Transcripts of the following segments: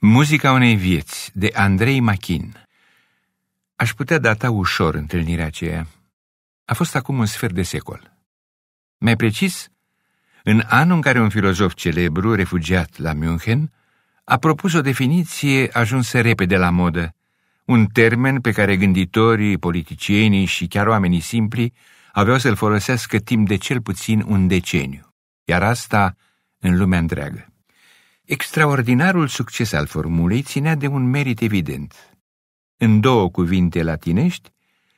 Muzica unei vieți de Andrei Machin Aș putea data ușor întâlnirea aceea. A fost acum un sfert de secol. Mai precis, în anul în care un filozof celebru, refugiat la München, a propus o definiție ajunsă repede la modă, un termen pe care gânditorii, politicienii și chiar oamenii simpli aveau să-l folosească timp de cel puțin un deceniu, iar asta în lumea întreagă. Extraordinarul succes al formulei ținea de un merit evident. În două cuvinte latinești,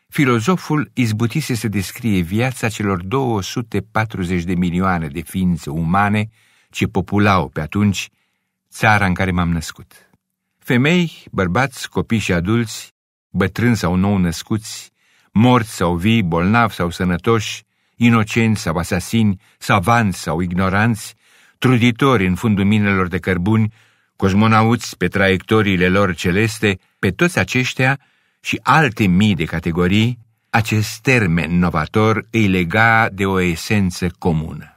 filozoful izbutise să descrie viața celor 240 de milioane de ființe umane ce populau pe atunci țara în care m-am născut. Femei, bărbați, copii și adulți, bătrâni sau nou născuți, morți sau vii, bolnavi sau sănătoși, inocenți sau asasini, savanți sau ignoranți, truditori în fundul minelor de cărbuni, cosmonauți pe traiectoriile lor celeste, pe toți aceștia și alte mii de categorii, acest termen novator îi lega de o esență comună.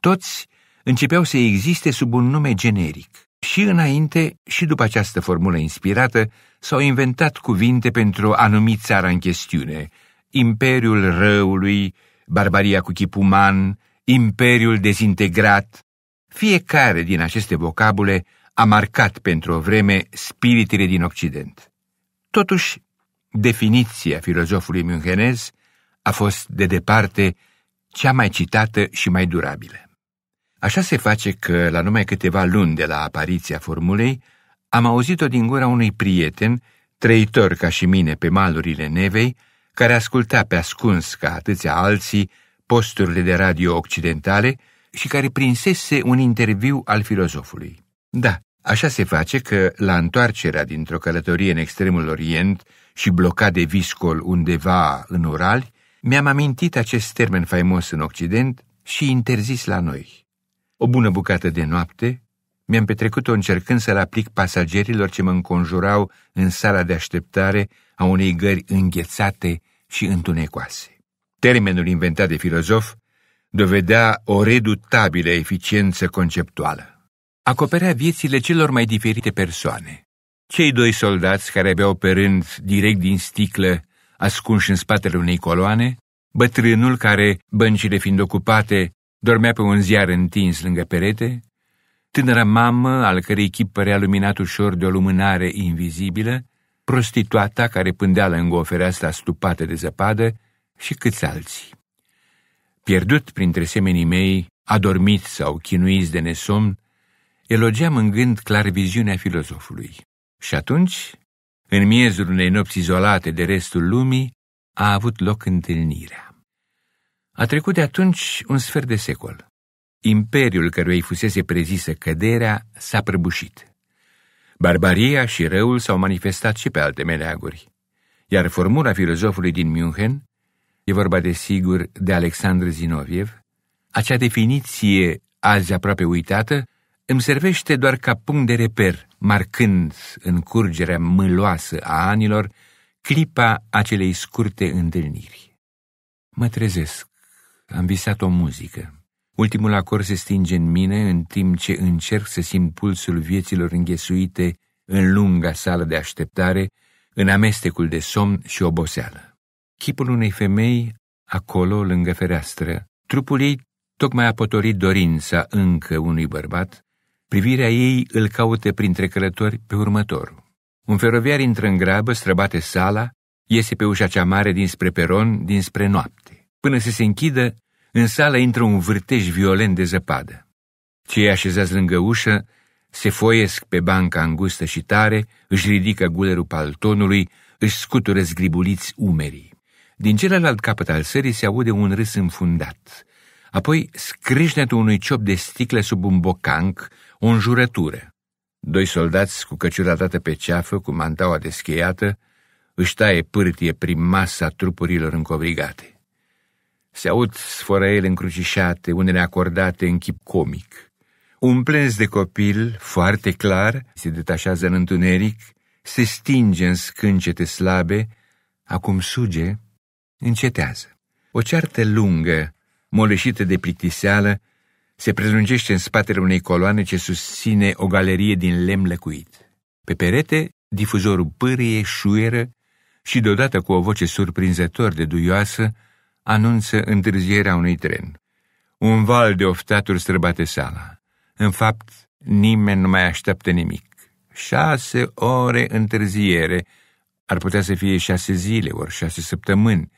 Toți începeau să existe sub un nume generic. Și înainte și după această formulă inspirată s-au inventat cuvinte pentru a numi țara în chestiune, Imperiul Răului, Barbaria cu chip uman, Imperiul Dezintegrat, fiecare din aceste vocabule a marcat pentru o vreme spiritele din Occident. Totuși, definiția filozofului münchenez a fost de departe cea mai citată și mai durabilă. Așa se face că, la numai câteva luni de la apariția formulei, am auzit-o din gura unui prieten, trăitor ca și mine pe malurile Nevei, care asculta pe ascuns ca atâția alții posturile de radio occidentale și care prinsese un interviu al filozofului. Da, așa se face că, la întoarcerea dintr-o călătorie în extremul orient și blocat de viscol undeva în Urali, mi-am amintit acest termen faimos în Occident și interzis la noi. O bună bucată de noapte mi-am petrecut-o încercând să-l aplic pasagerilor ce mă înconjurau în sala de așteptare a unei gări înghețate și întunecoase. Termenul inventat de filozof dovedea o redutabilă eficiență conceptuală. Acoperea viețile celor mai diferite persoane. Cei doi soldați care aveau pe rând direct din sticlă, ascunși în spatele unei coloane, bătrânul care, băncile fiind ocupate, dormea pe un ziar întins lângă perete, tânăra mamă, al cărei chip părea luminat ușor de o lumânare invizibilă, prostituata care pândea lângă o fereastră stupată de zăpadă și câți alții pierdut printre semenii mei, adormit sau chinuiți de nesomn, elogeam în gând clar viziunea filozofului. Și atunci, în miezul unei nopți izolate de restul lumii, a avut loc întâlnirea. A trecut de atunci un sfert de secol. Imperiul căruia îi fusese prezisă căderea s-a prăbușit. Barbaria și răul s-au manifestat și pe alte meleaguri, iar formula filozofului din München e vorba de sigur de Alexandr Zinoviev, acea definiție azi aproape uitată îmi servește doar ca punct de reper, marcând în curgerea mâloasă a anilor clipa acelei scurte întâlniri. Mă trezesc, am visat o muzică. Ultimul acord se stinge în mine în timp ce încerc să simt pulsul vieților înghesuite în lunga sală de așteptare, în amestecul de somn și oboseală chipul unei femei acolo, lângă fereastră. Trupul ei tocmai a potorit dorința încă unui bărbat, privirea ei îl caută printre călători pe următor. Un feroviar intră în grabă, străbate sala, iese pe ușa cea mare dinspre peron, dinspre noapte. Până se se închidă, în sală intră un vârtej violent de zăpadă. Cei așezați lângă ușă se foiesc pe banca îngustă și tare, își ridică gulerul paltonului, își scutură zgribuliți umerii. Din celălalt capăt al sării se aude un râs înfundat, apoi scrâșnetul unui ciop de sticle sub un bocanc, o înjurătură. Doi soldați cu căciura dată pe ceafă, cu mantaua descheiată, își taie pârtie prin masa trupurilor încovrigate. Se aud sfărăiele încrucișate, unele acordate în chip comic. Un plâns de copil, foarte clar, se detașează în întuneric, se stinge în scâncete slabe, acum suge încetează. O ceartă lungă, moleșită de plictiseală, se prelungește în spatele unei coloane ce susține o galerie din lemn lăcuit. Pe perete, difuzorul pârie, șuieră și, deodată cu o voce surprinzător de duioasă, anunță întârzierea unui tren. Un val de oftaturi străbate sala. În fapt, nimeni nu mai așteaptă nimic. Șase ore întârziere, ar putea să fie șase zile, ori șase săptămâni,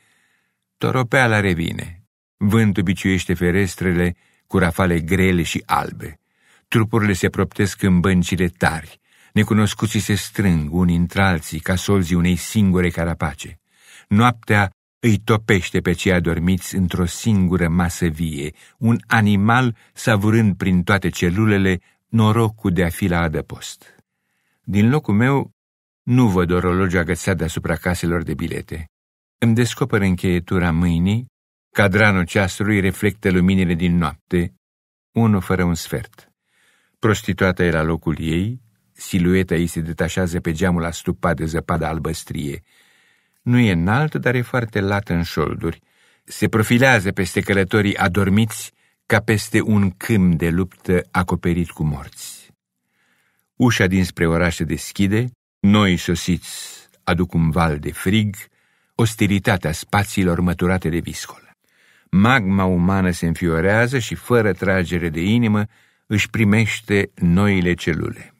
Toropeala revine. Vântul biciuiește ferestrele cu rafale grele și albe. Trupurile se proptesc în băncile tari. Necunoscuții se strâng unii între alții ca solzii unei singure carapace. Noaptea îi topește pe cei adormiți într-o singură masă vie, un animal savurând prin toate celulele norocul de a fi la adăpost. Din locul meu nu văd orologi agățat deasupra caselor de bilete îmi descoperă încheietura mâinii, cadranul ceasului reflectă luminile din noapte, unul fără un sfert. Prostituata era locul ei, silueta ei se detașează pe geamul astupat de zăpada albăstrie. Nu e înalt, dar e foarte lat în șolduri. Se profilează peste călătorii adormiți ca peste un câmp de luptă acoperit cu morți. Ușa dinspre oraș se deschide, noi sosiți aduc un val de frig, ostilitatea spațiilor măturate de viscol. Magma umană se înfiorează și, fără tragere de inimă, își primește noile celule.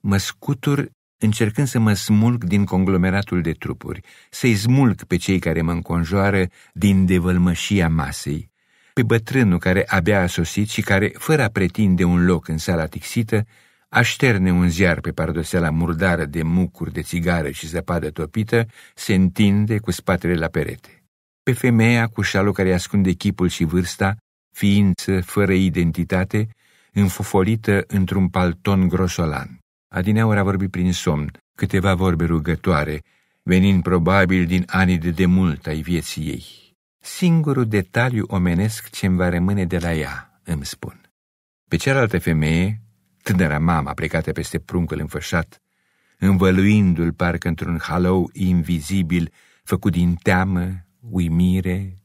Mă scutur încercând să mă smulg din conglomeratul de trupuri, să-i smulg pe cei care mă înconjoară din devălmășia masei, pe bătrânul care abia a sosit și care, fără a pretinde un loc în sala tixită, așterne un ziar pe pardoseala murdară de mucuri de țigară și zăpadă topită, se întinde cu spatele la perete. Pe femeia cu șalul care ascunde chipul și vârsta, ființă fără identitate, înfufolită într-un palton grosolan. Adineaur a vorbit prin somn, câteva vorbe rugătoare, venind probabil din anii de demult ai vieții ei. Singurul detaliu omenesc ce-mi va rămâne de la ea, îmi spun. Pe cealaltă femeie, Tânăra mama plecată peste pruncul înfășat, învăluindu-l parcă într-un halou invizibil, făcut din teamă, uimire,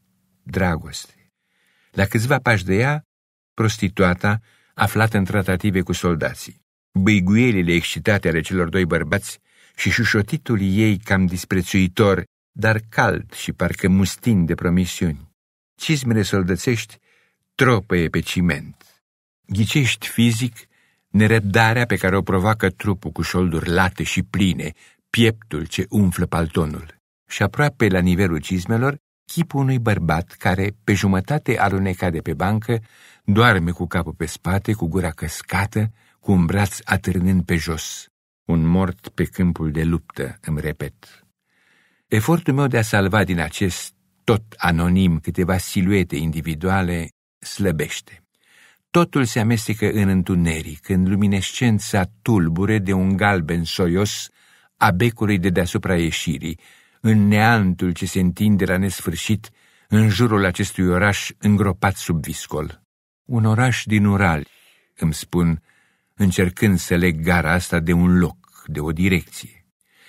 dragoste. La câțiva pași de ea, prostituata, aflată în tratative cu soldații, băiguielile excitate ale celor doi bărbați și șușotitul ei cam disprețuitor, dar cald și parcă mustin de promisiuni. Cizmele soldățești tropăie pe ciment. Ghicești fizic nerăbdarea pe care o provoacă trupul cu șolduri late și pline, pieptul ce umflă paltonul și aproape la nivelul cizmelor, chipul unui bărbat care, pe jumătate aluneca de pe bancă, doarme cu capul pe spate, cu gura căscată, cu un braț atârnând pe jos. Un mort pe câmpul de luptă, îmi repet. Efortul meu de a salva din acest tot anonim câteva siluete individuale slăbește. Totul se amestecă în întuneric, în luminescența tulbure de un galben soios a becului de deasupra ieșirii, în neantul ce se întinde la nesfârșit în jurul acestui oraș îngropat sub viscol. Un oraș din Urali, îmi spun, încercând să leg gara asta de un loc, de o direcție.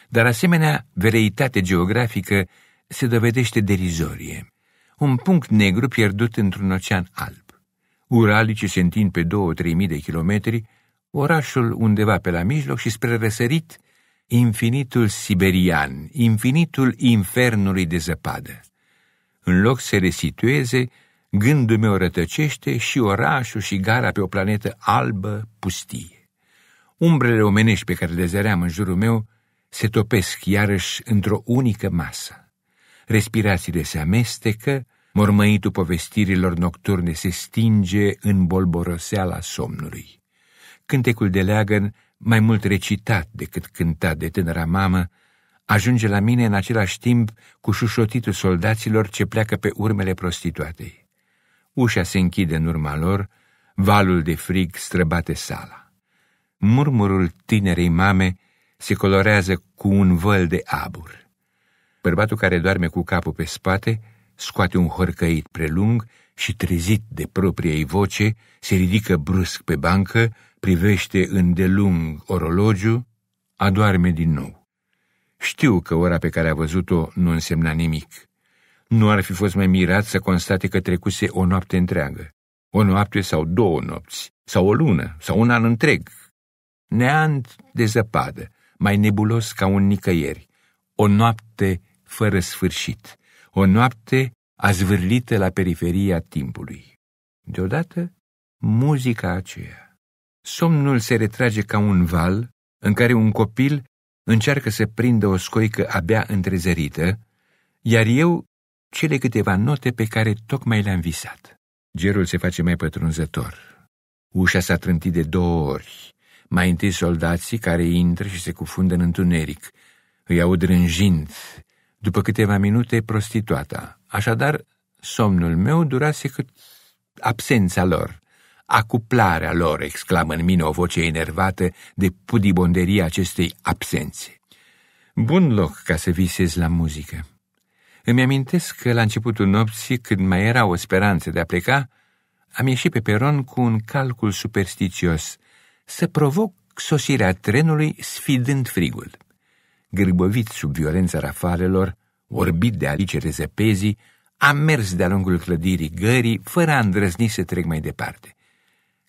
Dar asemenea vereitate geografică se dovedește derizorie, un punct negru pierdut într-un ocean alb uralice se întind pe două-trei mii de kilometri, orașul undeva pe la mijloc și spre răsărit, infinitul siberian, infinitul infernului de zăpadă. În loc să resitueze, gândul meu rătăcește și orașul și gara pe o planetă albă, pustie. Umbrele omenești pe care le zăream în jurul meu se topesc iarăși într-o unică masă. Respirațiile se amestecă, Mormăitul povestirilor nocturne se stinge în bolboroseala somnului. Cântecul de leagăn, mai mult recitat decât cântat de tânăra mamă, ajunge la mine în același timp cu șușotitul soldaților ce pleacă pe urmele prostituatei. Ușa se închide în urma lor, valul de frig străbate sala. Murmurul tinerei mame se colorează cu un văl de abur. Bărbatul care doarme cu capul pe spate scoate un hărcăit prelung și, trezit de propria ei voce, se ridică brusc pe bancă, privește îndelung orologiu, adoarme din nou. Știu că ora pe care a văzut-o nu însemna nimic. Nu ar fi fost mai mirat să constate că trecuse o noapte întreagă, o noapte sau două nopți, sau o lună, sau un an întreg. Neant de zăpadă, mai nebulos ca un nicăieri, o noapte fără sfârșit o noapte azvârlită la periferia timpului. Deodată, muzica aceea. Somnul se retrage ca un val în care un copil încearcă să prindă o scoică abia întrezărită, iar eu cele câteva note pe care tocmai le-am visat. Gerul se face mai pătrunzător. Ușa s-a trântit de două ori. Mai întâi soldații care intră și se cufundă în întuneric. Îi aud rânjind, după câteva minute, prostituata. Așadar, somnul meu durase cât absența lor. Acuplarea lor, exclamă în mine o voce enervată de pudibonderia acestei absențe. Bun loc ca să visez la muzică. Îmi amintesc că la începutul nopții, când mai era o speranță de a pleca, am ieșit pe peron cu un calcul superstițios, să provoc sosirea trenului sfidând frigul grăbăvit sub violența rafalelor, orbit de alicere zăpezii, am mers de-a lungul clădirii gării, fără a îndrăzni să trec mai departe.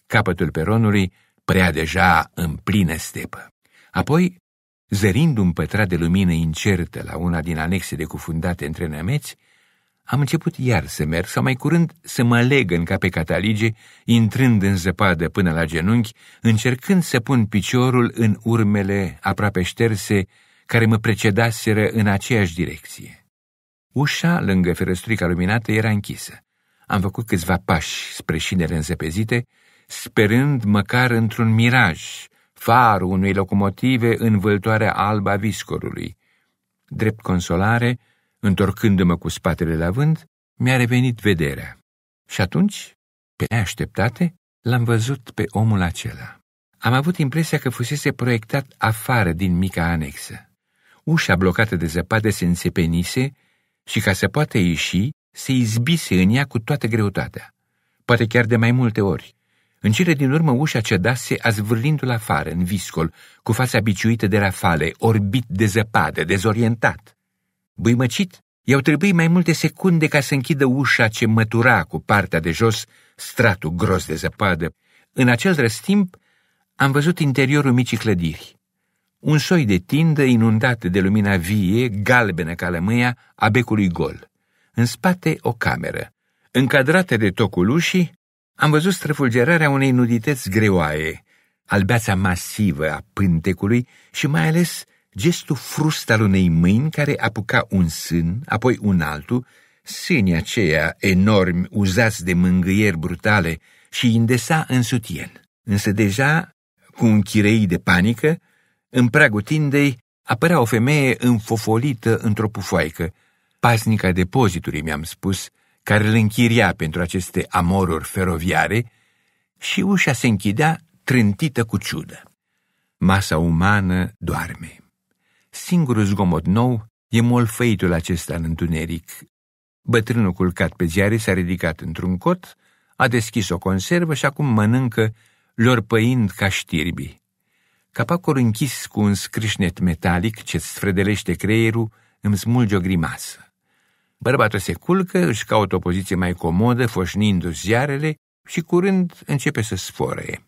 Capătul peronului prea deja în plină stepă. Apoi, zărind un pătrat de lumină incertă la una din anexele cufundate între nămeți, am început iar să merg, sau mai curând să mă leg în cape catalige, intrând în zăpadă până la genunchi, încercând să pun piciorul în urmele aproape șterse care mă precedaseră în aceeași direcție. Ușa, lângă ferăstrica luminată, era închisă. Am făcut câțiva pași spre șinele înzăpezite, sperând măcar într-un miraj, farul unei locomotive în vâltoarea alba viscorului. Drept consolare, întorcându-mă cu spatele la vânt, mi-a revenit vederea. Și atunci, pe neașteptate, l-am văzut pe omul acela. Am avut impresia că fusese proiectat afară din mica anexă ușa blocată de zăpadă se înțepenise și ca să poată ieși, se izbise în ea cu toată greutatea, poate chiar de mai multe ori. În cele din urmă ușa cedase azvârlindu-l afară, în viscol, cu fața biciuită de rafale, orbit de zăpadă, dezorientat. Băimăcit, i-au trebuit mai multe secunde ca să închidă ușa ce mătura cu partea de jos stratul gros de zăpadă. În acel răstimp am văzut interiorul micii clădiri un soi de tindă inundat de lumina vie, galbenă ca lămâia, a becului gol. În spate o cameră. Încadrată de tocul ușii, am văzut străfulgerarea unei nudități greoaie, albeața masivă a pântecului și mai ales gestul frust al unei mâini care apuca un sân, apoi un altul, sânii aceia enormi uzați de mângâieri brutale și indesa în sutien. Însă deja, cu un chirei de panică, în pragul tindei apărea o femeie înfofolită într-o pufoaică, pasnica depozitului, mi-am spus, care îl închiria pentru aceste amoruri feroviare, și ușa se închidea trântită cu ciudă. Masa umană doarme. Singurul zgomot nou e molfăitul acesta în întuneric. Bătrânul culcat pe ziare s-a ridicat într-un cot, a deschis o conservă și acum mănâncă, lor păind ca știrbii. Capacul închis cu un scrâșnet metalic ce sfredelește creierul îmi smulge o grimasă. Bărbatul se culcă, își caută o poziție mai comodă, foșnindu-și ziarele și curând începe să sfore.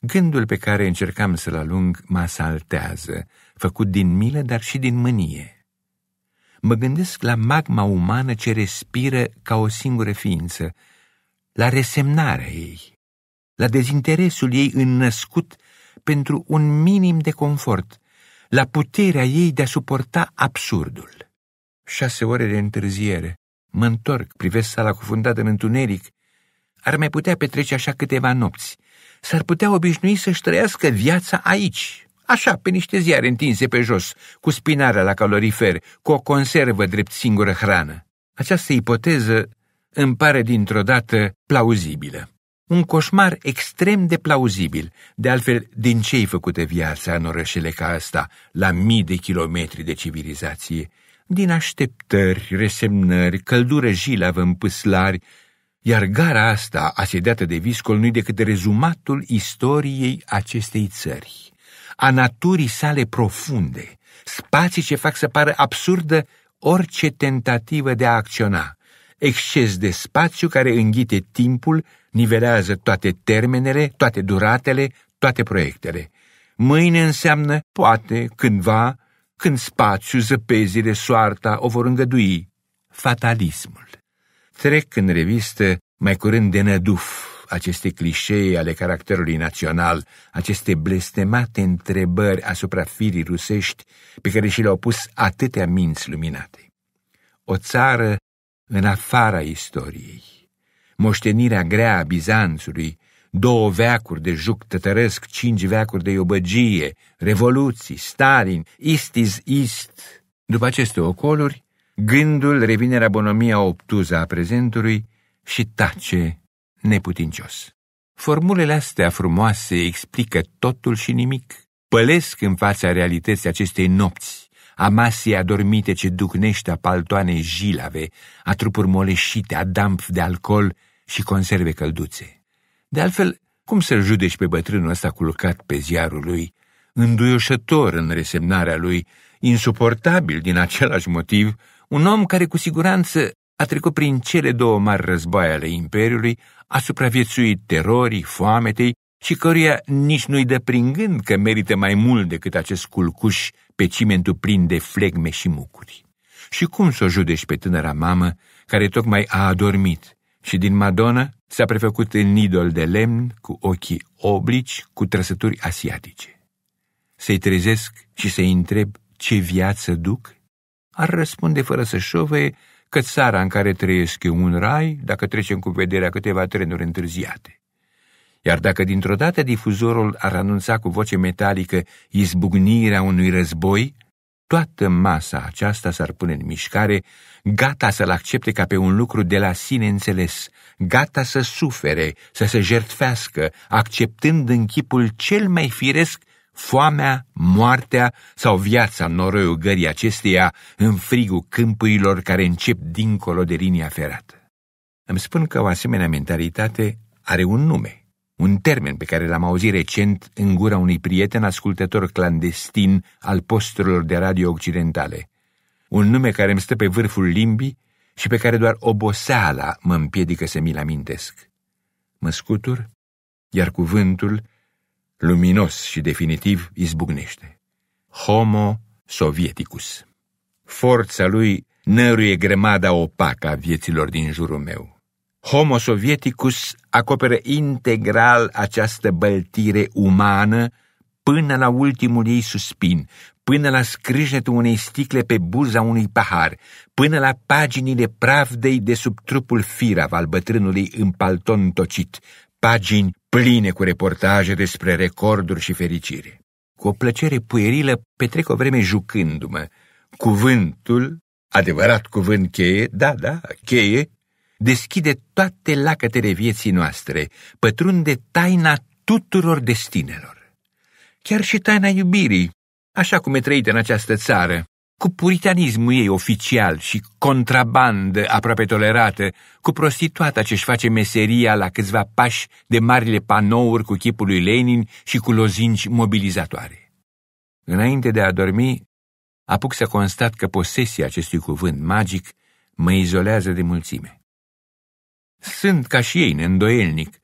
Gândul pe care încercam să-l alung mă asaltează, făcut din milă, dar și din mânie. Mă gândesc la magma umană ce respiră ca o singură ființă, la resemnarea ei, la dezinteresul ei înnăscut pentru un minim de confort, la puterea ei de a suporta absurdul. Șase ore de întârziere. Mă întorc, privesc sala cufundată în întuneric. Ar mai putea petrece așa câteva nopți. S-ar putea obișnui să-și trăiască viața aici, așa, pe niște ziare întinse pe jos, cu spinarea la calorifer, cu o conservă drept singură hrană. Această ipoteză îmi pare dintr-o dată plauzibilă. Un coșmar extrem de plauzibil, de altfel, din ce-i făcută viața în orășele ca asta, la mii de kilometri de civilizație? Din așteptări, resemnări, căldură jilavă în pâslari, iar gara asta, asediată de viscol, nu-i decât rezumatul istoriei acestei țări, a naturii sale profunde, spații ce fac să pară absurdă orice tentativă de a acționa, exces de spațiu care înghite timpul nivelează toate termenele, toate duratele, toate proiectele. Mâine înseamnă poate, cândva, când spațiu, zăpezile, soarta o vor îngădui. Fatalismul. Trec în revistă mai curând de năduf aceste clișee ale caracterului național, aceste blestemate întrebări asupra firii rusești pe care și le-au pus atâtea minți luminate. O țară în afara istoriei moștenirea grea a Bizanțului, două veacuri de juc tătăresc, cinci veacuri de iobăgie, revoluții, Stalin, is ist. După aceste ocoluri, gândul revine la bonomia obtuză a prezentului și tace neputincios. Formulele astea frumoase explică totul și nimic, pălesc în fața realității acestei nopți, a masei adormite ce ducnește a paltoanei jilave, a trupuri moleșite, a damp de alcool și conserve călduțe. De altfel, cum să-l judeci pe bătrânul ăsta culcat pe ziarul lui, înduioșător în resemnarea lui, insuportabil din același motiv, un om care cu siguranță a trecut prin cele două mari războaie ale Imperiului, a supraviețuit terorii, foametei și căruia nici nu-i dă prin gând că merită mai mult decât acest culcuș pe cimentul plin de flegme și mucuri. Și cum să o judești pe tânăra mamă care tocmai a adormit, și din Madonna s-a prefăcut în idol de lemn cu ochii oblici, cu trăsături asiatice. Să-i trezesc și să-i întreb ce viață duc? Ar răspunde fără să șovăie că țara în care trăiesc e un rai dacă trecem cu vederea câteva trenuri întârziate. Iar dacă dintr-o dată difuzorul ar anunța cu voce metalică izbucnirea unui război, toată masa aceasta s-ar pune în mișcare, gata să-l accepte ca pe un lucru de la sine înțeles, gata să sufere, să se jertfească, acceptând în chipul cel mai firesc foamea, moartea sau viața noroiul gării acesteia în frigul câmpurilor care încep dincolo de linia ferată. Îmi spun că o asemenea mentalitate are un nume – un termen pe care l-am auzit recent în gura unui prieten ascultător clandestin al posturilor de radio occidentale, un nume care îmi stă pe vârful limbii și pe care doar oboseala mă împiedică să mi-l amintesc. Mă scutur, iar cuvântul, luminos și definitiv, izbucnește. Homo sovieticus. Forța lui năruie grămada opacă a vieților din jurul meu. Homo sovieticus acoperă integral această băltire umană până la ultimul ei suspin, până la scrâșnetul unei sticle pe buza unui pahar, până la paginile pravdei de sub trupul firav al bătrânului în palton tocit, pagini pline cu reportaje despre recorduri și fericire. Cu o plăcere puerilă petrec o vreme jucându-mă. Cuvântul, adevărat cuvânt cheie, da, da, cheie, deschide toate lacătele vieții noastre, pătrunde taina tuturor destinelor. Chiar și taina iubirii, așa cum e trăită în această țară, cu puritanismul ei oficial și contrabandă aproape tolerată, cu prostituata ce-și face meseria la câțiva pași de marile panouri cu chipul lui Lenin și cu lozinci mobilizatoare. Înainte de a dormi, apuc să constat că posesia acestui cuvânt magic mă izolează de mulțime. Sunt ca și ei neîndoielnic,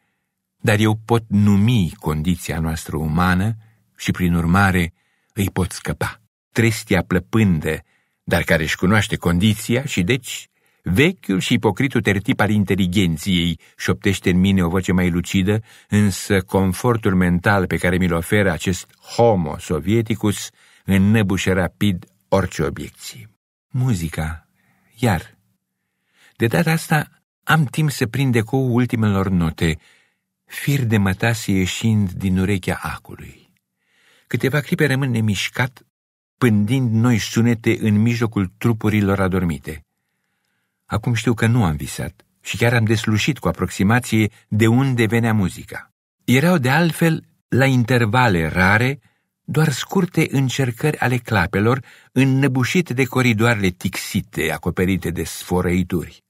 dar eu pot numi condiția noastră umană și, prin urmare, îi pot scăpa. Trestia plăpândă, dar care își cunoaște condiția și, deci, vechiul și ipocritul tertip al inteligenției șoptește în mine o voce mai lucidă, însă confortul mental pe care mi-l oferă acest homo sovieticus înnăbușe rapid orice obiecție. Muzica, iar. De data asta am timp să prind cu ultimelor note, fir de mătase ieșind din urechea acului. Câteva clipe rămân nemișcat, pândind noi sunete în mijlocul trupurilor adormite. Acum știu că nu am visat și chiar am deslușit cu aproximație de unde venea muzica. Erau de altfel la intervale rare, doar scurte încercări ale clapelor, înnăbușite de coridoarele tixite, acoperite de sfărăituri.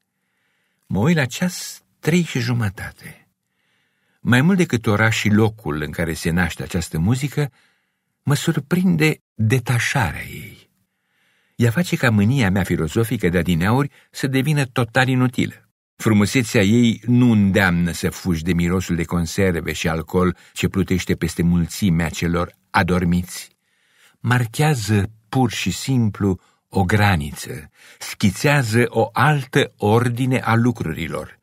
Mă uit la ceas trei și jumătate. Mai mult decât oraș și locul în care se naște această muzică, mă surprinde detașarea ei. Ea face ca mânia mea filozofică de adineauri să devină total inutilă. Frumusețea ei nu îndeamnă să fugi de mirosul de conserve și alcool ce plutește peste mulțimea celor adormiți. Marchează pur și simplu o graniță, schițează o altă ordine a lucrurilor.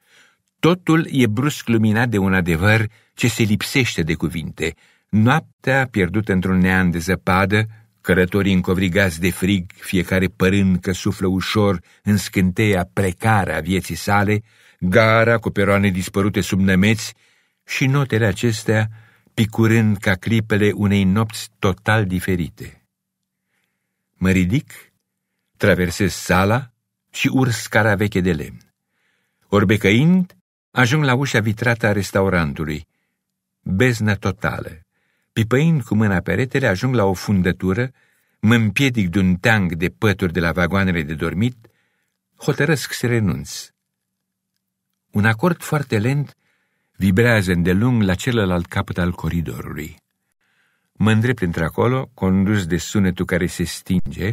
Totul e brusc luminat de un adevăr ce se lipsește de cuvinte. Noaptea pierdută într-un nean de zăpadă, cărătorii încovrigați de frig, fiecare părând că suflă ușor în scânteia precară a vieții sale, gara cu peroane dispărute sub nămeți și notele acestea picurând ca clipele unei nopți total diferite. Mă ridic traversez sala și urs scara veche de lemn. Orbecăind, ajung la ușa vitrată a restaurantului. Beznă totală. Pipăind cu mâna peretele, ajung la o fundătură, mă împiedic de un teang de pături de la vagoanele de dormit, hotărăsc să renunț. Un acord foarte lent vibrează îndelung la celălalt capăt al coridorului. Mă îndrept într-acolo, condus de sunetul care se stinge,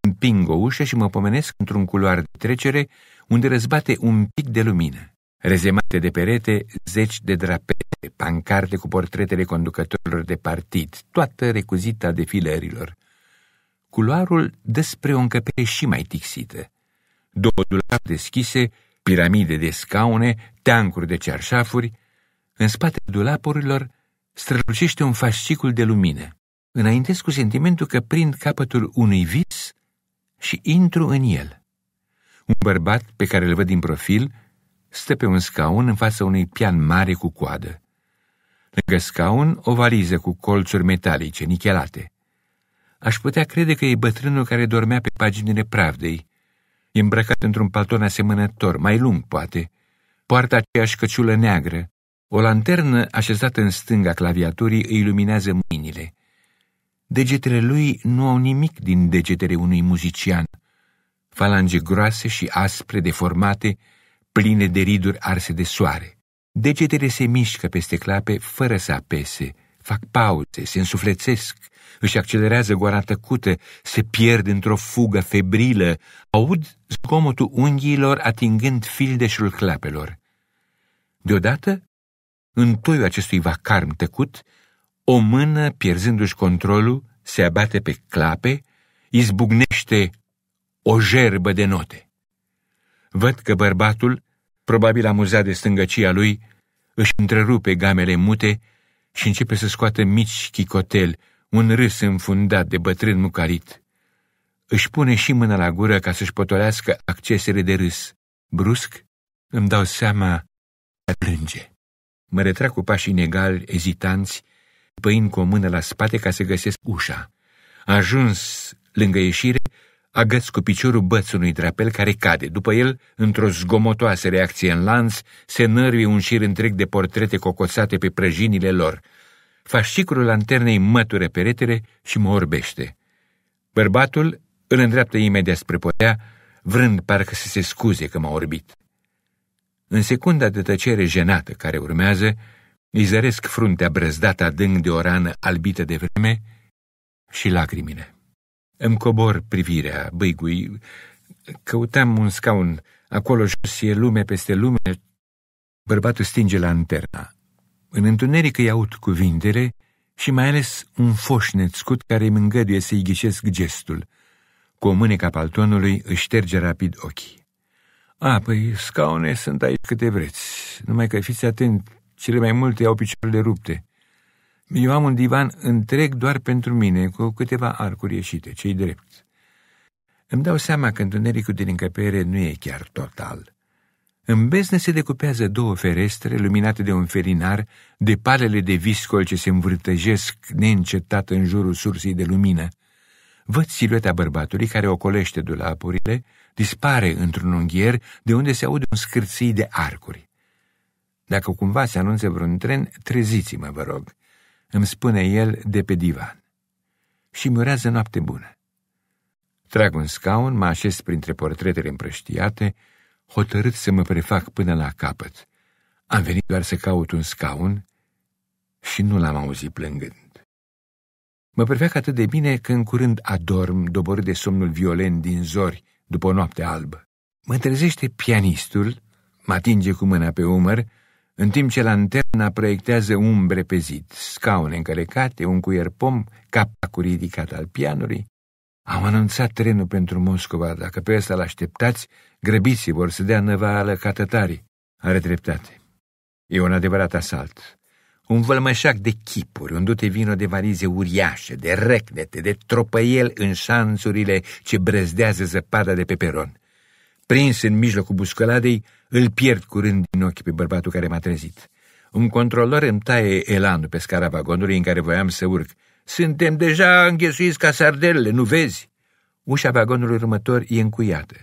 Împing o ușă și mă pomenesc într-un culoar de trecere unde răzbate un pic de lumină. Rezemate de perete, zeci de drapete, pancarte cu portretele conducătorilor de partid, toată recuzita defilărilor. Culoarul despre o încăpere și mai tixită. Două dulapuri deschise, piramide de scaune, teancuri de cearșafuri. În spatele dulapurilor strălucește un fascicul de lumină. Înaintesc cu sentimentul că prind capătul unui vis și intru în el. Un bărbat pe care îl văd din profil stă pe un scaun în fața unui pian mare cu coadă. Lângă scaun o valiză cu colțuri metalice, nichelate. Aș putea crede că e bătrânul care dormea pe paginile pravdei. E îmbrăcat într-un palton asemănător, mai lung, poate. Poartă aceeași căciulă neagră. O lanternă așezată în stânga claviaturii îi iluminează mâinile. Degetele lui nu au nimic din degetele unui muzician. Falange groase și aspre, deformate, pline de riduri arse de soare. Degetele se mișcă peste clape fără să apese, fac pauze, se însuflețesc, își accelerează goara tăcută, se pierd într-o fugă febrilă, aud zgomotul unghiilor atingând fildeșul clapelor. Deodată, în toiul acestui vacarm tăcut, o mână, pierzându-și controlul, se abate pe clape, izbucnește o gerbă de note. Văd că bărbatul, probabil amuzat de stângăcia lui, își întrerupe gamele mute și începe să scoată mici chicotel, un râs înfundat de bătrân mucarit. Își pune și mâna la gură ca să-și potolească accesele de râs. Brusc îmi dau seama că plânge. Mă retrag cu pași inegali, ezitanți, păin cu o mână la spate ca să găsesc ușa. A ajuns lângă ieșire, agăț cu piciorul bățului drapel care cade. După el, într-o zgomotoasă reacție în lanț, se nărvie un șir întreg de portrete cocoțate pe prăjinile lor. Fascicul lanternei mătură peretele și mă orbește. Bărbatul îl îndreaptă imediat spre potea, vrând parcă să se scuze că m-a orbit. În secunda de tăcere jenată care urmează, îi zăresc fruntea brăzdată adânc de o rană albită de vreme și lacrimile. Îmi cobor privirea, băigui, căutam un scaun, acolo jos e lume peste lume. Bărbatul stinge lanterna. În întuneric îi aud cuvintele și mai ales un foșnet scut care îmi îngăduie să-i ghicesc gestul. Cu o mâneca paltonului își șterge rapid ochii. A, păi scaune sunt aici câte vreți, numai că fiți atent, cele mai multe au picioarele rupte. Eu am un divan întreg doar pentru mine, cu câteva arcuri ieșite, cei drept. Îmi dau seama că întunericul din încăpere nu e chiar total. În beznă se decupează două ferestre luminate de un ferinar, de palele de viscol ce se învârtăjesc neîncetat în jurul sursei de lumină. Văd silueta bărbatului care ocolește dulapurile, dispare într-un unghier de unde se aude un scârții de arcuri. Dacă cumva se anunță vreun tren, treziți-mă, vă rog, îmi spune el de pe divan. Și mi urează noapte bună. Trag un scaun, mă așez printre portretele împrăștiate, hotărât să mă prefac până la capăt. Am venit doar să caut un scaun și nu l-am auzit plângând. Mă prefac atât de bine că în curând adorm, doborât de somnul violent din zori, după o noapte albă. Mă trezește pianistul, mă atinge cu mâna pe umăr în timp ce lanterna proiectează umbre pe zid, scaune încărecate, un cuier pom, capacul ridicat al pianului. Am anunțat trenul pentru Moscova, dacă pe ăsta l-așteptați, grăbiți vor să dea năvală ca tătarii. Are dreptate. E un adevărat asalt. Un vălmășac de chipuri, un dute vino de varize uriașe, de recnete, de tropăiel în șanțurile ce brăzdează zăpada de pe peron. Prins în mijlocul buscăladei, îl pierd curând din ochi pe bărbatul care m-a trezit. Un controlor îmi taie elanul pe scara vagonului în care voiam să urc. Suntem deja înghesuiți ca sardelele, nu vezi? Ușa vagonului următor e încuiată.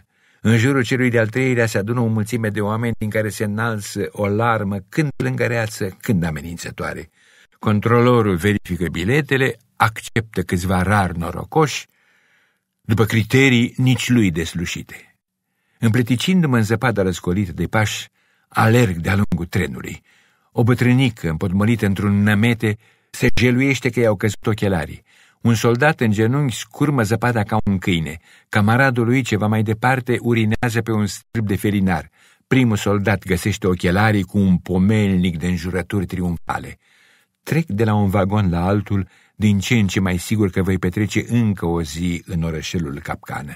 În jurul celui de-al treilea se adună o mulțime de oameni din care se înalță o larmă, când plângăreață, când amenințătoare. Controlorul verifică biletele, acceptă câțiva rar norocoși, după criterii nici lui deslușite. Împleticindu-mă în zăpada răscolită de pași, alerg de-a lungul trenului. O bătrânică, împotmolită într-un nămete, se geluiește că i-au căzut ochelarii. Un soldat în genunchi scurmă zăpada ca un câine. Camaradul lui, ceva mai departe, urinează pe un strâmb de felinar. Primul soldat găsește ochelarii cu un pomelnic de înjurături triumfale. Trec de la un vagon la altul, din ce în ce mai sigur că voi petrece încă o zi în orășelul capcană.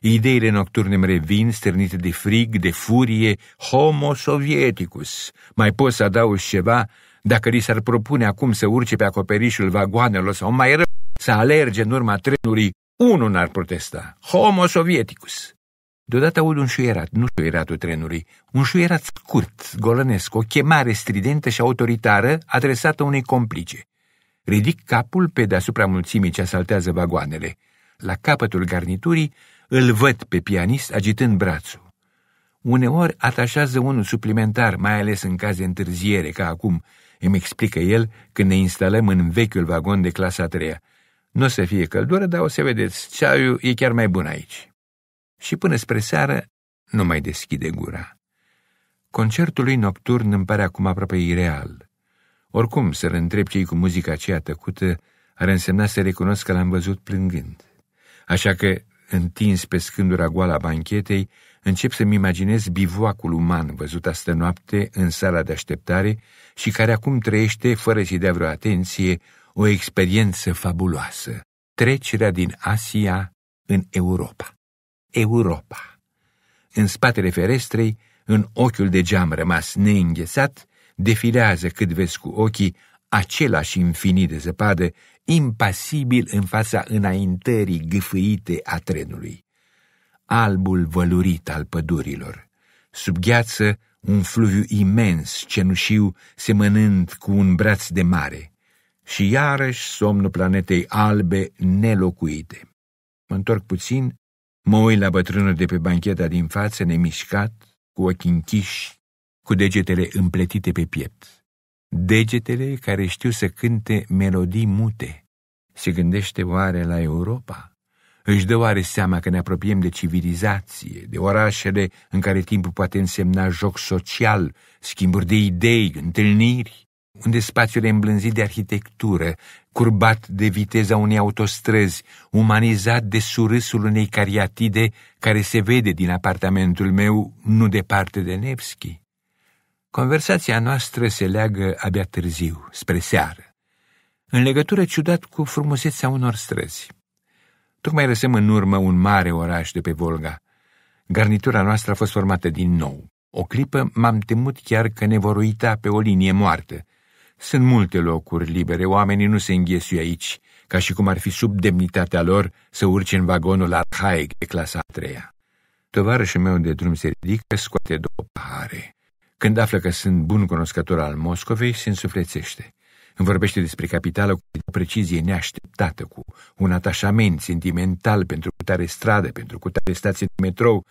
Ideile nocturne îmi revin, stârnite de frig, de furie, homo sovieticus. Mai pot să adaugi ceva dacă li s-ar propune acum să urce pe acoperișul vagoanelor sau mai rău să alerge în urma trenului, unul n-ar protesta. Homo sovieticus. Deodată aud un șuierat, nu șuieratul trenului, un șuierat scurt, golănesc, o chemare stridentă și autoritară adresată unei complice. Ridic capul pe deasupra mulțimii ce asaltează vagoanele. La capătul garniturii îl văd pe pianist agitând brațul. Uneori atașează unul suplimentar, mai ales în caz de întârziere, ca acum, îmi explică el când ne instalăm în vechiul vagon de clasa treia. Nu o să fie căldură, dar o să vedeți, ceaiul e chiar mai bun aici. Și până spre seară nu mai deschide gura. Concertul lui nocturn îmi pare acum aproape ireal. Oricum, să-l întreb cei cu muzica aceea tăcută ar însemna să recunosc că l-am văzut plângând. Așa că întins pe scândura goală a banchetei, încep să-mi imaginez bivoacul uman văzut astă noapte în sala de așteptare și care acum trăiește, fără să-i dea vreo atenție, o experiență fabuloasă. Trecerea din Asia în Europa. Europa. În spatele ferestrei, în ochiul de geam rămas neînghețat, defilează cât vezi cu ochii același infinit de zăpadă, impasibil în fața înaintării gâfâite a trenului. Albul vălurit al pădurilor. Sub gheață, un fluviu imens, cenușiu, semănând cu un braț de mare. Și iarăși somnul planetei albe nelocuite. Mă întorc puțin, mă uit la bătrânul de pe bancheta din față, nemișcat, cu ochii închiși, cu degetele împletite pe piept degetele care știu să cânte melodii mute. Se gândește oare la Europa? Își dă oare seama că ne apropiem de civilizație, de orașele în care timpul poate însemna joc social, schimburi de idei, întâlniri? unde spațiul e îmblânzit de arhitectură, curbat de viteza unei autostrăzi, umanizat de surâsul unei cariatide care se vede din apartamentul meu nu departe de Nevski. Conversația noastră se leagă abia târziu, spre seară, în legătură ciudat cu frumusețea unor străzi. Tocmai răsăm în urmă un mare oraș de pe Volga. Garnitura noastră a fost formată din nou. O clipă m-am temut chiar că ne vor uita pe o linie moartă. Sunt multe locuri libere, oamenii nu se înghesuie aici, ca și cum ar fi sub demnitatea lor să urce în vagonul Haig de clasa a treia. Tovarășul meu de drum se ridică, scoate două pahare. Când află că sunt bun cunoscător al Moscovei, se însuflețește. Îmi vorbește despre capitală cu o precizie neașteptată, cu un atașament sentimental pentru cutare stradă, pentru cutare stație de metrou.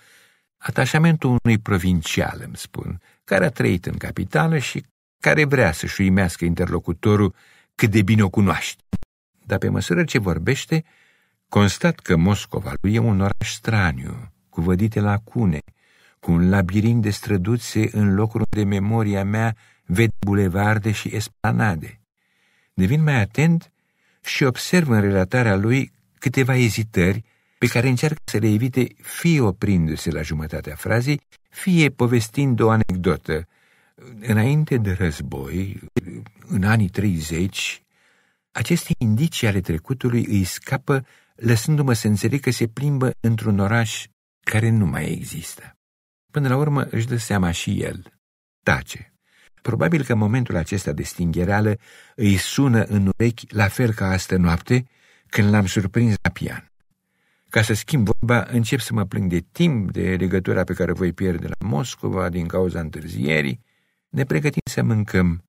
Atașamentul unui provincial, îmi spun, care a trăit în capitală și care vrea să-și uimească interlocutorul cât de bine o cunoaște. Dar pe măsură ce vorbește, constat că Moscova lui e un oraș straniu, cu vădite lacune, cu un labirint de străduțe în locuri unde memoria mea vede bulevarde și esplanade. Devin mai atent și observ în relatarea lui câteva ezitări pe care încearcă să le evite fie oprindu-se la jumătatea frazei, fie povestind o anecdotă. Înainte de război, în anii 30, aceste indicii ale trecutului îi scapă, lăsându-mă să înțeleg că se plimbă într-un oraș care nu mai există. Până la urmă își dă seama și el. Tace. Probabil că momentul acesta de stinghereală îi sună în urechi la fel ca astă noapte când l-am surprins la pian. Ca să schimb vorba, încep să mă plâng de timp, de legătura pe care voi pierde la Moscova din cauza întârzierii. Ne pregătim să mâncăm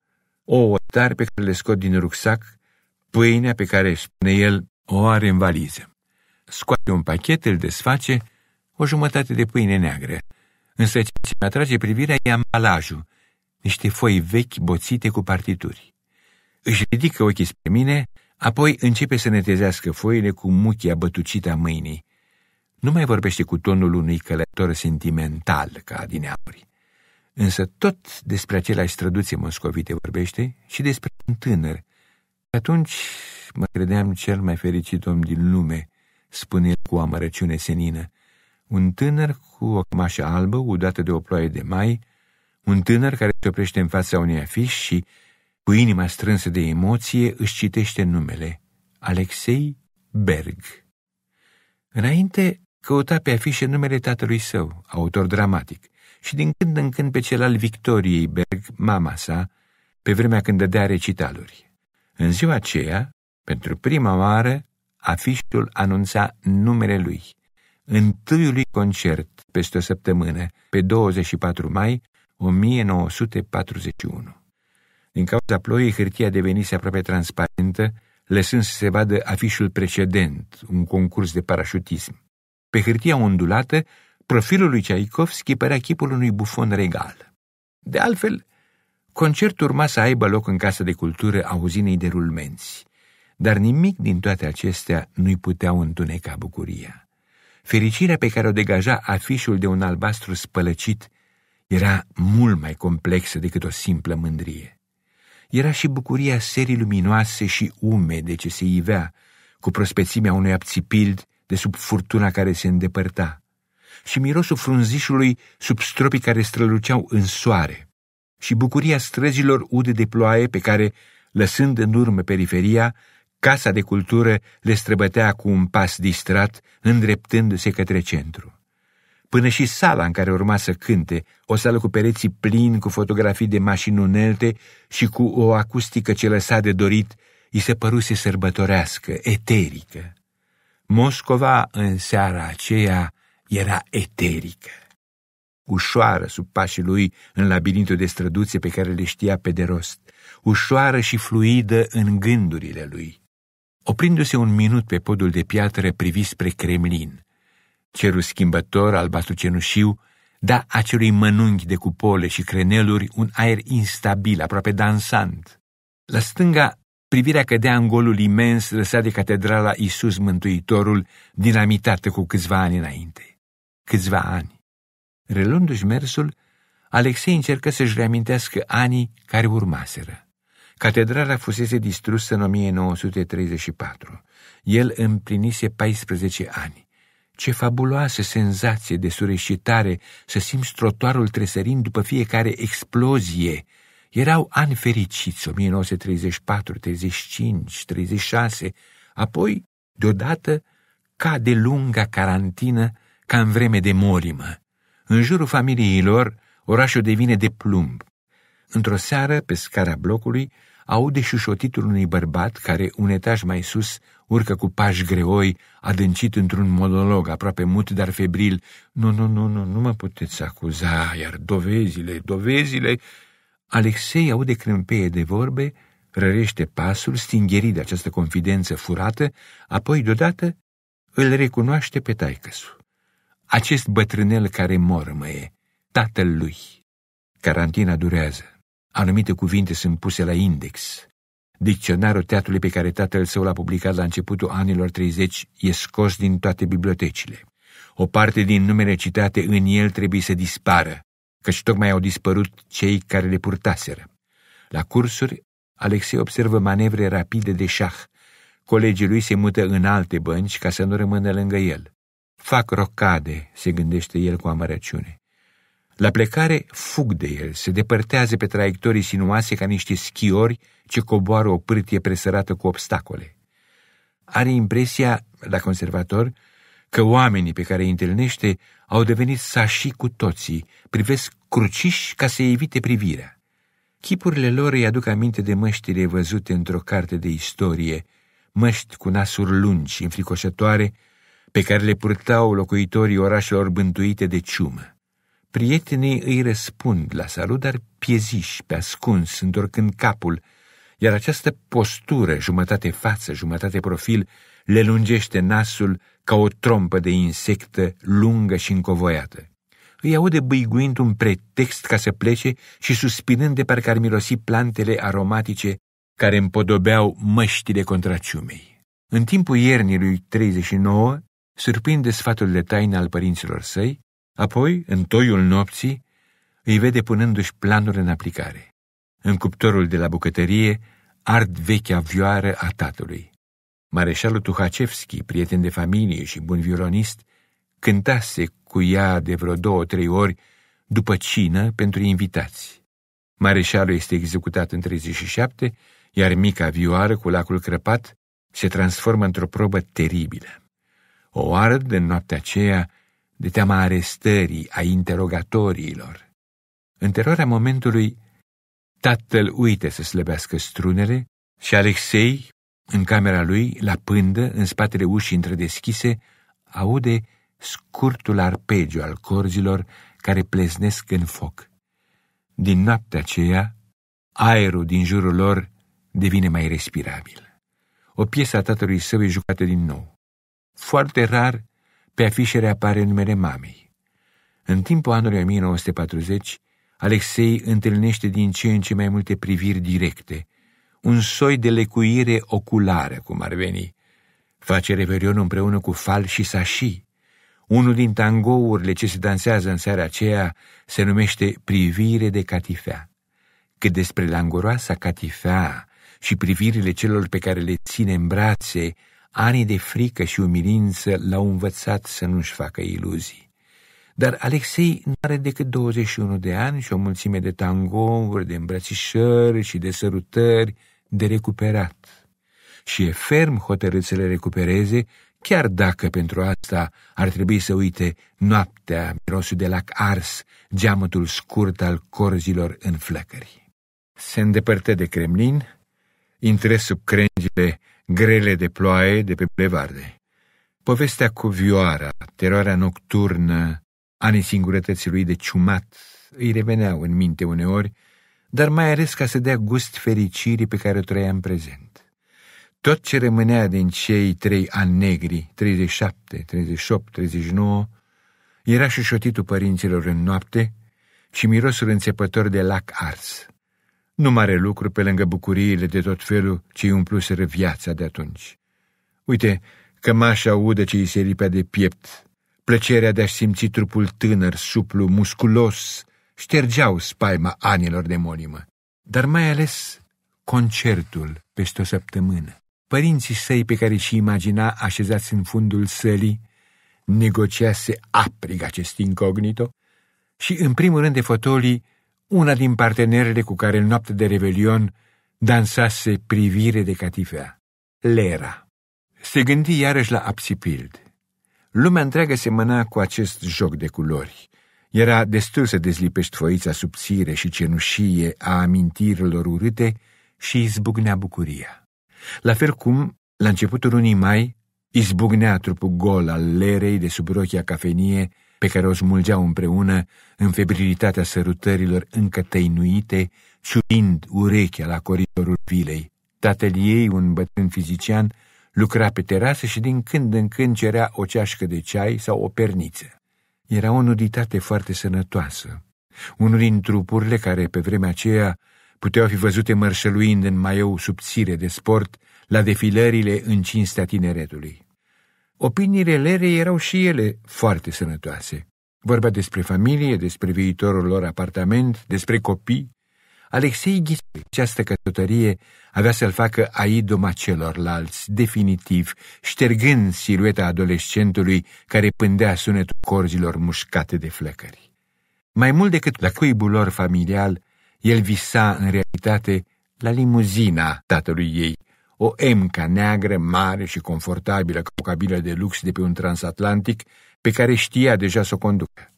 ouă tare pe care le scot din rucsac, pâinea pe care, spune el, o are în valiză. Scoate un pachet, îl desface, o jumătate de pâine neagră, însă ce mi atrage privirea e ambalajul, niște foi vechi boțite cu partituri. Își ridică ochii spre mine, apoi începe să netezească foile cu muchia bătucită a mâinii. Nu mai vorbește cu tonul unui călător sentimental ca adineauri. Însă tot despre aceleași străduțe moscovite vorbește și despre un tânăr. Atunci mă credeam cel mai fericit om din lume, spune cu amărăciune senină un tânăr cu o cămașă albă udată de o ploaie de mai, un tânăr care se oprește în fața unei afiș și, cu inima strânsă de emoție, își citește numele, Alexei Berg. Înainte căuta pe afișe numele tatălui său, autor dramatic, și din când în când pe cel al Victoriei Berg, mama sa, pe vremea când dădea recitaluri. În ziua aceea, pentru prima oară, afișul anunța numele lui – întâiului concert peste o săptămână, pe 24 mai 1941. Din cauza ploii, hârtia devenise aproape transparentă, lăsând să se vadă afișul precedent, un concurs de parașutism. Pe hârtia ondulată, profilul lui Ceaikovski părea chipul unui bufon regal. De altfel, concertul urma să aibă loc în Casa de Cultură a uzinei de rulmenți, dar nimic din toate acestea nu-i putea întuneca bucuria. Fericirea pe care o degaja afișul de un albastru spălăcit era mult mai complexă decât o simplă mândrie. Era și bucuria serii luminoase și umede ce se ivea, cu prospețimea unui apțipild de sub furtuna care se îndepărta, și mirosul frunzișului sub stropii care străluceau în soare, și bucuria străzilor ude de ploaie pe care, lăsând în urmă periferia, Casa de cultură le străbătea cu un pas distrat, îndreptându-se către centru. Până și sala în care urma să cânte, o sală cu pereții plini cu fotografii de mașini unelte și cu o acustică ce lăsa de dorit, i se păruse sărbătorească, eterică. Moscova în seara aceea era eterică. Ușoară sub pașii lui în labirintul de străduțe pe care le știa pe de rost, ușoară și fluidă în gândurile lui. Oprindu-se un minut pe podul de piatră, privi spre Kremlin. Cerul schimbător, albastru cenușiu, da acelui mănunchi de cupole și creneluri un aer instabil, aproape dansant. La stânga, privirea cădea în golul imens lăsat de catedrala Isus Mântuitorul, dinamitată cu câțiva ani înainte. Câțiva ani. relându și mersul, Alexei încercă să-și reamintească anii care urmaseră. Catedrala fusese distrusă în 1934. El împlinise 14 ani. Ce fabuloasă senzație de sureșitare să simți trotuarul tresărind după fiecare explozie! Erau ani fericiți, 1934, 35, 36, apoi, deodată, cade lunga carantină ca în vreme de morimă. În jurul familiilor, orașul devine de plumb. Într-o seară, pe scara blocului, aude șușotitul unui bărbat care, un etaj mai sus, urcă cu pași greoi, adâncit într-un monolog aproape mut, dar febril. Nu, nu, nu, nu, nu mă puteți acuza, iar dovezile, dovezile... Alexei aude crâmpeie de vorbe, rărește pasul, stingherit de această confidență furată, apoi, deodată, îl recunoaște pe taicăsu. Acest bătrânel care mormăie, tatăl lui. Carantina durează. Anumite cuvinte sunt puse la index. Dicționarul teatrului pe care tatăl său l-a publicat la începutul anilor 30 e scos din toate bibliotecile. O parte din numele citate în el trebuie să dispară, căci tocmai au dispărut cei care le purtaseră. La cursuri, Alexei observă manevre rapide de șah. Colegii lui se mută în alte bănci ca să nu rămână lângă el. Fac rocade, se gândește el cu amărăciune. La plecare fug de el, se depărtează pe traiectorii sinuoase ca niște schiori ce coboară o pârtie presărată cu obstacole. Are impresia, la conservator, că oamenii pe care îi întâlnește au devenit sași cu toții, privesc cruciși ca să evite privirea. Chipurile lor îi aduc aminte de măștile văzute într-o carte de istorie, măști cu nasuri lungi, înfricoșătoare, pe care le purtau locuitorii orașelor bântuite de ciumă. Prietenii îi răspund la salut, dar pieziși, pe ascuns, întorcând capul, iar această postură, jumătate față, jumătate profil, le lungește nasul ca o trompă de insectă lungă și încovoiată. Îi aude băiguind un pretext ca să plece și suspinând de parcă ar mirosi plantele aromatice care împodobeau măștile contraciumei. În timpul iernii lui 39, surprinde sfatul de taină al părinților săi, Apoi, în toiul nopții, îi vede punându-și planuri în aplicare. În cuptorul de la bucătărie ard vechea vioară a tatălui. Mareșalul Tuhacevski, prieten de familie și bun violonist, cântase cu ea de vreo două-trei ori după cină pentru invitați. Mareșalul este executat în 37, iar mica vioară cu lacul crăpat se transformă într-o probă teribilă. O ard în noaptea aceea de teama arestării, a interogatoriilor. În teroarea momentului, tatăl uite să slăbească strunele și Alexei, în camera lui, la pândă, în spatele ușii întredeschise, aude scurtul arpegiu al corzilor care pleznesc în foc. Din noaptea aceea, aerul din jurul lor devine mai respirabil. O piesă a tatălui său e jucată din nou. Foarte rar pe afișere apare numele mamei. În timpul anului 1940, Alexei întâlnește din ce în ce mai multe priviri directe, un soi de lecuire oculară, cum ar veni. Face reverion împreună cu Fal și Sashi. Unul din tangourile ce se dansează în seara aceea se numește Privire de catifea. Cât despre langoroasa catifea și privirile celor pe care le ține în brațe, Anii de frică și umilință l-au învățat să nu-și facă iluzii. Dar Alexei nu are decât 21 de ani și o mulțime de tangouri, de îmbrățișări și de sărutări de recuperat. Și e ferm hotărât să le recupereze, chiar dacă pentru asta ar trebui să uite noaptea, mirosul de lac ars, geamătul scurt al corzilor în flăcări. Se îndepărtă de Kremlin, intră sub crengile grele de ploaie de pe bulevarde. Povestea cu vioara, teroarea nocturnă, anii singurătății lui de ciumat, îi reveneau în minte uneori, dar mai ales ca să dea gust fericirii pe care o trăia în prezent. Tot ce rămânea din cei trei ani negri, 37, 38, 39, era șușotitul părinților în noapte și mirosul înțepător de lac ars. Nu mare lucru pe lângă bucuriile de tot felul ce îi umpluseră viața de atunci. Uite, cămașa udă ce îi se lipea de piept, plăcerea de a simți trupul tânăr, suplu, musculos, ștergeau spaima anilor de molimă, dar mai ales concertul peste o săptămână. Părinții săi pe care și imagina așezați în fundul sălii, negociase aprig acest incognito și, în primul rând de fotolii, una din partenerele cu care în noapte de revelion dansase privire de catifea, Lera. Se gândi iarăși la Apsipild. Lumea întreagă semăna cu acest joc de culori. Era destul să dezlipești foița subțire și cenușie a amintirilor urâte și izbucnea bucuria. La fel cum, la începutul lunii mai, izbucnea trupul gol al lerei de sub rochia cafenie pe care o smulgeau împreună în febrilitatea sărutărilor încă tăinuite, ciurind urechea la coridorul vilei. Tatăl ei, un bătrân fizician, lucra pe terasă și din când în când cerea o ceașcă de ceai sau o perniță. Era o nuditate foarte sănătoasă. Unul din trupurile care, pe vremea aceea, puteau fi văzute mărșăluind în maiou subțire de sport la defilările în cinstea tineretului. Opiniile Lere erau și ele foarte sănătoase. Vorbea despre familie, despre viitorul lor apartament, despre copii. Alexei ghise această căsătorie avea să-l facă aidoma celorlalți, definitiv, ștergând silueta adolescentului care pândea sunetul corzilor mușcate de flăcări. Mai mult decât la cuibul lor familial, el visa în realitate la limuzina tatălui ei, o emca neagră, mare și confortabilă, ca o cabină de lux de pe un transatlantic, pe care știa deja să o conducă.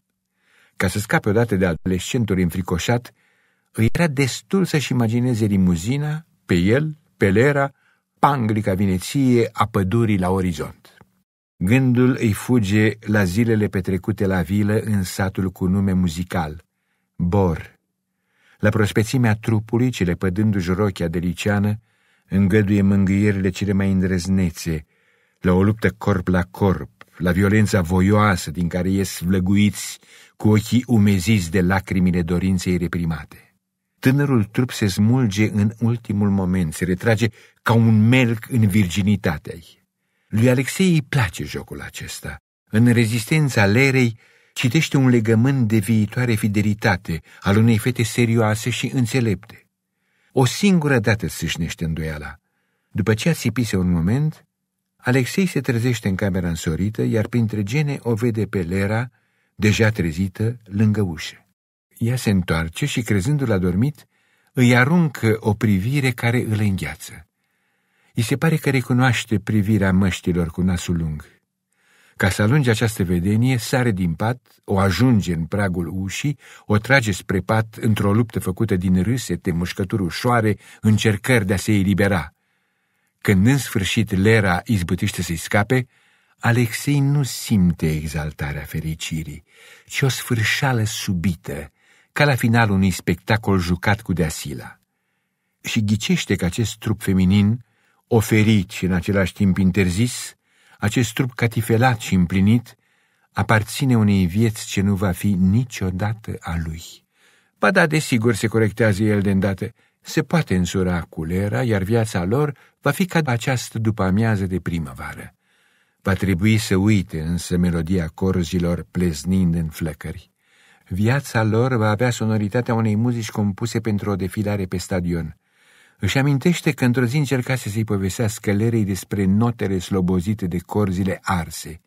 Ca să scape odată de adolescentul înfricoșat, îi era destul să-și imagineze limuzina, pe el, pe lera, panglica vineție a pădurii la orizont. Gândul îi fuge la zilele petrecute la vilă în satul cu nume muzical, Bor. La prospețimea trupului, ce lepădându-și rochea deliciană, îngăduie mângâierile cele mai îndrăznețe, la o luptă corp la corp, la violența voioasă din care ies vlăguiți cu ochii umeziți de lacrimile dorinței reprimate. Tânărul trup se smulge în ultimul moment, se retrage ca un melc în virginitatea ei. Lui Alexei îi place jocul acesta. În rezistența lerei citește un legământ de viitoare fidelitate al unei fete serioase și înțelepte. O singură dată sâșnește îndoiala. După ce a țipise un moment, Alexei se trezește în camera însorită, iar printre gene o vede pe Lera, deja trezită, lângă ușă. Ea se întoarce și, crezându-l adormit, îi aruncă o privire care îl îngheață. I se pare că recunoaște privirea măștilor cu nasul lung. Ca să alunge această vedenie, sare din pat, o ajunge în pragul ușii, o trage spre pat într-o luptă făcută din râsete, mușcături ușoare, încercări de a se elibera. Când în sfârșit Lera izbutește să-i scape, Alexei nu simte exaltarea fericirii, ci o sfârșală subită, ca la finalul unui spectacol jucat cu deasila. Și ghicește că acest trup feminin, oferit și în același timp interzis, acest trup catifelat și împlinit aparține unei vieți ce nu va fi niciodată a lui. Ba da, desigur, se corectează el de îndată, se poate însura culera, iar viața lor va fi ca această după-amiază de primăvară. Va trebui să uite însă melodia corzilor pleznind în flăcări. Viața lor va avea sonoritatea unei muzici compuse pentru o defilare pe stadion. Își amintește că într-o zi încercase să-i povestească Lerei despre notele slobozite de corzile arse.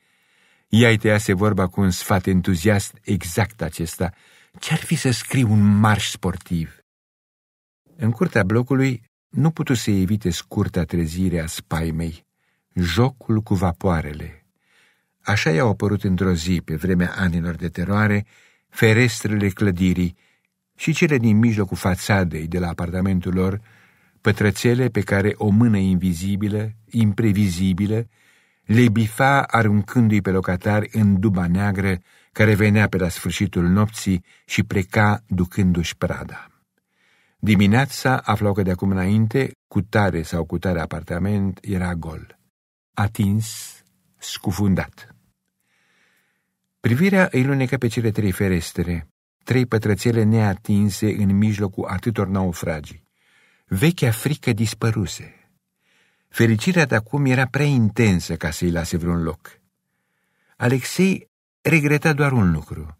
Ea îi tăiase vorba cu un sfat entuziast exact acesta. Ce-ar fi să scriu un marș sportiv? În curtea blocului nu putu să evite scurta trezire a spaimei, jocul cu vapoarele. Așa i-au apărut într-o zi, pe vremea anilor de teroare, ferestrele clădirii și cele din mijlocul fațadei de la apartamentul lor, pătrățele pe care o mână invizibilă, imprevizibilă, le bifa aruncându-i pe locatari în duba neagră care venea pe la sfârșitul nopții și pleca ducându-și prada. Dimineața aflau că de acum înainte, cu tare sau cu tare apartament, era gol. Atins, scufundat. Privirea îi lunecă pe cele trei ferestre, trei pătrățele neatinse în mijlocul atâtor naufragii. Vechea frică dispăruse. Fericirea de acum era prea intensă ca să-i lase vreun loc. Alexei regreta doar un lucru.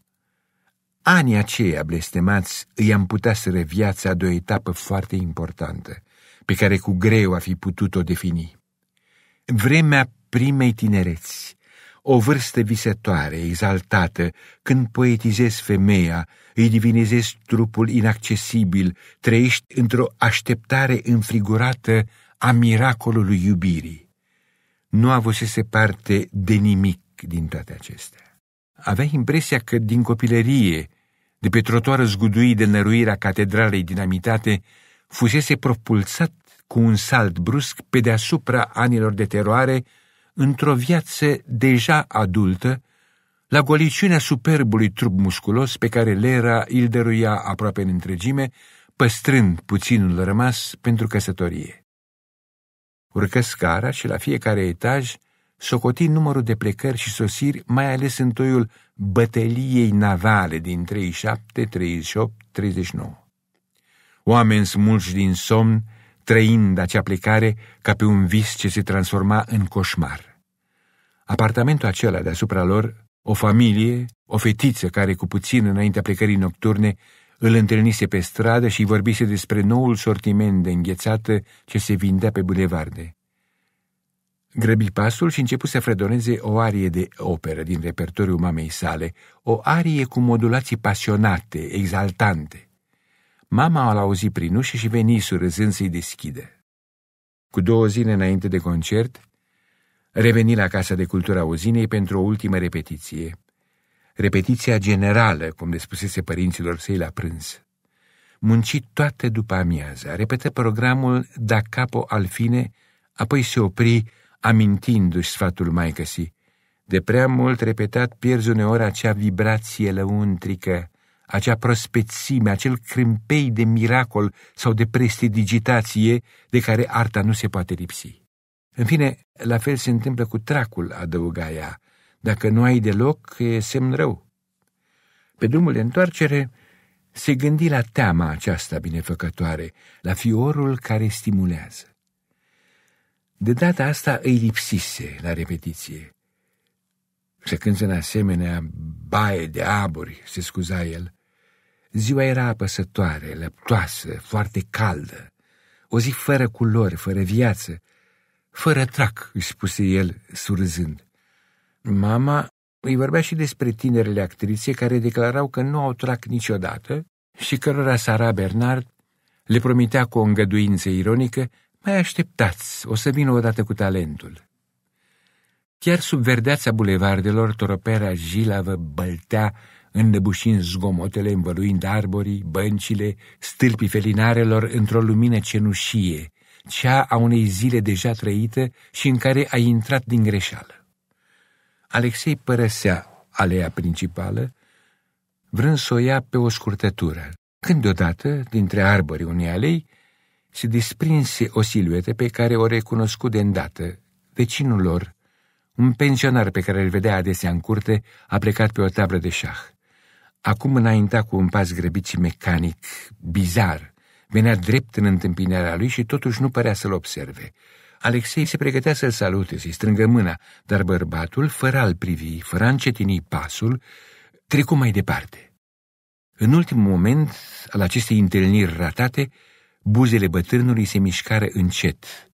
Anii aceia blestemați îi amputaseră viața de o etapă foarte importantă, pe care cu greu a fi putut-o defini. Vremea primei tinereți, o vârstă visătoare, exaltată, când poetizezi femeia, îi divinizezi trupul inaccesibil, trăiești într-o așteptare înfrigurată a miracolului iubirii. Nu avusese parte de nimic din toate acestea. Avea impresia că din copilărie, de pe trotuară zguduit de năruirea catedralei dinamitate, fusese propulsat cu un salt brusc pe deasupra anilor de teroare într-o viață deja adultă, la goliciunea superbului trup musculos pe care Lera îl dăruia aproape în întregime, păstrând puținul rămas pentru căsătorie. Urcă scara și la fiecare etaj socoti numărul de plecări și sosiri, mai ales în toiul bătăliei navale din 37, 38, 39. Oameni smulși din somn, trăind acea plecare ca pe un vis ce se transforma în coșmar apartamentul acela deasupra lor, o familie, o fetiță care cu puțin înaintea plecării nocturne îl întâlnise pe stradă și vorbise despre noul sortiment de înghețată ce se vindea pe bulevarde. Grăbi pasul și începu să fredoneze o arie de operă din repertoriul mamei sale, o arie cu modulații pasionate, exaltante. Mama o auzit prin ușă și veni surâzând să-i deschidă. Cu două zile înainte de concert, reveni la Casa de Cultura Uzinei pentru o ultimă repetiție. Repetiția generală, cum le spusese părinților săi la prânz. Munci toată după amiaza, repetă programul da capo al fine, apoi se opri amintindu-și sfatul maicăsii. De prea mult repetat pierzi uneori acea vibrație lăuntrică, acea prospețime, acel crâmpei de miracol sau de prestidigitație de care arta nu se poate lipsi. În fine, la fel se întâmplă cu tracul, adăuga ea. Dacă nu ai deloc, e semn rău. Pe drumul de întoarcere se gândi la teama aceasta binefăcătoare, la fiorul care stimulează. De data asta îi lipsise la repetiție. Și când în asemenea baie de aburi, se scuza el. Ziua era apăsătoare, lăptoasă, foarte caldă. O zi fără culori, fără viață, fără trac, își spuse el, surzând. Mama îi vorbea și despre tinerele actrițe care declarau că nu au trac niciodată și cărora Sara Bernard le promitea cu o îngăduință ironică, mai așteptați, o să vină odată cu talentul. Chiar sub verdeața bulevardelor, toropera jilavă băltea, îndăbușind zgomotele, învăluind arborii, băncile, stâlpii felinarelor într-o lumină cenușie, cea a unei zile deja trăite și în care ai intrat din greșeală. Alexei părăsea alea principală, vrând să o ia pe o scurtătură, când deodată, dintre arborii unei alei, se desprinse o siluetă pe care o recunoscu de îndată, vecinul lor, un pensionar pe care îl vedea adesea în curte, a plecat pe o tablă de șah. Acum înainta cu un pas grăbit și mecanic, bizar, Venea drept în întâmpinarea lui și totuși nu părea să-l observe. Alexei se pregătea să-l salute, să-i strângă mâna, dar bărbatul, fără al privi, fără a încetini pasul, trecu mai departe. În ultimul moment al acestei întâlniri ratate, buzele bătrânului se mișcară încet.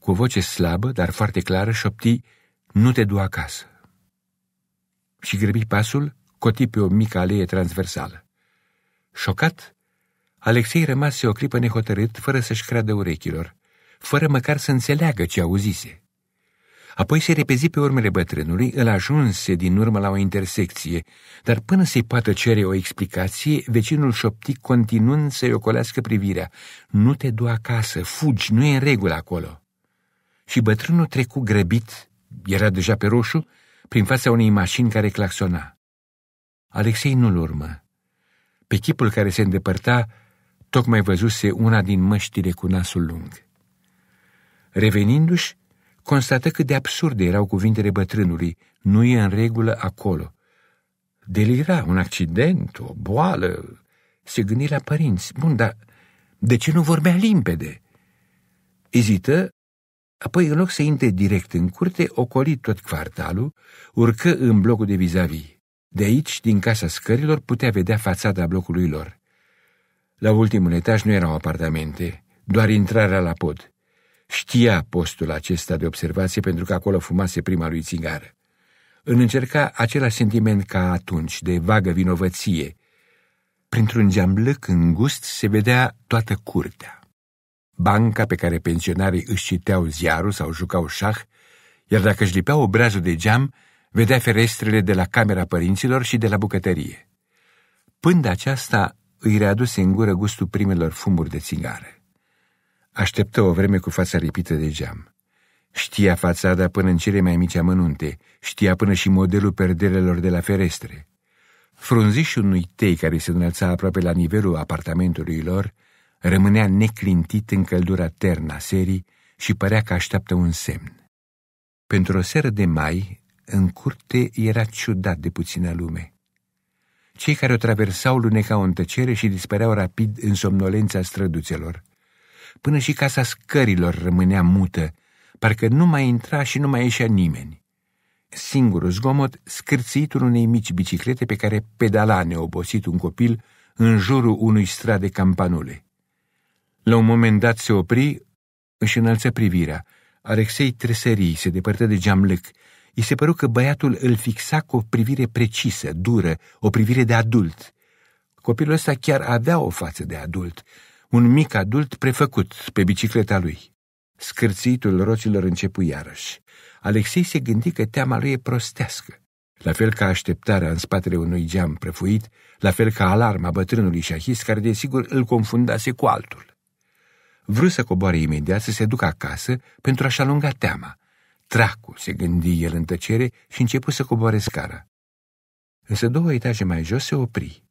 Cu o voce slabă, dar foarte clară, șopti, nu te du acasă. Și grăbi pasul, coti pe o mică alee transversală. Șocat, Alexei rămase o clipă nehotărât, fără să-și creadă urechilor, fără măcar să înțeleagă ce auzise. Apoi se repezi pe urmele bătrânului, îl ajunse din urmă la o intersecție, dar până se poată cere o explicație, vecinul șopti continuând să-i ocolească privirea. Nu te du acasă, fugi, nu e în regulă acolo." Și bătrânul trecu grăbit, era deja pe roșu, prin fața unei mașini care claxona. Alexei nu-l urmă. Pe chipul care se îndepărta, tocmai văzuse una din măștile cu nasul lung. Revenindu-și, constată cât de absurde erau cuvintele bătrânului, nu e în regulă acolo. Delira, un accident, o boală, se gândi la părinți. Bun, dar de ce nu vorbea limpede? Ezită, apoi în loc să intre direct în curte, ocoli tot quartalul, urcă în blocul de vis-a-vis. De aici, din casa scărilor, putea vedea fațada blocului lor. La ultimul etaj nu erau apartamente, doar intrarea la pod. Știa postul acesta de observație pentru că acolo fumase prima lui țigară. În încerca același sentiment ca atunci, de vagă vinovăție. Printr-un geamblăc îngust se vedea toată curtea. Banca pe care pensionarii își citeau ziarul sau jucau șah, iar dacă își lipeau obrazul de geam, vedea ferestrele de la camera părinților și de la bucătărie. Pânda aceasta îi readuse în gură gustul primelor fumuri de țigare. Așteptă o vreme cu fața lipită de geam. Știa fațada până în cele mai mici amănunte, știa până și modelul perdelelor de la ferestre. Frunzișul unui tei care se înălța aproape la nivelul apartamentului lor, rămânea neclintit în căldura terna serii și părea că așteaptă un semn. Pentru o seră de mai, în curte era ciudat de puțină lume. Cei care o traversau lunecau în tăcere și dispăreau rapid în somnolența străduțelor. Până și casa scărilor rămânea mută, parcă nu mai intra și nu mai ieșea nimeni. Singurul zgomot, scârțitul unei mici biciclete pe care pedala neobosit un copil în jurul unui strat de campanule. La un moment dat se opri, își înălță privirea. Alexei tresării, se depărtă de geamlâc, I se păru că băiatul îl fixa cu o privire precisă, dură, o privire de adult. Copilul ăsta chiar avea o față de adult, un mic adult prefăcut pe bicicleta lui. Scârțitul roților începu iarăși. Alexei se gândi că teama lui e prostească. La fel ca așteptarea în spatele unui geam prefuit, la fel ca alarma bătrânului șahist, care desigur îl confundase cu altul. Vrut să coboare imediat să se ducă acasă pentru a-și alunga teama, Dracu, se gândi el în tăcere și începu să coboare scara. Însă două etaje mai jos se opri.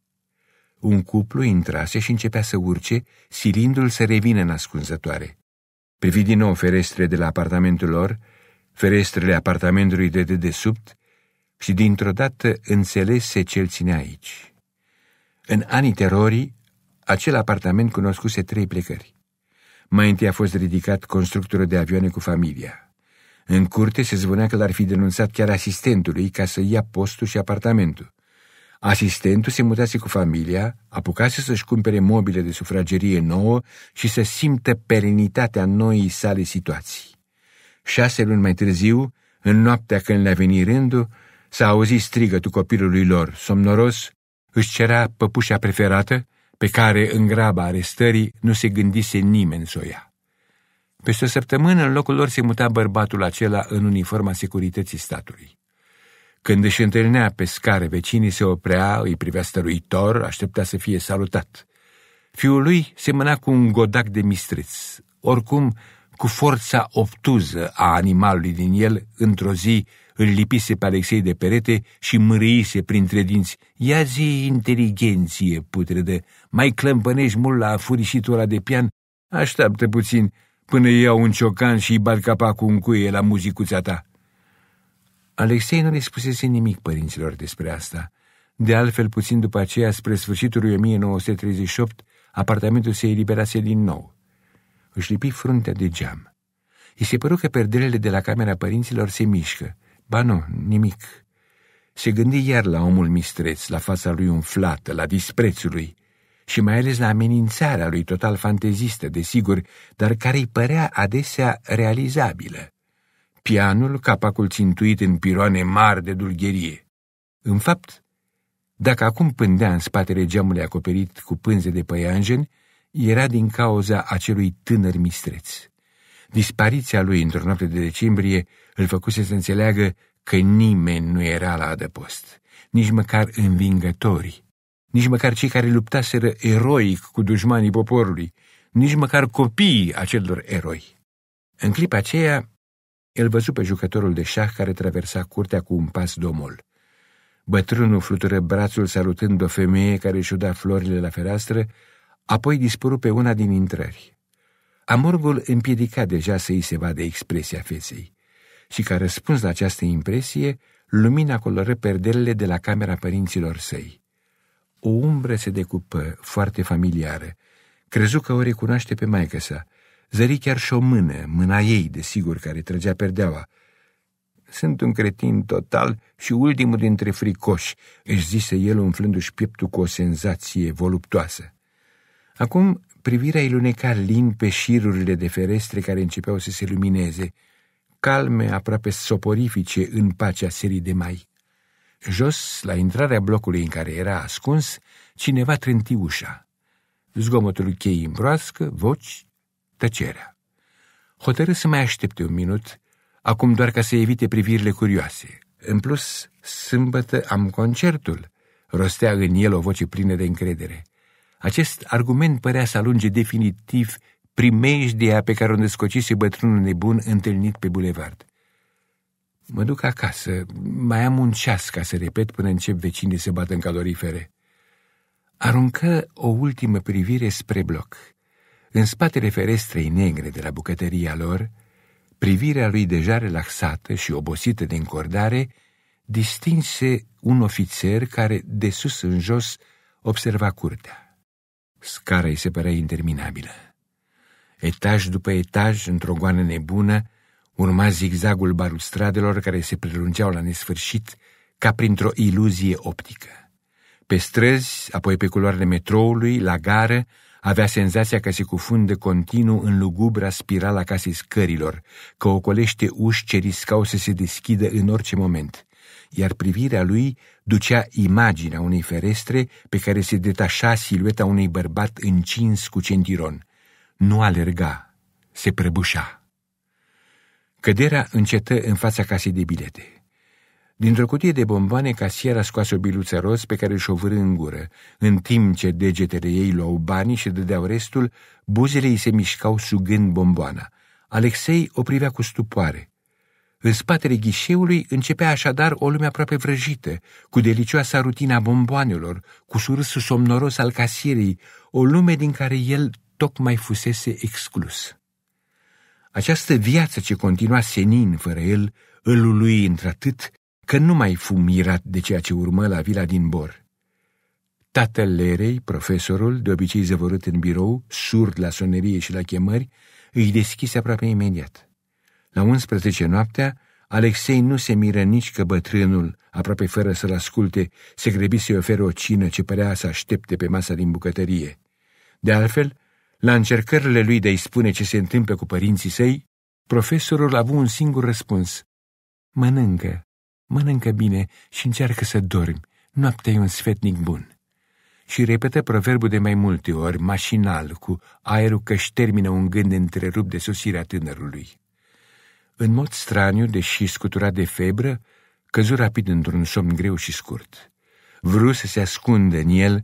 Un cuplu intrase și începea să urce, silindu-l să revină în ascunzătoare. Privi din nou ferestre de la apartamentul lor, ferestrele apartamentului de dedesubt și dintr-o dată înțelese ce îl ține aici. În anii terorii, acel apartament cunoscuse trei plecări. Mai întâi a fost ridicat constructorul de avioane cu familia. În curte se zvonea că l-ar fi denunțat chiar asistentului ca să ia postul și apartamentul. Asistentul se mutase cu familia, apucase să-și cumpere mobile de sufragerie nouă și să simtă perenitatea noii sale situații. Șase luni mai târziu, în noaptea când le-a venit rândul, s-a auzit strigătul copilului lor, somnoros, își cerea păpușa preferată, pe care, în graba arestării, nu se gândise nimeni să o ia. Peste o săptămână, în locul lor se muta bărbatul acela în uniforma securității statului. Când își întâlnea pe scară vecinii, se oprea, îi privea stăruitor, aștepta să fie salutat. Fiul lui semăna cu un godac de mistreț, oricum cu forța obtuză a animalului din el, într-o zi îl lipise pe Alexei de perete și mârâise printre dinți. Ia zi inteligenție putredă, mai clămpănești mult la furișitul ăla de pian? Așteaptă puțin, până iau un ciocan și-i bat capacul în cuie la muzicuța ta. Alexei nu le spusese nimic părinților despre asta. De altfel, puțin după aceea, spre sfârșitul lui 1938, apartamentul se eliberase din nou. Își lipi fruntea de geam. I se păru că perdelele de la camera părinților se mișcă. Ba nu, nimic. Se gândi iar la omul mistreț, la fața lui umflată, la disprețul lui și mai ales la amenințarea lui total fantezistă, desigur, dar care îi părea adesea realizabilă. Pianul, capacul țintuit în piroane mari de dulgherie. În fapt, dacă acum pândea în spatele geamului acoperit cu pânze de păianjen, era din cauza acelui tânăr mistreț. Dispariția lui într-o noapte de decembrie îl făcuse să înțeleagă că nimeni nu era la adăpost, nici măcar învingătorii nici măcar cei care luptaseră eroic cu dușmanii poporului, nici măcar copiii acelor eroi. În clipa aceea, el văzu pe jucătorul de șah care traversa curtea cu un pas domol. Bătrânul flutură brațul salutând o femeie care își uda florile la fereastră, apoi dispăru pe una din intrări. Amurgul împiedica deja să îi se vadă expresia feței și ca răspuns la această impresie, lumina coloră perdelele de la camera părinților săi o umbră se decupă, foarte familiară. Crezu că o recunoaște pe maică sa. Zări chiar și o mână, mâna ei, desigur, care trăgea perdeaua. Sunt un cretin total și ultimul dintre fricoși, își zise el umflându-și pieptul cu o senzație voluptoasă. Acum privirea luneca lin pe șirurile de ferestre care începeau să se lumineze, calme aproape soporifice în pacea serii de mai. Jos, la intrarea blocului în care era ascuns, cineva trânti ușa. Zgomotul cheii îmbroască, voci, tăcerea. Hotărâ să mai aștepte un minut, acum doar ca să evite privirile curioase. În plus, sâmbătă am concertul, rostea în el o voce plină de încredere. Acest argument părea să alunge definitiv primejdia pe care o născocise bătrânul nebun întâlnit pe bulevard. Mă duc acasă, mai am un ceas ca să repet până încep vecinii să bată în calorifere. Aruncă o ultimă privire spre bloc. În spatele ferestrei negre de la bucătăria lor, privirea lui deja relaxată și obosită de încordare, distinse un ofițer care, de sus în jos, observa curtea. Scara îi se părea interminabilă. Etaj după etaj, într-o goană nebună, Urma zigzagul balustradelor care se prelungeau la nesfârșit ca printr-o iluzie optică. Pe străzi, apoi pe culoarele metroului, la gară, avea senzația că se cufundă continuu în lugubra spirala casei scărilor, că ocolește uși ce riscau să se deschidă în orice moment, iar privirea lui ducea imaginea unei ferestre pe care se detașa silueta unui bărbat încins cu centiron. Nu alerga, se prăbușa. Căderea încetă în fața casei de bilete. Dintr-o cutie de bomboane, casiera scoase o biluță roz pe care își o vârâ în gură. În timp ce degetele ei luau banii și dădeau restul, buzele ei se mișcau sugând bomboana. Alexei o privea cu stupoare. În spatele ghișeului începea așadar o lume aproape vrăjită, cu delicioasa rutina bomboanelor, cu surâsul somnoros al casierii, o lume din care el tocmai fusese exclus. Această viață ce continua senin fără el îl lui într-atât că nu mai fu mirat de ceea ce urmă la vila din Bor. Tatăl Lerei, profesorul, de obicei zăvorât în birou, surd la sonerie și la chemări, îi deschise aproape imediat. La 11 noaptea, Alexei nu se miră nici că bătrânul, aproape fără să-l asculte, se grebise să-i ofere o cină ce părea să aștepte pe masa din bucătărie. De altfel, la încercările lui de a-i spune ce se întâmplă cu părinții săi, profesorul a avut un singur răspuns. Mănâncă, mănâncă bine și încearcă să dormi. Noaptea e un sfetnic bun. Și repetă proverbul de mai multe ori, mașinal, cu aerul că și termină un gând întrerupt de sosirea tânărului. În mod straniu, deși scuturat de febră, căzu rapid într-un somn greu și scurt. Vru să se ascundă în el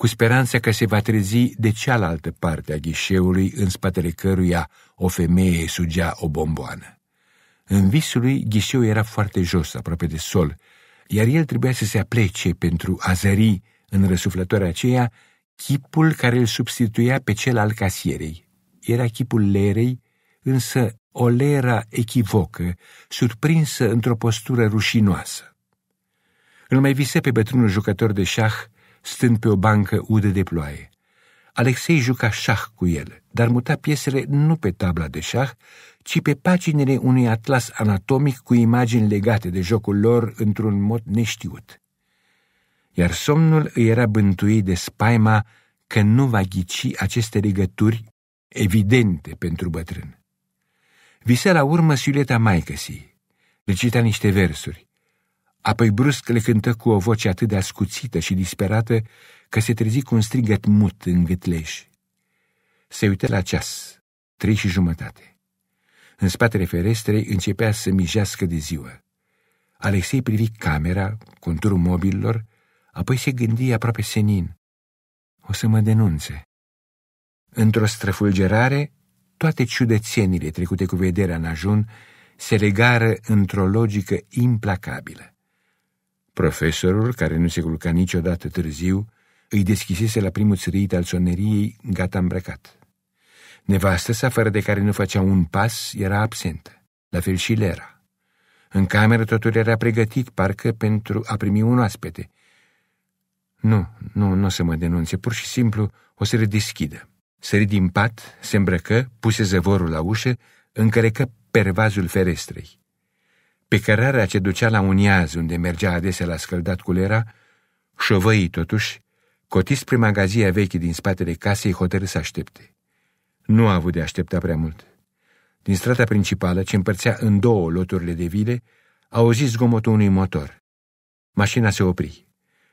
cu speranța că se va trezi de cealaltă parte a ghișeului în spatele căruia o femeie sugea o bomboană. În visul lui, ghișeul era foarte jos, aproape de sol, iar el trebuia să se aplece pentru a zări în răsuflătoarea aceea chipul care îl substituia pe cel al casierei. Era chipul lerei, însă o lera echivocă, surprinsă într-o postură rușinoasă. Îl mai vise pe bătrânul jucător de șah, stând pe o bancă udă de ploaie. Alexei juca șah cu el, dar muta piesele nu pe tabla de șah, ci pe paginile unui atlas anatomic cu imagini legate de jocul lor într-un mod neștiut. Iar somnul îi era bântuit de spaima că nu va ghici aceste legături evidente pentru bătrân. Visea la urmă maică-sii, recita niște versuri, Apoi brusc le cântă cu o voce atât de ascuțită și disperată că se trezi cu un strigăt mut în gâtleș. Se uită la ceas, trei și jumătate. În spatele ferestrei începea să mijească de ziua. Alexei privi camera, conturul mobililor, apoi se gândi aproape senin. O să mă denunțe. Într-o străfulgerare, toate ciudățenile trecute cu vederea în ajun se legară într-o logică implacabilă. Profesorul, care nu se culca niciodată târziu, îi deschisese la primul țărit al soneriei gata îmbrăcat. Nevastă sa, fără de care nu făcea un pas, era absentă, la fel și Lera. În cameră totul era pregătit, parcă pentru a primi un oaspete. Nu, nu, nu o să mă denunțe, pur și simplu o să redeschidă. Sări din pat, se îmbrăcă, puse zăvorul la ușă, încărecă pervazul ferestrei. Pe cărarea ce ducea la un iaz, unde mergea adesea la scăldat culera, șovăii totuși, cotis prin magazia veche din spatele casei, hotărâ să aștepte. Nu a avut de aștepta prea mult. Din strada principală, ce împărțea în două loturile de vile, auzi zgomotul unui motor. Mașina se opri.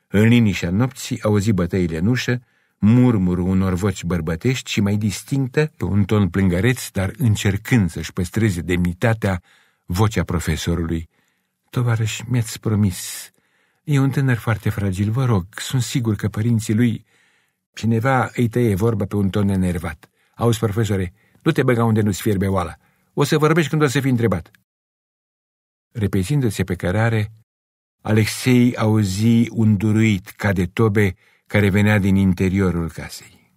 În linișa nopții auzi bătăile în ușă, murmurul unor voci bărbătești și mai distinctă, pe un ton plângăreț, dar încercând să-și păstreze demnitatea vocea profesorului. Tovarăș, mi-ați promis. E un tânăr foarte fragil, vă rog, sunt sigur că părinții lui... Cineva îi tăie vorba pe un ton enervat. Auzi, profesore, nu te băga unde nu-ți fierbe oala. O să vorbești când o să fii întrebat. Repezindu-se pe cărare, Alexei auzi un duruit ca de tobe care venea din interiorul casei.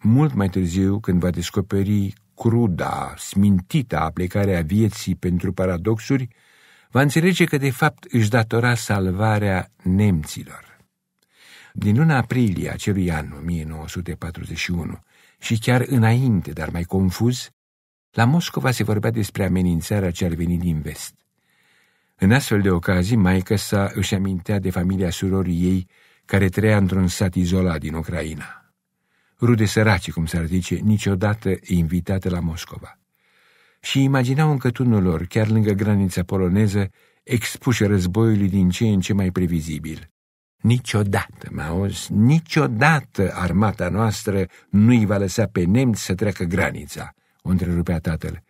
Mult mai târziu, când va descoperi cruda, smintită aplicare a vieții pentru paradoxuri, va înțelege că de fapt își datora salvarea nemților. Din luna aprilie acelui an 1941 și chiar înainte, dar mai confuz, la Moscova se vorbea despre amenințarea ce ar veni din vest. În astfel de ocazii, maică sa își amintea de familia surorii ei care trăia într-un sat izolat din Ucraina rude săraci, cum s-ar zice, niciodată invitate la Moscova. Și imaginau cătunul lor, chiar lângă granița poloneză, expuși războiului din ce în ce mai previzibil. Niciodată, mă auzi, niciodată armata noastră nu-i va lăsa pe nemți să treacă granița, o întrerupea tatăl.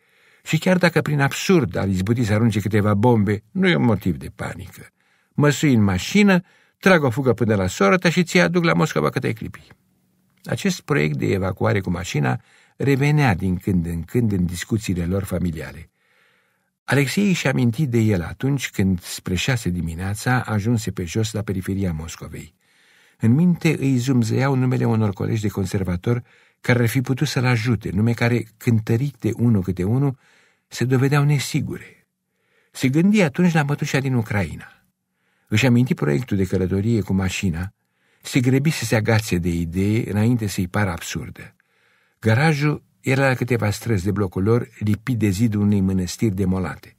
Și chiar dacă prin absurd ar izbuti să arunce câteva bombe, nu e un motiv de panică. sui în mașină, trag o fugă până la soră ta și ți-i aduc la Moscova câte clipi. Acest proiect de evacuare cu mașina revenea din când în când în discuțiile lor familiale. Alexei și-a mintit de el atunci când, spre șase dimineața, ajunse pe jos la periferia Moscovei. În minte îi zumzeau numele unor colegi de conservator care ar fi putut să-l ajute, nume care, cântărite unul câte unul, se dovedeau nesigure. Se gândi atunci la mătușa din Ucraina. Își aminti proiectul de călătorie cu mașina, se grăbi să se agațe de idee înainte să-i pară absurdă. Garajul era la câteva străzi de blocul lor, lipit de zidul unei mănăstiri demolate.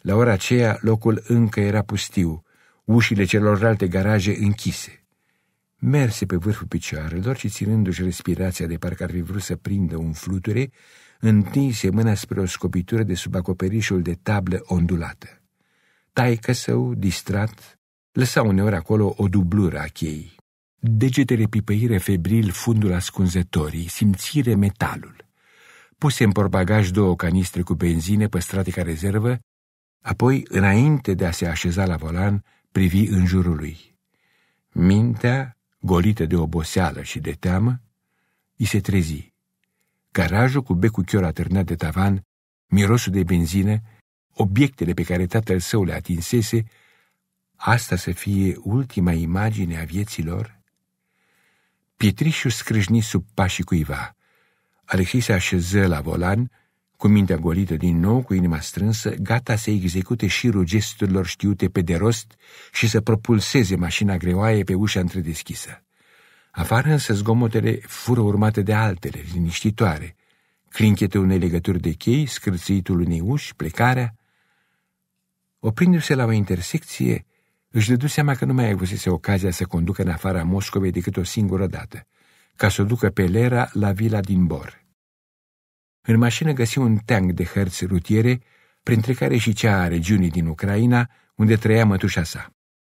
La ora aceea, locul încă era pustiu, ușile celorlalte garaje închise. Merse pe vârful picioarelor și ținându-și respirația de parcă ar fi vrut să prindă un fluture, întinse mâna spre o scopitură de sub acoperișul de tablă ondulată. Taică său, distrat, lăsa uneori acolo o dublură a cheii. Degetele pipăire febril fundul ascunzătorii, simțire metalul. Puse în porbagaj două canistre cu benzine păstrate ca rezervă, apoi, înainte de a se așeza la volan, privi în jurul lui. Mintea, golită de oboseală și de teamă, îi se trezi. Garajul cu becul chior atârnat de tavan, mirosul de benzină, obiectele pe care tatăl său le atinsese, asta să fie ultima imagine a vieților? Pietrișul scrâșni sub pașii cuiva. Alexei se așeză la volan, cu mintea golită din nou, cu inima strânsă, gata să execute șirul gesturilor știute pe de rost și să propulseze mașina greoaie pe ușa întredeschisă. Afară însă zgomotele fură urmate de altele, liniștitoare, clinchete unei legături de chei, scârțâitul unei uși, plecarea. Oprindu-se la o intersecție, își dădu seama că nu mai avusese ocazia să conducă în afara Moscovei decât o singură dată, ca să o ducă pe Lera la vila din Bor. În mașină găsi un teanc de hărți rutiere, printre care și cea a regiunii din Ucraina, unde trăia mătușa sa.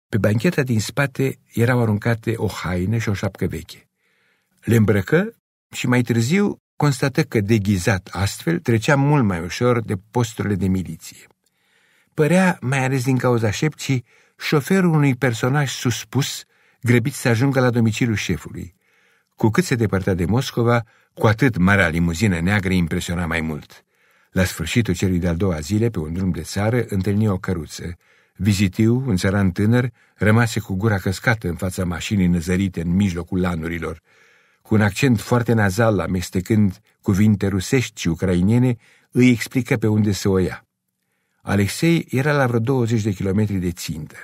Pe bancheta din spate erau aruncate o haină și o șapcă veche. Le îmbrăcă și mai târziu constată că deghizat astfel trecea mult mai ușor de posturile de miliție. Părea, mai ales din cauza șepcii, șoferul unui personaj suspus, grăbit să ajungă la domiciliul șefului. Cu cât se depărta de Moscova, cu atât marea limuzină neagră impresiona mai mult. La sfârșitul celui de-al doua zile, pe un drum de țară, întâlni o căruță. Vizitiu, un țăran tânăr, rămase cu gura căscată în fața mașinii năzărite în mijlocul lanurilor. Cu un accent foarte nazal, amestecând cuvinte rusești și ucrainiene, îi explică pe unde să o ia. Alexei era la vreo 20 de kilometri de țintă.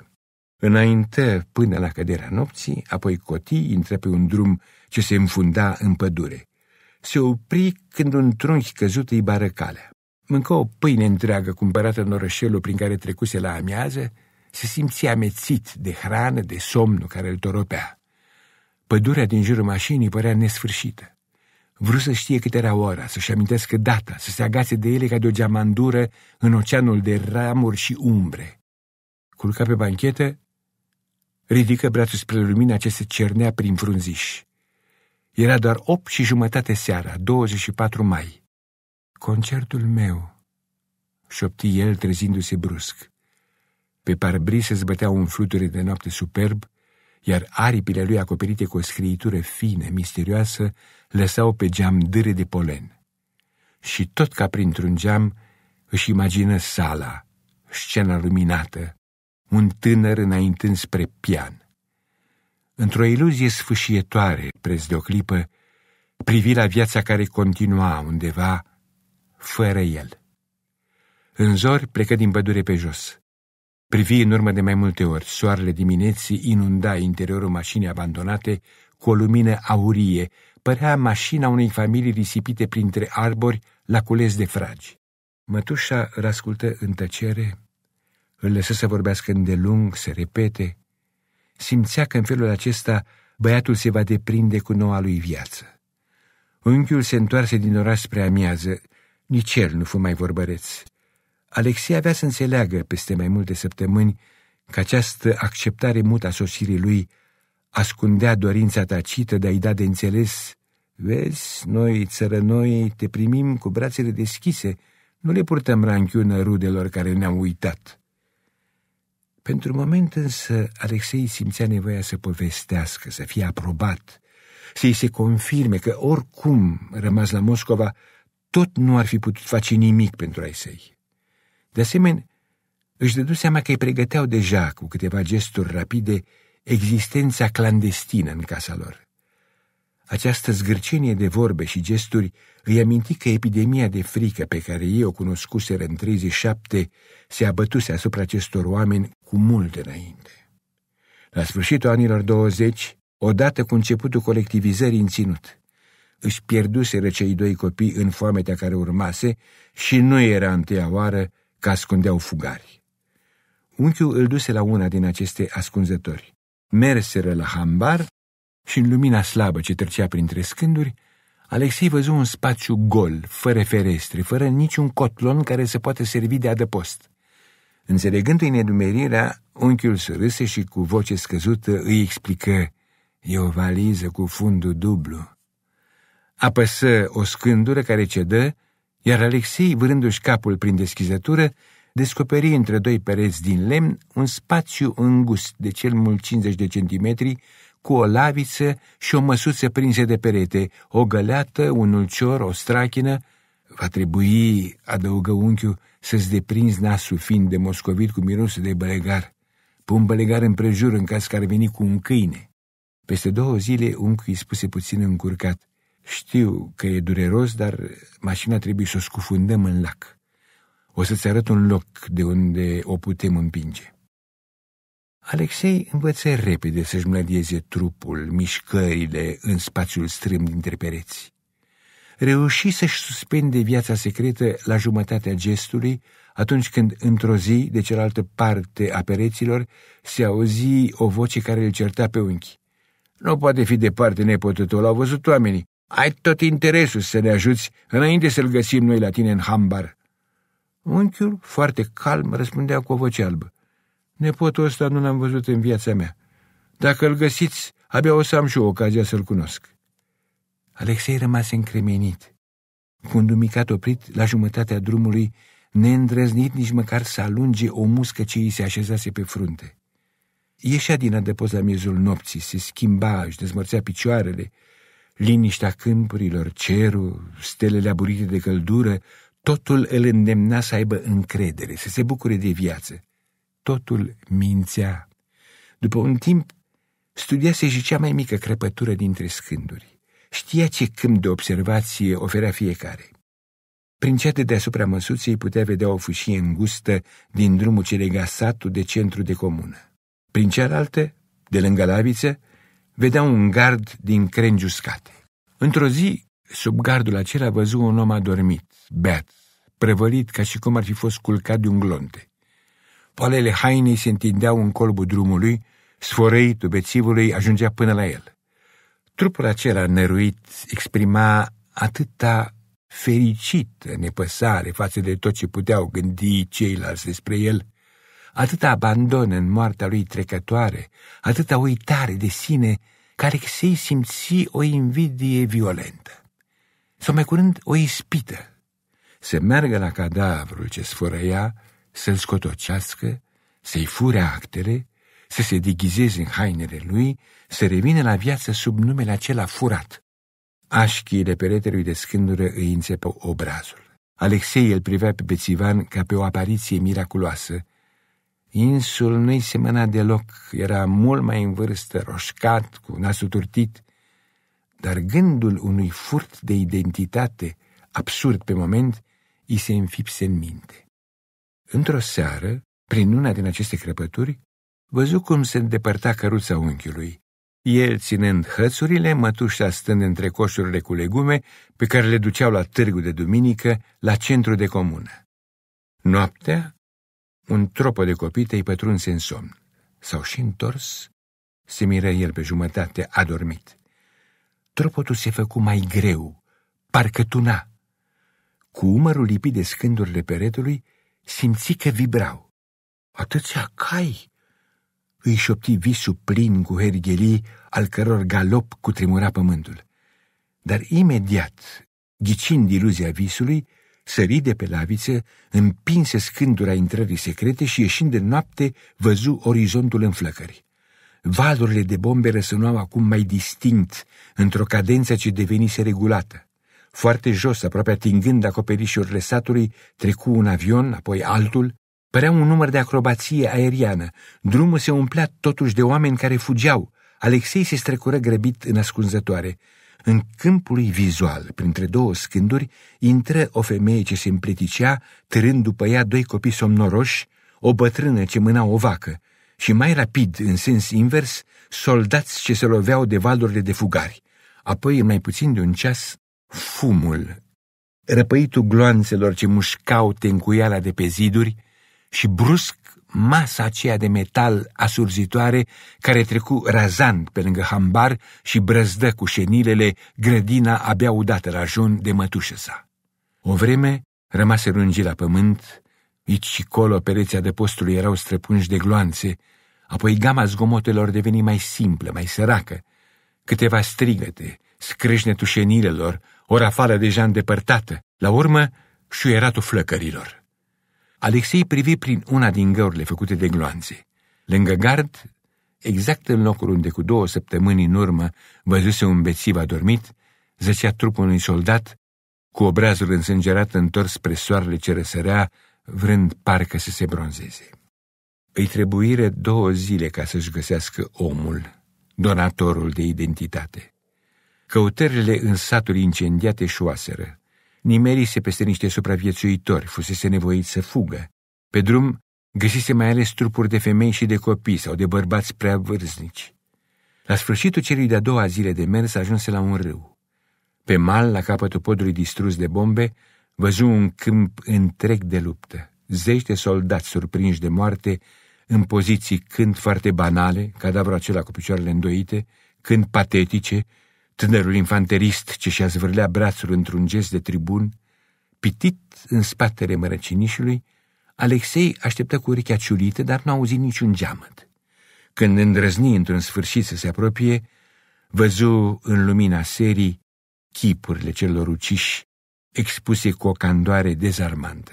Înainte până la căderea nopții, apoi Coti intră pe un drum ce se înfunda în pădure. Se opri când un trunchi căzut îi bară calea. Mâncă o pâine întreagă cumpărată în orășelul prin care trecuse la amiază, se simțea amețit de hrană, de somnul care îl toropea. Pădurea din jurul mașinii părea nesfârșită. Vrut să știe cât era ora, să-și amintească data, să se agațe de ele ca de o geamandură în oceanul de ramuri și umbre. Culca pe banchetă, ridică brațul spre lumina ce se cernea prin frunziș. Era doar opt și jumătate seara, 24 mai. Concertul meu, șopti el trezindu-se brusc. Pe parbriz se zbătea un fluture de noapte superb, iar aripile lui acoperite cu o scriitură fină, misterioasă, lăsau pe geam dâre de polen. Și tot ca printr-un geam își imagină sala, scena luminată, un tânăr înaintând spre pian. Într-o iluzie sfâșietoare, preț de o clipă, privi la viața care continua undeva fără el. În zori plecă din pădure pe jos. Privi în urmă de mai multe ori, soarele dimineții inunda interiorul mașinii abandonate cu o lumină aurie părea mașina unei familii risipite printre arbori la cules de fragi. Mătușa îl ascultă în tăcere, îl lăsă să vorbească îndelung, să repete. Simțea că în felul acesta băiatul se va deprinde cu noua lui viață. Unchiul se întoarse din oraș spre amiază, nici el nu fu mai vorbăreț. Alexei avea să înțeleagă peste mai multe săptămâni că această acceptare mută a sosirii lui ascundea dorința tacită de a-i da de înțeles Vezi, noi, noi, te primim cu brațele deschise, nu le purtăm ranchiună rudelor care ne-au uitat. Pentru moment însă Alexei simțea nevoia să povestească, să fie aprobat, să-i se confirme că oricum rămas la Moscova tot nu ar fi putut face nimic pentru ai săi. De asemenea, își dădu seama că îi pregăteau deja, cu câteva gesturi rapide, existența clandestină în casa lor. Această zgârcenie de vorbe și gesturi îi aminti că epidemia de frică pe care ei o cunoscuseră în 37 se abătuse asupra acestor oameni cu mult înainte. La sfârșitul anilor 20, odată cu începutul colectivizării în ținut, își pierduseră cei doi copii în foametea care urmase și nu era întâia oară că ascundeau fugari. Unchiul îl duse la una din aceste ascunzători. Merseră la hambar și în lumina slabă ce trecea printre scânduri, Alexei văzu un spațiu gol, fără ferestre, fără niciun cotlon care să poată servi de adăpost. Înțelegându-i nedumerirea, unchiul surâse și cu voce scăzută îi explică E o valiză cu fundul dublu. Apăsă o scândură care cedă, iar Alexei, vârându-și capul prin deschizătură, descoperi între doi pereți din lemn un spațiu îngust de cel mult 50 de centimetri, cu o laviță și o măsuță prinse de perete, o găleată, un ulcior, o strachină. Va trebui, adăugă unchiul, să-ți deprinzi nasul fiind de moscovit cu miros de bălegar. Pun bălegar împrejur în caz că ar veni cu un câine. Peste două zile unchiul îi spuse puțin încurcat. Știu că e dureros, dar mașina trebuie să o scufundăm în lac. O să-ți arăt un loc de unde o putem împinge. Alexei învăță repede să-și mlădieze trupul, mișcările în spațiul strâm dintre pereți. Reuși să-și suspende viața secretă la jumătatea gestului, atunci când, într-o zi, de cealaltă parte a pereților, se auzi o voce care îl certa pe unchi. Nu poate fi departe nepotătul, au văzut oamenii. Ai tot interesul să ne ajuți înainte să-l găsim noi la tine în hambar. Unchiul, foarte calm, răspundea cu o voce albă. Nepotul ăsta nu l-am văzut în viața mea. Dacă îl găsiți, abia o să am și eu ocazia să-l cunosc. Alexei rămase încremenit. Cu un dumicat oprit, la jumătatea drumului, neîndrăznit nici măcar să alunge o muscă ce îi se așezase pe frunte. Ieșea din adăpost la miezul nopții, se schimba, își dezmărțea picioarele, liniștea câmpurilor, cerul, stelele aburite de căldură, Totul îl îndemna să aibă încredere, să se bucure de viață. Totul mințea. După un timp, studiase și cea mai mică crăpătură dintre scânduri. Știa ce câmp de observație oferea fiecare. Prin de deasupra măsuței putea vedea o fâșie îngustă din drumul ce lega satul de centru de comună. Prin cealaltă, de lângă laviță, vedea un gard din crengi uscate. Într-o zi, Sub gardul acela văzu un om adormit, beat, prăvălit ca și cum ar fi fost culcat de un glonte. Poalele hainei se întindeau în colbul drumului, sfărăitul bețivului ajungea până la el. Trupul acela năruit exprima atâta fericită nepăsare față de tot ce puteau gândi ceilalți despre el, atâta abandon în moartea lui trecătoare, atâta uitare de sine, care se simți o invidie violentă sau mai curând o ispită, să meargă la cadavrul ce sfărăia, să-l scotocească, să-i fure actele, să se deghizeze în hainele lui, să revină la viață sub numele acela furat. Așchiile peretelui de scândură îi înțepă obrazul. Alexei îl privea pe Bețivan ca pe o apariție miraculoasă. Insul nu-i semăna deloc, era mult mai în vârstă, roșcat, cu nasul turtit, dar gândul unui furt de identitate, absurd pe moment, îi se înfipse în minte. Într-o seară, prin una din aceste crăpături, văzu cum se îndepărta căruța unchiului, el ținând hățurile, mătușa stând între coșurile cu legume pe care le duceau la târgu de duminică, la centru de comună. Noaptea, un tropă de copite îi pătrunse în somn. S-au și întors, se miră el pe jumătate adormit tropotul se făcu mai greu, parcă tuna. Cu umărul lipit de scândurile peretelui, simți că vibrau. Atâția cai! Îi șopti visul plin cu herghelii, al căror galop cutremura pământul. Dar imediat, ghicind iluzia visului, sări de pe laviță, împinse scândura intrării secrete și ieșind de noapte, văzu orizontul în flăcări. Valurile de bombe răsunau acum mai distinct, într-o cadență ce devenise regulată. Foarte jos, aproape atingând acoperișurile satului, trecu un avion, apoi altul. Părea un număr de acrobație aeriană. Drumul se umplea totuși de oameni care fugeau. Alexei se strecură grăbit în ascunzătoare. În câmpul lui vizual, printre două scânduri, intră o femeie ce se împleticea, târând după ea doi copii somnoroși, o bătrână ce mâna o vacă și mai rapid, în sens invers, soldați ce se loveau de valurile de fugari. Apoi, mai puțin de un ceas, fumul, răpăitul gloanțelor ce mușcau tencuiala de pe ziduri și brusc masa aceea de metal asurzitoare care trecu razant pe lângă hambar și brăzdă cu șenilele grădina abia udată la jun de mătușă sa. O vreme rămase rungi la pământ, Aici și colo pereții adăpostului erau străpunși de gloanțe, apoi gama zgomotelor deveni mai simplă, mai săracă. Câteva strigăte, scrâșnetul șenilelor, o rafală deja îndepărtată, la urmă șuieratul flăcărilor. Alexei privi prin una din găurile făcute de gloanțe. Lângă gard, exact în locul unde cu două săptămâni în urmă văzuse un bețiv adormit, zăcea trupul unui soldat, cu obrazul însângerat întors spre soarele ce răsărea vrând parcă să se bronzeze. Îi trebuire două zile ca să-și găsească omul, donatorul de identitate. Căutările în satul incendiat eșuaseră. Nimerise peste niște supraviețuitori, fusese nevoit să fugă. Pe drum găsise mai ales trupuri de femei și de copii sau de bărbați prea vârznici. La sfârșitul celui de-a doua zile de mers ajunse la un râu. Pe mal, la capătul podului distrus de bombe, văzu un câmp întreg de luptă, zeci de soldați surprinși de moarte, în poziții când foarte banale, cadavrul acela cu picioarele îndoite, când patetice, tânărul infanterist ce și-a zvârlea brațul într-un gest de tribun, pitit în spatele mărăcinișului, Alexei așteptă cu urechea ciulită, dar nu auzi auzit niciun geamăt. Când îndrăzni într-un sfârșit să se apropie, văzu în lumina serii chipurile celor uciși expuse cu o candoare dezarmantă.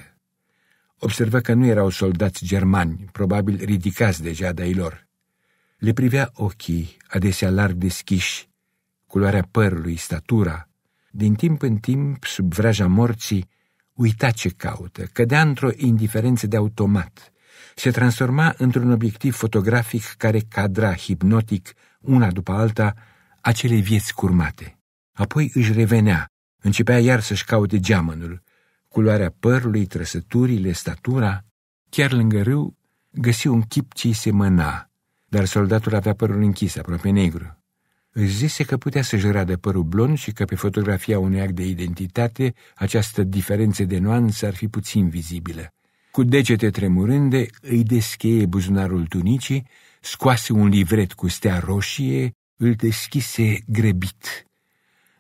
Observă că nu erau soldați germani, probabil ridicați deja de lor. Le privea ochii, adesea larg deschiși, culoarea părului, statura. Din timp în timp, sub vraja morții, uita ce caută, cădea într-o indiferență de automat. Se transforma într-un obiectiv fotografic care cadra hipnotic, una după alta, acele vieți curmate. Apoi își revenea, Începea iar să-și caute geamănul, culoarea părului, trăsăturile, statura. Chiar lângă râu găsi un chip ce-i semăna, dar soldatul avea părul închis, aproape negru. Își zise că putea să-și de părul blond și că pe fotografia unui act de identitate această diferență de nuanță ar fi puțin vizibilă. Cu degete tremurânde îi descheie buzunarul tunicii, scoase un livret cu stea roșie, îl deschise grebit.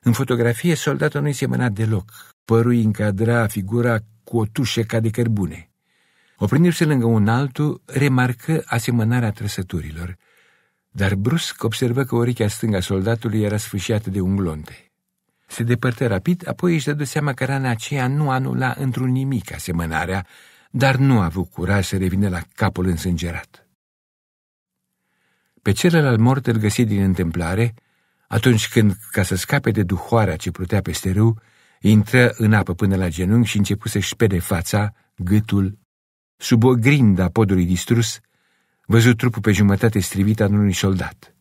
În fotografie, soldatul nu-i semăna deloc. Părui încadra figura cu o tușe ca de cărbune. Oprindu-se lângă un altul, remarcă asemănarea trăsăturilor, dar brusc observă că urechea stânga soldatului era sfâșiată de un glonte. Se depărtă rapid, apoi își dădu seama că rana aceea nu anula într-un nimic asemănarea, dar nu a avut curaj să revină la capul însângerat. Pe celălalt mort îl găsi din întâmplare, atunci când, ca să scape de duhoarea ce plutea peste râu, intră în apă până la genunchi și începu să-și pede fața, gâtul. Sub o grindă a podului distrus, văzut trupul pe jumătate strivit al unui soldat.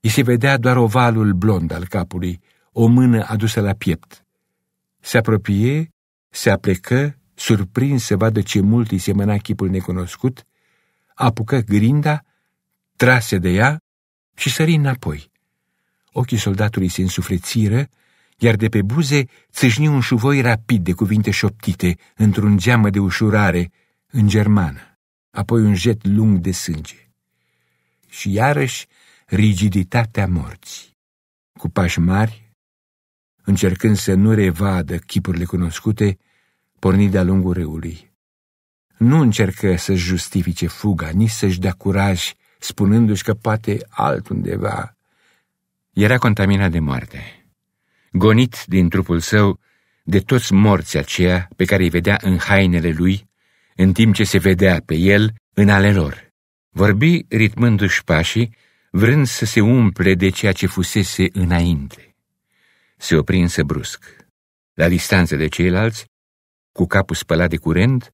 I se vedea doar ovalul blond al capului, o mână adusă la piept. Se apropie, se aplecă, surprins să vadă ce mult îi semăna chipul necunoscut, apucă grinda, trase de ea și sări înapoi ochii soldatului se însuflețiră, iar de pe buze țâșni un șuvoi rapid de cuvinte șoptite, într-un geamă de ușurare, în germană, apoi un jet lung de sânge. Și iarăși rigiditatea morții. Cu pași mari, încercând să nu revadă chipurile cunoscute, porni de-a lungul râului. Nu încercă să-și justifice fuga, nici să-și dea curaj, spunându-și că poate altundeva era contaminat de moarte, gonit din trupul său de toți morții aceia pe care îi vedea în hainele lui, în timp ce se vedea pe el în ale lor. Vorbi ritmându-și pașii, vrând să se umple de ceea ce fusese înainte. Se opri însă brusc. La distanță de ceilalți, cu capul spălat de curent,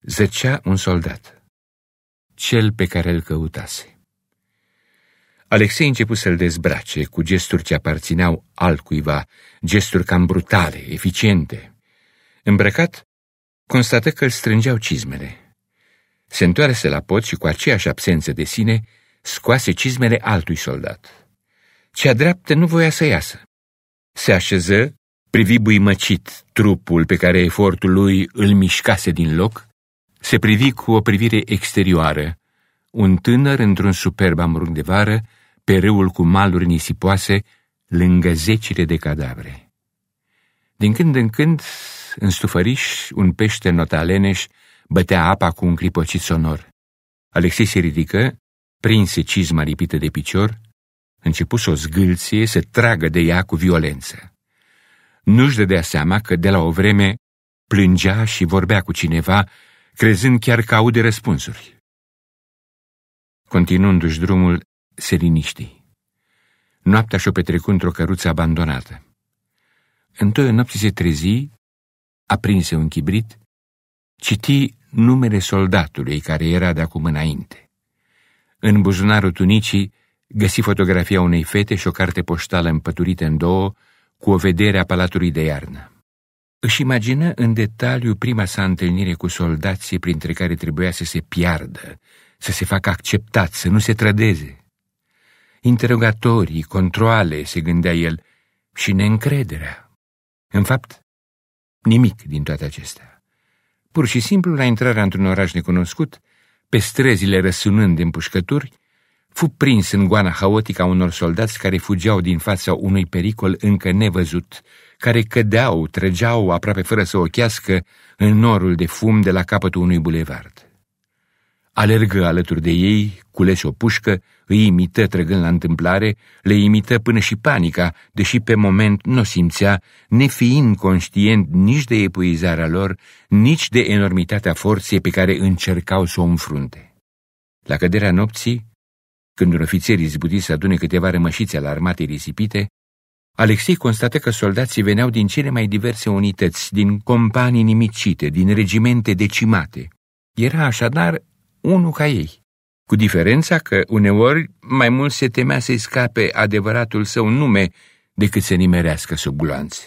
zăcea un soldat, cel pe care îl căutase. Alexei început să-l dezbrace cu gesturi ce aparțineau altcuiva, gesturi cam brutale, eficiente. Îmbrăcat, constată că îl strângeau cizmele. Se întoarse la pot și cu aceeași absență de sine scoase cizmele altui soldat. Cea dreaptă nu voia să iasă. Se așeză, privi buimăcit trupul pe care efortul lui îl mișcase din loc, se privi cu o privire exterioară, un tânăr într-un superb amurg de vară, pe râul cu maluri nisipoase, lângă zecile de cadavre. Din când în când, în stufăriș, un pește notaleneș bătea apa cu un clipocit sonor. Alexei se ridică, prinse cizma lipită de picior, începu să o zgâlție, să tragă de ea cu violență. Nu-și dădea seama că de la o vreme plângea și vorbea cu cineva, crezând chiar că aude răspunsuri. Continuându-și drumul, se liniști. Noaptea și-o petrecu într-o căruță abandonată. Întoi în nopții se trezi, aprinse un chibrit, citi numele soldatului care era de acum înainte. În buzunarul tunicii găsi fotografia unei fete și o carte poștală împăturită în două cu o vedere a palatului de iarnă. Își imagină în detaliu prima sa întâlnire cu soldații printre care trebuia să se piardă, să se facă acceptat, să nu se trădeze interogatorii, controale, se gândea el, și neîncrederea. În fapt, nimic din toate acestea. Pur și simplu, la intrarea într-un oraș necunoscut, pe străzile răsunând de împușcături, fu prins în goana haotică a unor soldați care fugeau din fața unui pericol încă nevăzut, care cădeau, trăgeau aproape fără să ochească în norul de fum de la capătul unui bulevard. Alergă alături de ei, cules o pușcă, îi imită trăgând la întâmplare, le imită până și panica, deși pe moment nu simțea, nefiind conștient nici de epuizarea lor, nici de enormitatea forței pe care încercau să o înfrunte. La căderea nopții, când un ofițer izbuti să adune câteva rămășițe la armate risipite, Alexei constată că soldații veneau din cele mai diverse unități, din companii nimicite, din regimente decimate. Era așadar unul ca ei cu diferența că uneori mai mult se temea să-i scape adevăratul său nume decât să nimerească sub gloanțe.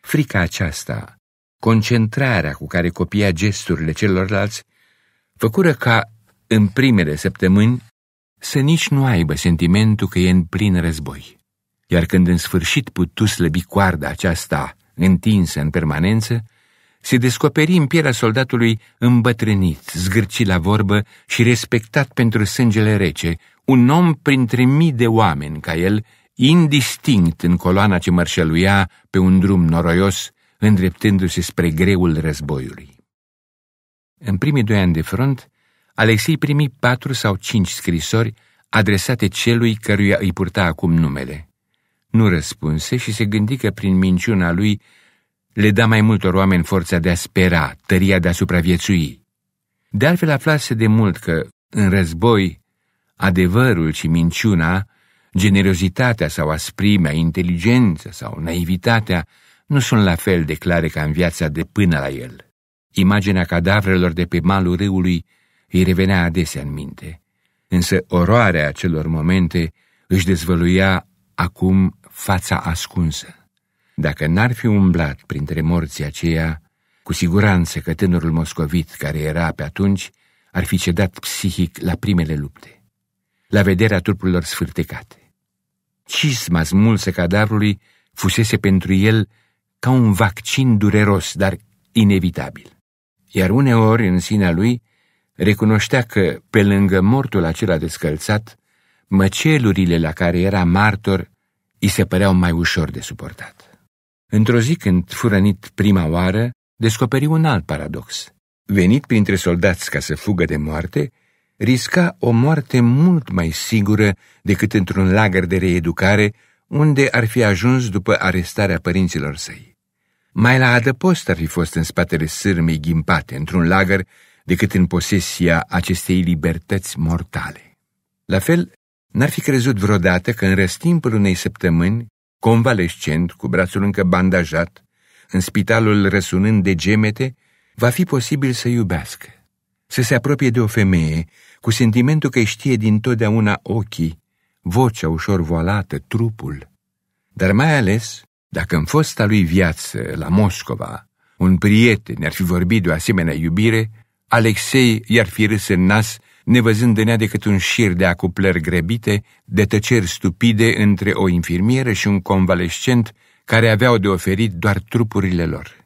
Frica aceasta, concentrarea cu care copia gesturile celorlalți, făcură ca, în primele săptămâni, să nici nu aibă sentimentul că e în plin război. Iar când în sfârșit putu slăbi coarda aceasta întinsă în permanență, se descoperi în pielea soldatului îmbătrânit, zgârcit la vorbă și respectat pentru sângele rece, un om printre mii de oameni ca el, indistinct în coloana ce mărșăluia pe un drum noroios, îndreptându-se spre greul războiului. În primii doi ani de front, Alexei primi patru sau cinci scrisori adresate celui căruia îi purta acum numele. Nu răspunse și se gândi că prin minciuna lui le da mai multor oameni forța de a spera, tăria de a supraviețui. De altfel aflase de mult că, în război, adevărul și minciuna, generozitatea sau asprimea, inteligența sau naivitatea nu sunt la fel de clare ca în viața de până la el. Imaginea cadavrelor de pe malul râului îi revenea adesea în minte, însă oroarea acelor momente își dezvăluia acum fața ascunsă. Dacă n-ar fi umblat printre morții aceia, cu siguranță că tânărul moscovit care era pe atunci ar fi cedat psihic la primele lupte, la vederea trupurilor sfârtecate. Cisma smulsă cadavrului fusese pentru el ca un vaccin dureros, dar inevitabil. Iar uneori, în sinea lui, recunoștea că, pe lângă mortul acela descălțat, măcelurile la care era martor îi se păreau mai ușor de suportat. Într-o zi când, furănit prima oară, descoperi un alt paradox. Venit printre soldați ca să fugă de moarte, risca o moarte mult mai sigură decât într-un lagăr de reeducare unde ar fi ajuns după arestarea părinților săi. Mai la adăpost ar fi fost în spatele sârmei ghimpate, într-un lagăr, decât în posesia acestei libertăți mortale. La fel, n-ar fi crezut vreodată că în răstimpul unei săptămâni convalescent, cu brațul încă bandajat, în spitalul răsunând de gemete, va fi posibil să iubească, să se apropie de o femeie cu sentimentul că îi știe totdeauna ochii, vocea ușor voalată, trupul, dar mai ales dacă în fosta lui viață, la Moscova, un prieten ne-ar fi vorbit de o asemenea iubire, Alexei i-ar fi râs în nas nevăzând de nea decât un șir de acuplări grebite, de tăceri stupide între o infirmieră și un convalescent care aveau de oferit doar trupurile lor.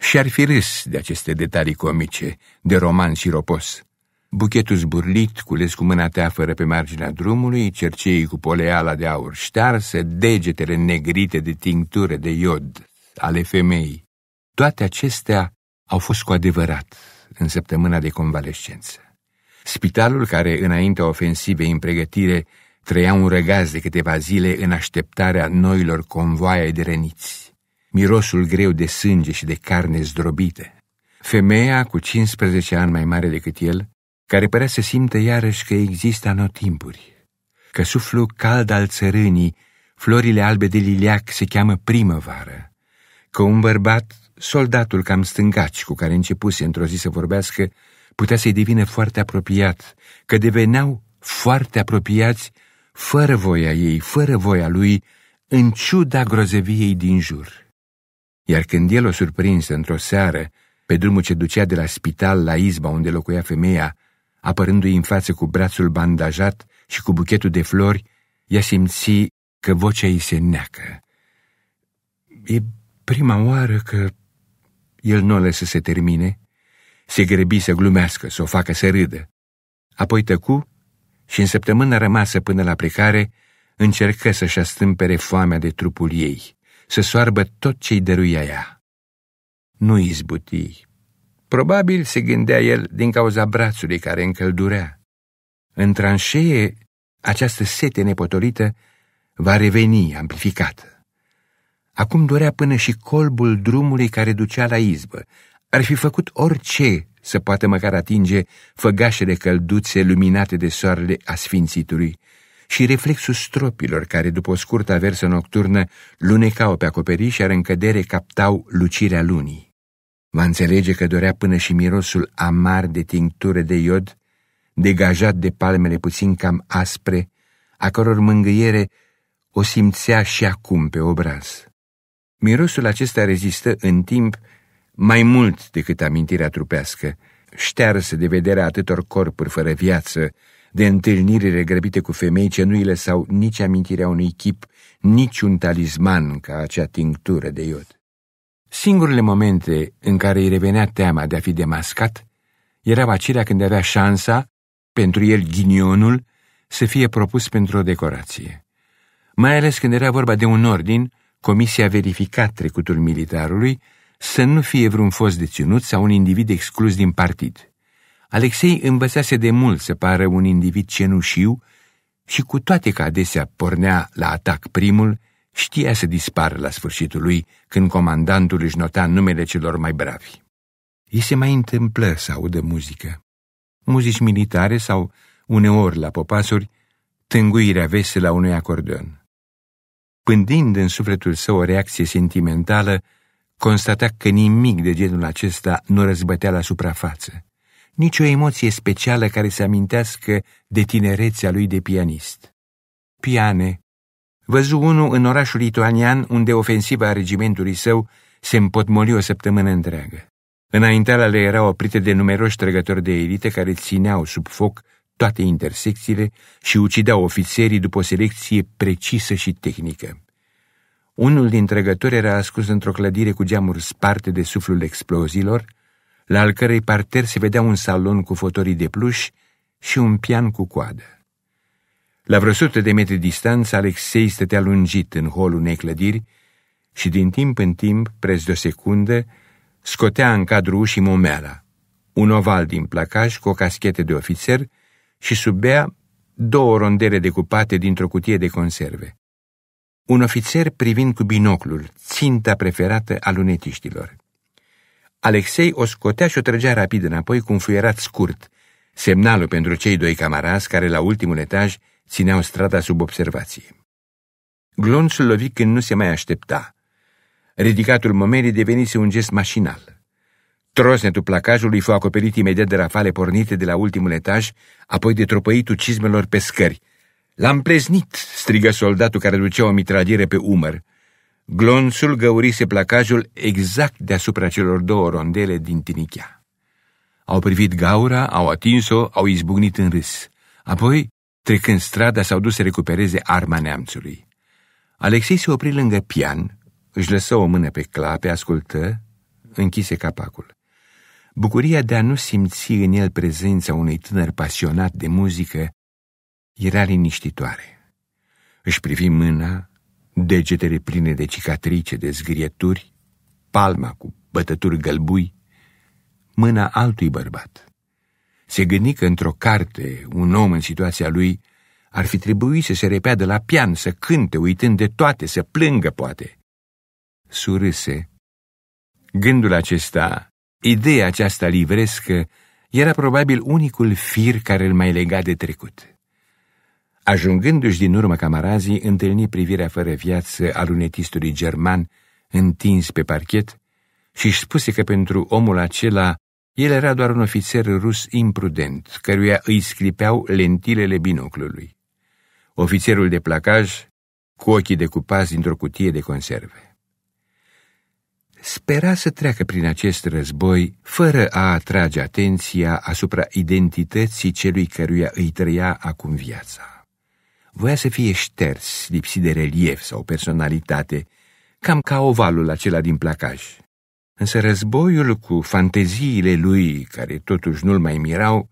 Și-ar fi râs de aceste detalii comice, de roman și ropos. Buchetul zburlit, cules cu mâna teafără pe marginea drumului, cerceii cu poleala de aur ștearsă, degetele negrite de tinctură de iod ale femeii. Toate acestea au fost cu adevărat în săptămâna de convalescență. Spitalul, care înaintea ofensivei în pregătire trăia un răgaz de câteva zile în așteptarea noilor convoaie de răniți, mirosul greu de sânge și de carne zdrobite. Femeia, cu 15 ani mai mare decât el, care părea să simtă iarăși că există anotimpuri, că suflu cald al țărânii, florile albe de liliac se cheamă primăvară, că un bărbat, soldatul cam stângaci cu care începuse într-o zi să vorbească, putea să-i devină foarte apropiat, că deveneau foarte apropiați fără voia ei, fără voia lui, în ciuda grozeviei din jur. Iar când el o surprinse într-o seară, pe drumul ce ducea de la spital la izba unde locuia femeia, apărându-i în față cu brațul bandajat și cu buchetul de flori, ea simți că vocea ei se neacă. E prima oară că el nu o lăsă să se termine se grebi să glumească, să o facă să râdă. Apoi tăcu și în săptămâna rămasă până la plecare încercă să-și astâmpere foamea de trupul ei, să soarbă tot ce-i dăruia ea. Nu izbuti. Probabil se gândea el din cauza brațului care încăldurea. În tranșee, această sete nepotolită va reveni amplificată. Acum dorea până și colbul drumului care ducea la izbă ar fi făcut orice să poată măcar atinge făgașele călduțe luminate de soarele Sfințitului și reflexul stropilor care, după o scurtă aversă nocturnă, lunecau pe acoperiș, și în încădere captau lucirea lunii. Va înțelege că dorea până și mirosul amar de tinctură de iod, degajat de palmele puțin cam aspre, a căror mângâiere o simțea și acum pe obraz. Mirosul acesta rezistă în timp mai mult decât amintirea trupească, ștearsă de vederea atâtor corpuri fără viață, de întâlnirile grăbite cu femei ce nu îi lăsau nici amintirea unui chip, nici un talisman ca acea tinctură de iod. Singurele momente în care îi revenea teama de a fi demascat erau acelea când avea șansa, pentru el ghinionul, să fie propus pentru o decorație. Mai ales când era vorba de un ordin, comisia verifica trecutul militarului, să nu fie vreun fost deținut sau un individ exclus din partid. Alexei învățase de mult să pară un individ cenușiu și cu toate că adesea pornea la atac primul, știa să dispară la sfârșitul lui când comandantul își nota numele celor mai bravi. Ei se mai întâmplă să audă muzică. Muzici militare sau, uneori la popasuri, tânguirea veselă a unui acordeon. Pândind în sufletul său o reacție sentimentală, constata că nimic de genul acesta nu răzbătea la suprafață, nici o emoție specială care să amintească de tinerețea lui de pianist. Piane. Văzu unul în orașul lituanian unde ofensiva a regimentului său se împotmoli o săptămână întreagă. le erau oprite de numeroși trăgători de elite care țineau sub foc toate intersecțiile și ucideau ofițerii după o selecție precisă și tehnică. Unul dintre gători era ascuns într-o clădire cu geamuri sparte de suflul exploziilor, la al cărei parter se vedea un salon cu fotorii de pluș și un pian cu coadă. La vreo sută de metri distanță, Alexei stătea lungit în holul unei clădiri și din timp în timp, preț de o secundă, scotea în cadru ușii momeala, un oval din placaj cu o caschete de ofițer și sub ea două rondele decupate dintr-o cutie de conserve un ofițer privind cu binoclul, ținta preferată a lunetiștilor. Alexei o scotea și o trăgea rapid înapoi cu un fluierat scurt, semnalul pentru cei doi camarazi care la ultimul etaj țineau strada sub observație. Glonțul lovi când nu se mai aștepta. Ridicatul mămerii devenise un gest mașinal. Trosnetul placajului fu acoperit imediat de rafale pornite de la ultimul etaj, apoi de tropăitul cizmelor pe scări, L-am pleznit!" strigă soldatul care ducea o mitraliere pe umăr. Glonțul găurise placajul exact deasupra celor două rondele din tinichea. Au privit gaura, au atins-o, au izbucnit în râs. Apoi, trecând strada, s-au dus să recupereze arma neamțului. Alexei se opri lângă pian, își lăsă o mână pe clape, ascultă, închise capacul. Bucuria de a nu simți în el prezența unui tânăr pasionat de muzică era liniștitoare. Își privi mâna, degetele pline de cicatrice, de zgrieturi, palma cu bătături gălbui, mâna altui bărbat. Se gândi că într-o carte un om în situația lui ar fi trebuit să se repeadă la pian, să cânte, uitând de toate, să plângă, poate. Surâse. Gândul acesta, ideea aceasta livrescă, era probabil unicul fir care îl mai lega de trecut. Ajungându-și din urmă camarazii, întâlni privirea fără viață al unetistului german întins pe parchet și-și spuse că pentru omul acela el era doar un ofițer rus imprudent, căruia îi sclipeau lentilele binoclului. Ofițerul de placaj, cu ochii decupați dintr-o cutie de conserve. Spera să treacă prin acest război fără a atrage atenția asupra identității celui căruia îi trăia acum viața voia să fie șters, lipsit de relief sau personalitate, cam ca ovalul acela din placaj. Însă războiul cu fanteziile lui, care totuși nu-l mai mirau,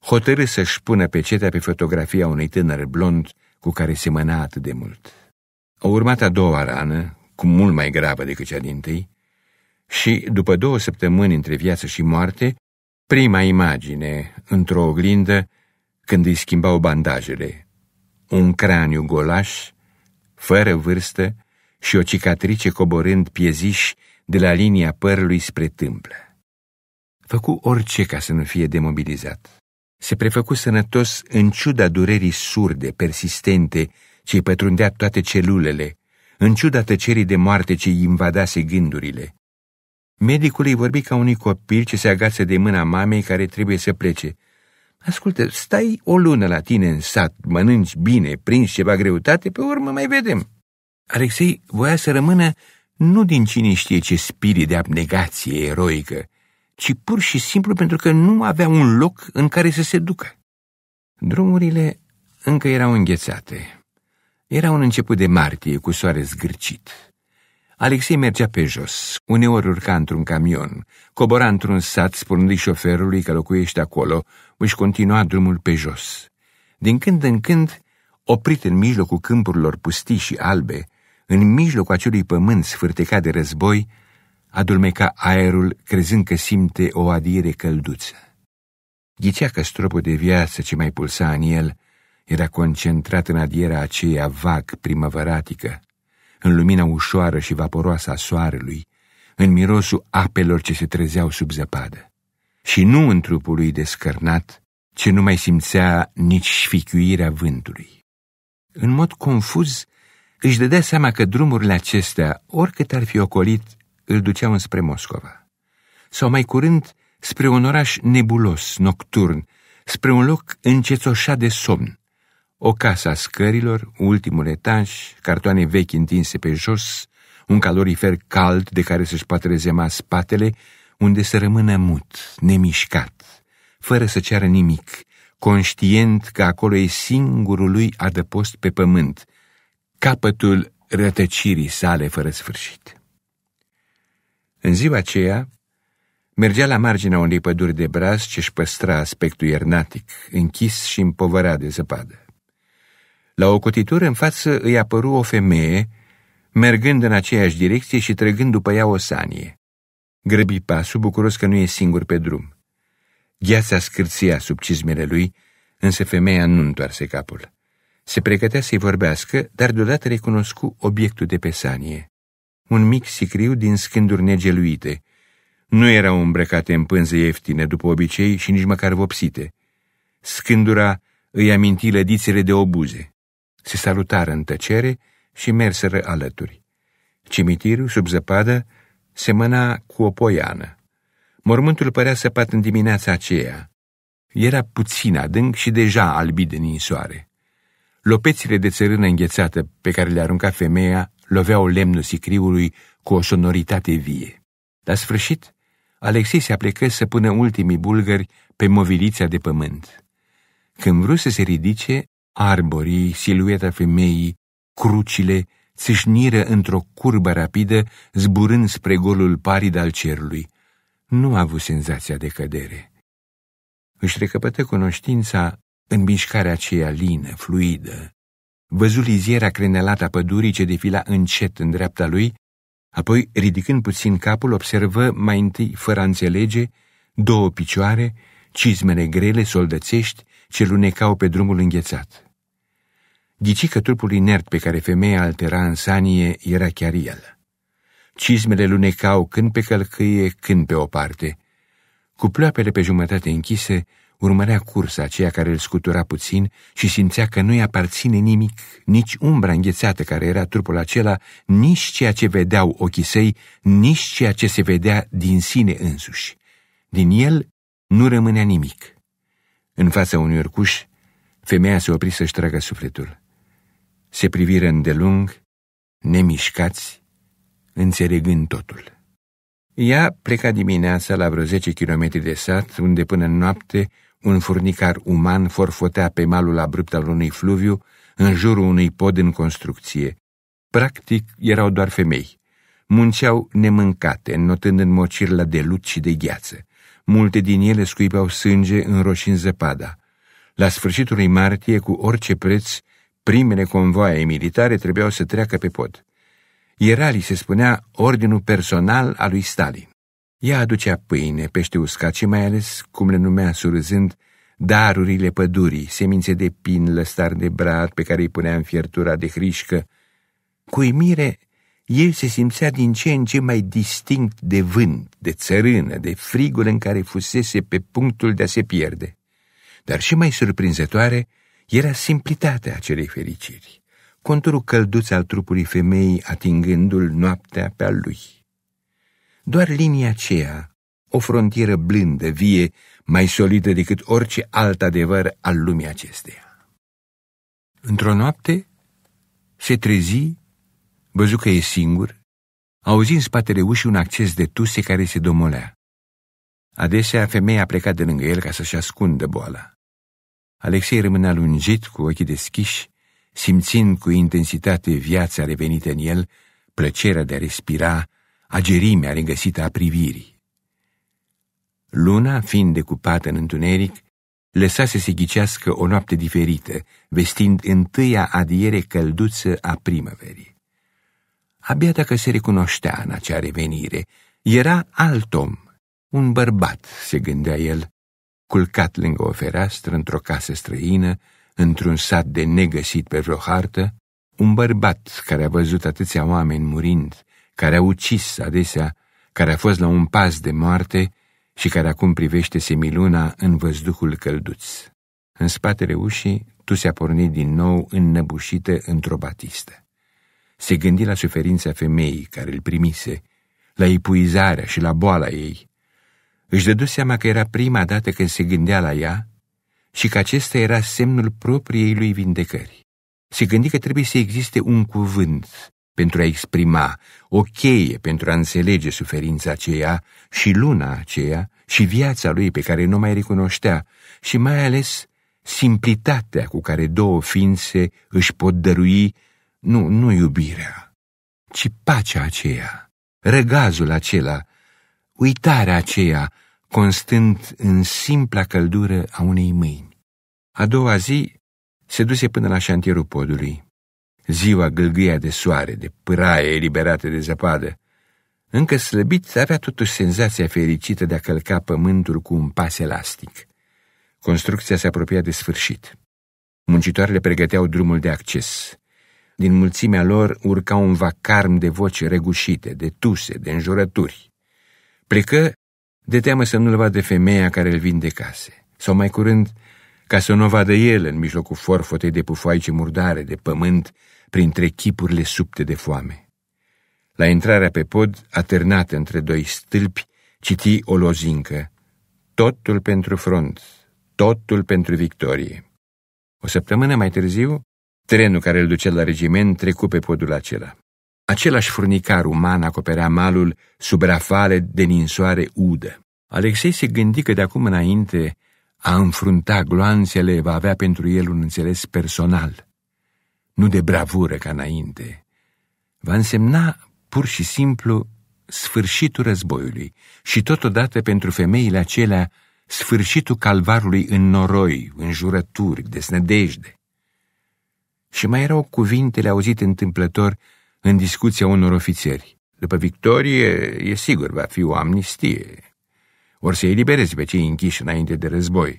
hotărâ să-și pună pecetea pe fotografia unui tânăr blond cu care semăna atât de mult. A urmat a doua rană, cu mult mai gravă decât cea din tâi, și, după două săptămâni între viață și moarte, prima imagine, într-o oglindă, când îi schimbau bandajele, un craniu golaș, fără vârstă și o cicatrice coborând pieziș de la linia părului spre tâmplă. Făcu orice ca să nu fie demobilizat. Se prefăcu sănătos în ciuda durerii surde, persistente, ce îi pătrundea toate celulele, în ciuda tăcerii de moarte ce îi invadase gândurile. Medicul îi vorbi ca unui copil ce se agață de mâna mamei care trebuie să plece – Ascultă, stai o lună la tine în sat, mănânci bine, prinzi ceva greutate, pe urmă mai vedem. Alexei voia să rămână nu din cine știe ce spirit de abnegație eroică, ci pur și simplu pentru că nu avea un loc în care să se ducă. Drumurile încă erau înghețate. Era un început de martie cu soare zgârcit. Alexei mergea pe jos, uneori urca într-un camion, cobora într-un sat spunându-i șoferului că locuiește acolo, își continua drumul pe jos. Din când în când, oprit în mijlocul câmpurilor pustii și albe, în mijlocul acelui pământ sfârtecat de război, adulmeca aerul crezând că simte o adiere călduță. Ghicea că stropul de viață ce mai pulsa în el era concentrat în adierea aceea vag primăvăratică, în lumina ușoară și vaporoasă a soarelui, în mirosul apelor ce se trezeau sub zăpadă, și nu în trupul lui descărnat, ce nu mai simțea nici șficuirea vântului. În mod confuz, își dădea seama că drumurile acestea, oricât ar fi ocolit, îl duceau înspre Moscova. Sau mai curând, spre un oraș nebulos, nocturn, spre un loc încețoșat de somn, o casă a scărilor, ultimul etaj, cartoane vechi întinse pe jos, un calorifer cald de care să-și poată rezema spatele, unde să rămână mut, nemișcat, fără să ceară nimic, conștient că acolo e singurul lui adăpost pe pământ, capătul rătăcirii sale fără sfârșit. În ziua aceea, mergea la marginea unei păduri de braz ce-și păstra aspectul iernatic, închis și împovărat de zăpadă. La o cotitură în față îi apăru o femeie, mergând în aceeași direcție și trăgând după ea o sanie. Grăbi pasul, bucuros că nu e singur pe drum. Gheața scârția sub cizmele lui, însă femeia nu întoarse capul. Se pregătea să-i vorbească, dar deodată recunoscu obiectul de pe sanie. Un mic sicriu din scânduri negeluite. Nu erau îmbrăcate în pânze ieftine după obicei și nici măcar vopsite. Scândura îi aminti lădițele de obuze se salutară în tăcere și merseră alături. Cimitirul, sub zăpadă, semăna cu o poiană. Mormântul părea săpat în dimineața aceea. Era puțin adânc și deja albit de ninsoare. Lopețile de țărână înghețată pe care le arunca femeia loveau lemnul sicriului cu o sonoritate vie. La sfârșit, Alexei se aplecă să pună ultimii bulgări pe movilița de pământ. Când vrut să se ridice, Arborii, silueta femeii, crucile, țâșniră într-o curbă rapidă, zburând spre golul parid al cerului. Nu a avut senzația de cădere. Își recăpătă cunoștința în mișcarea aceea lină, fluidă. Văzu liziera crenelată a pădurii ce defila încet în dreapta lui, apoi, ridicând puțin capul, observă mai întâi, fără a înțelege, două picioare, cizmele grele soldățești, ce lunecau pe drumul înghețat. Ghici că trupul inert pe care femeia altera în sanie era chiar el. Cizmele lunecau când pe călcâie, când pe o parte. Cu ploapele pe jumătate închise, urmărea cursa aceea care îl scutura puțin și simțea că nu-i aparține nimic, nici umbra înghețată care era trupul acela, nici ceea ce vedeau ochii săi, nici ceea ce se vedea din sine însuși. Din el nu rămânea nimic. În fața unui urcuș, femeia se opri să-și tragă sufletul. Se priviră îndelung, nemișcați, înțelegând totul. Ea pleca dimineața la vreo 10 km de sat, unde până în noapte un furnicar uman forfotea pe malul abrupt al unui fluviu, în jurul unui pod în construcție. Practic erau doar femei. Munceau nemâncate, notând în la de lut și de gheață multe din ele scuipeau sânge în roșin zăpada. La sfârșitul lui martie, cu orice preț, primele convoaie militare trebuiau să treacă pe pod. Era, li se spunea, ordinul personal al lui Stalin. Ea aducea pâine, pește uscat și mai ales, cum le numea surâzând, darurile pădurii, semințe de pin, lăstar de brad pe care îi punea în fiertura de hrișcă. Cu imire, el se simțea din ce în ce mai distinct de vânt, de țărână, de frigul în care fusese pe punctul de a se pierde. Dar și mai surprinzătoare era simplitatea acelei fericiri, conturul călduț al trupului femeii atingându-l noaptea pe al lui. Doar linia aceea, o frontieră blândă, vie, mai solidă decât orice alt adevăr al lumii acesteia. Într-o noapte se trezi văzu că e singur, auzi în spatele ușii un acces de tuse care se domolea. Adesea, femeia a plecat de lângă el ca să-și ascundă boala. Alexei rămâne lungit, cu ochii deschiși, simțind cu intensitate viața revenită în el, plăcerea de a respira, agerimea regăsită a privirii. Luna, fiind decupată în întuneric, lăsa să se ghicească o noapte diferită, vestind întâia adiere călduță a primăverii. Abia dacă se recunoștea în acea revenire, era alt om, un bărbat, se gândea el, culcat lângă o fereastră într-o casă străină, într-un sat de negăsit pe vreo hartă, un bărbat care a văzut atâția oameni murind, care a ucis adesea, care a fost la un pas de moarte și care acum privește semiluna în văzduhul călduț. În spatele ușii, tu se-a pornit din nou înnăbușită într-o batistă. Se gândi la suferința femeii care îl primise, la epuizarea și la boala ei. Își dădu seama că era prima dată când se gândea la ea și că acesta era semnul propriei lui vindecări. Se gândi că trebuie să existe un cuvânt pentru a exprima, o cheie pentru a înțelege suferința aceea și luna aceea și viața lui pe care nu mai recunoștea și mai ales simplitatea cu care două ființe își pot dărui nu, nu iubirea, ci pacea aceea, regazul acela, uitarea aceea, constând în simpla căldură a unei mâini. A doua zi se duse până la șantierul podului. Ziua gâlgâia de soare, de pâraie eliberată de zăpadă. Încă slăbit, avea totuși senzația fericită de a călca pământul cu un pas elastic. Construcția se apropia de sfârșit. Muncitoarele pregăteau drumul de acces. Din mulțimea lor urca un vacarm de voci regușite, de tuse, de înjurături. Plecă de teamă să nu-l vadă femeia care îl vindecase, sau mai curând, ca să nu o vadă el în mijlocul forfotei de pufoaice murdare, de pământ, printre chipurile subte de foame. La intrarea pe pod, atârnată între doi stâlpi, citi o lozincă, Totul pentru front, totul pentru victorie. O săptămână mai târziu, Trenul care îl ducea la regiment trecu pe podul acela. Același furnicar uman acoperea malul sub rafale de ninsoare udă. Alexei se gândi că de acum înainte a înfrunta gloanțele va avea pentru el un înțeles personal, nu de bravură ca înainte. Va însemna pur și simplu sfârșitul războiului și totodată pentru femeile acelea sfârșitul calvarului în noroi, în jurături, desnădejde și mai erau cuvintele auzite întâmplător în discuția unor ofițeri. După victorie, e sigur, va fi o amnistie. Or să eliberezi pe cei închiși înainte de război.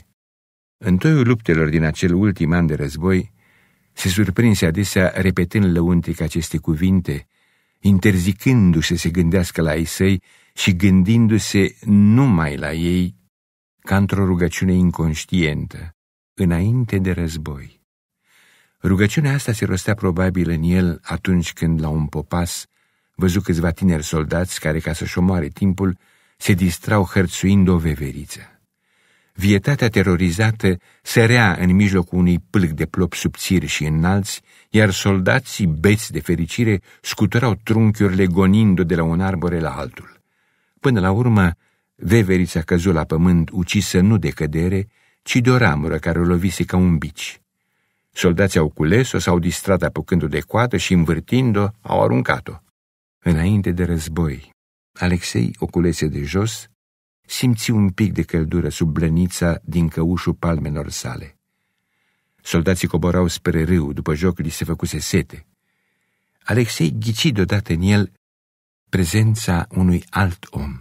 În toiul luptelor din acel ultim an de război, se surprinse adesea repetând lăuntric aceste cuvinte, interzicându-se să gândească la ei săi și gândindu-se numai la ei ca într-o rugăciune inconștientă, înainte de război. Rugăciunea asta se rostea probabil în el atunci când, la un popas, văzu câțiva tineri soldați care, ca să-și omoare timpul, se distrau hărțuind o veveriță. Vietatea terorizată sărea în mijlocul unui pâlc de plop subțiri și înalți, iar soldații, beți de fericire, scuturau trunchiurile gonind-o de la un arbore la altul. Până la urmă, veverița căzut la pământ ucisă nu de cădere, ci de o ramură care o lovise ca un bici. Soldații au cules-o, s-au distrat apucându de coadă și, învârtind-o, au aruncat-o. Înainte de război, Alexei o culese de jos, simți un pic de căldură sub blănița din căușul palmelor sale. Soldații coborau spre râu, după joc li se făcuse sete. Alexei ghici deodată în el prezența unui alt om.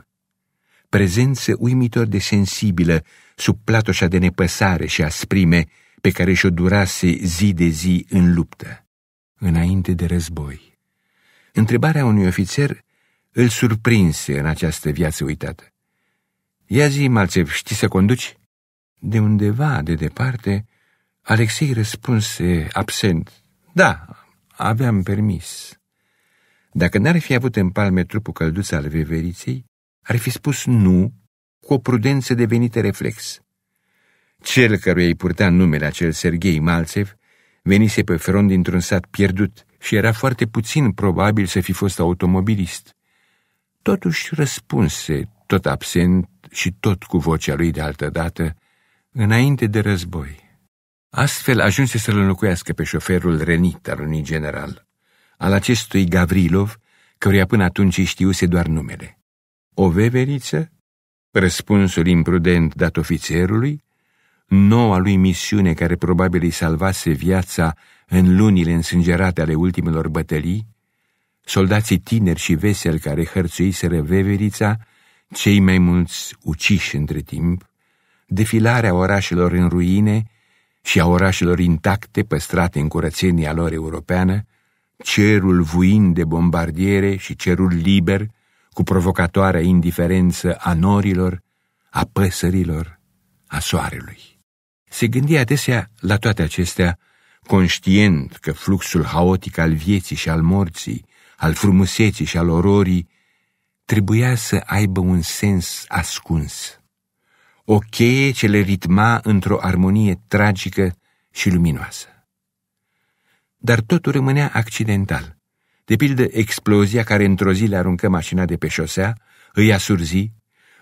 Prezență uimitor de sensibilă, sub platoșa de nepăsare și asprime, pe care și-o durase zi de zi în luptă, înainte de război. Întrebarea unui ofițer îl surprinse în această viață uitată. Ia zi, Malțev, știi să conduci? De undeva, de departe, Alexei răspunse absent, Da, aveam permis. Dacă n-ar fi avut în palme trupul călduț al veveriței, ar fi spus nu cu o prudență devenită reflex. Cel căruia îi purta numele acel Serghei Malțev venise pe front dintr-un sat pierdut și era foarte puțin probabil să fi fost automobilist. Totuși răspunse, tot absent și tot cu vocea lui de altă dată, înainte de război. Astfel ajunse să-l înlocuiască pe șoferul renit al unui general, al acestui Gavrilov, căruia până atunci îi știuse doar numele. O veveriță? Răspunsul imprudent dat ofițerului noua lui misiune care probabil îi salvase viața în lunile însângerate ale ultimelor bătălii, soldații tineri și veseli care hărțuiseră veverița, cei mai mulți uciși între timp, defilarea orașelor în ruine și a orașelor intacte păstrate în curățenia lor europeană, cerul vuind de bombardiere și cerul liber, cu provocatoarea indiferență a norilor, a păsărilor, a soarelui. Se gândea adesea la toate acestea, conștient că fluxul haotic al vieții și al morții, al frumuseții și al ororii, trebuia să aibă un sens ascuns, o cheie ce le ritma într-o armonie tragică și luminoasă. Dar totul rămânea accidental. De pildă, explozia care într-o zi le aruncă mașina de pe șosea, îi asurzi,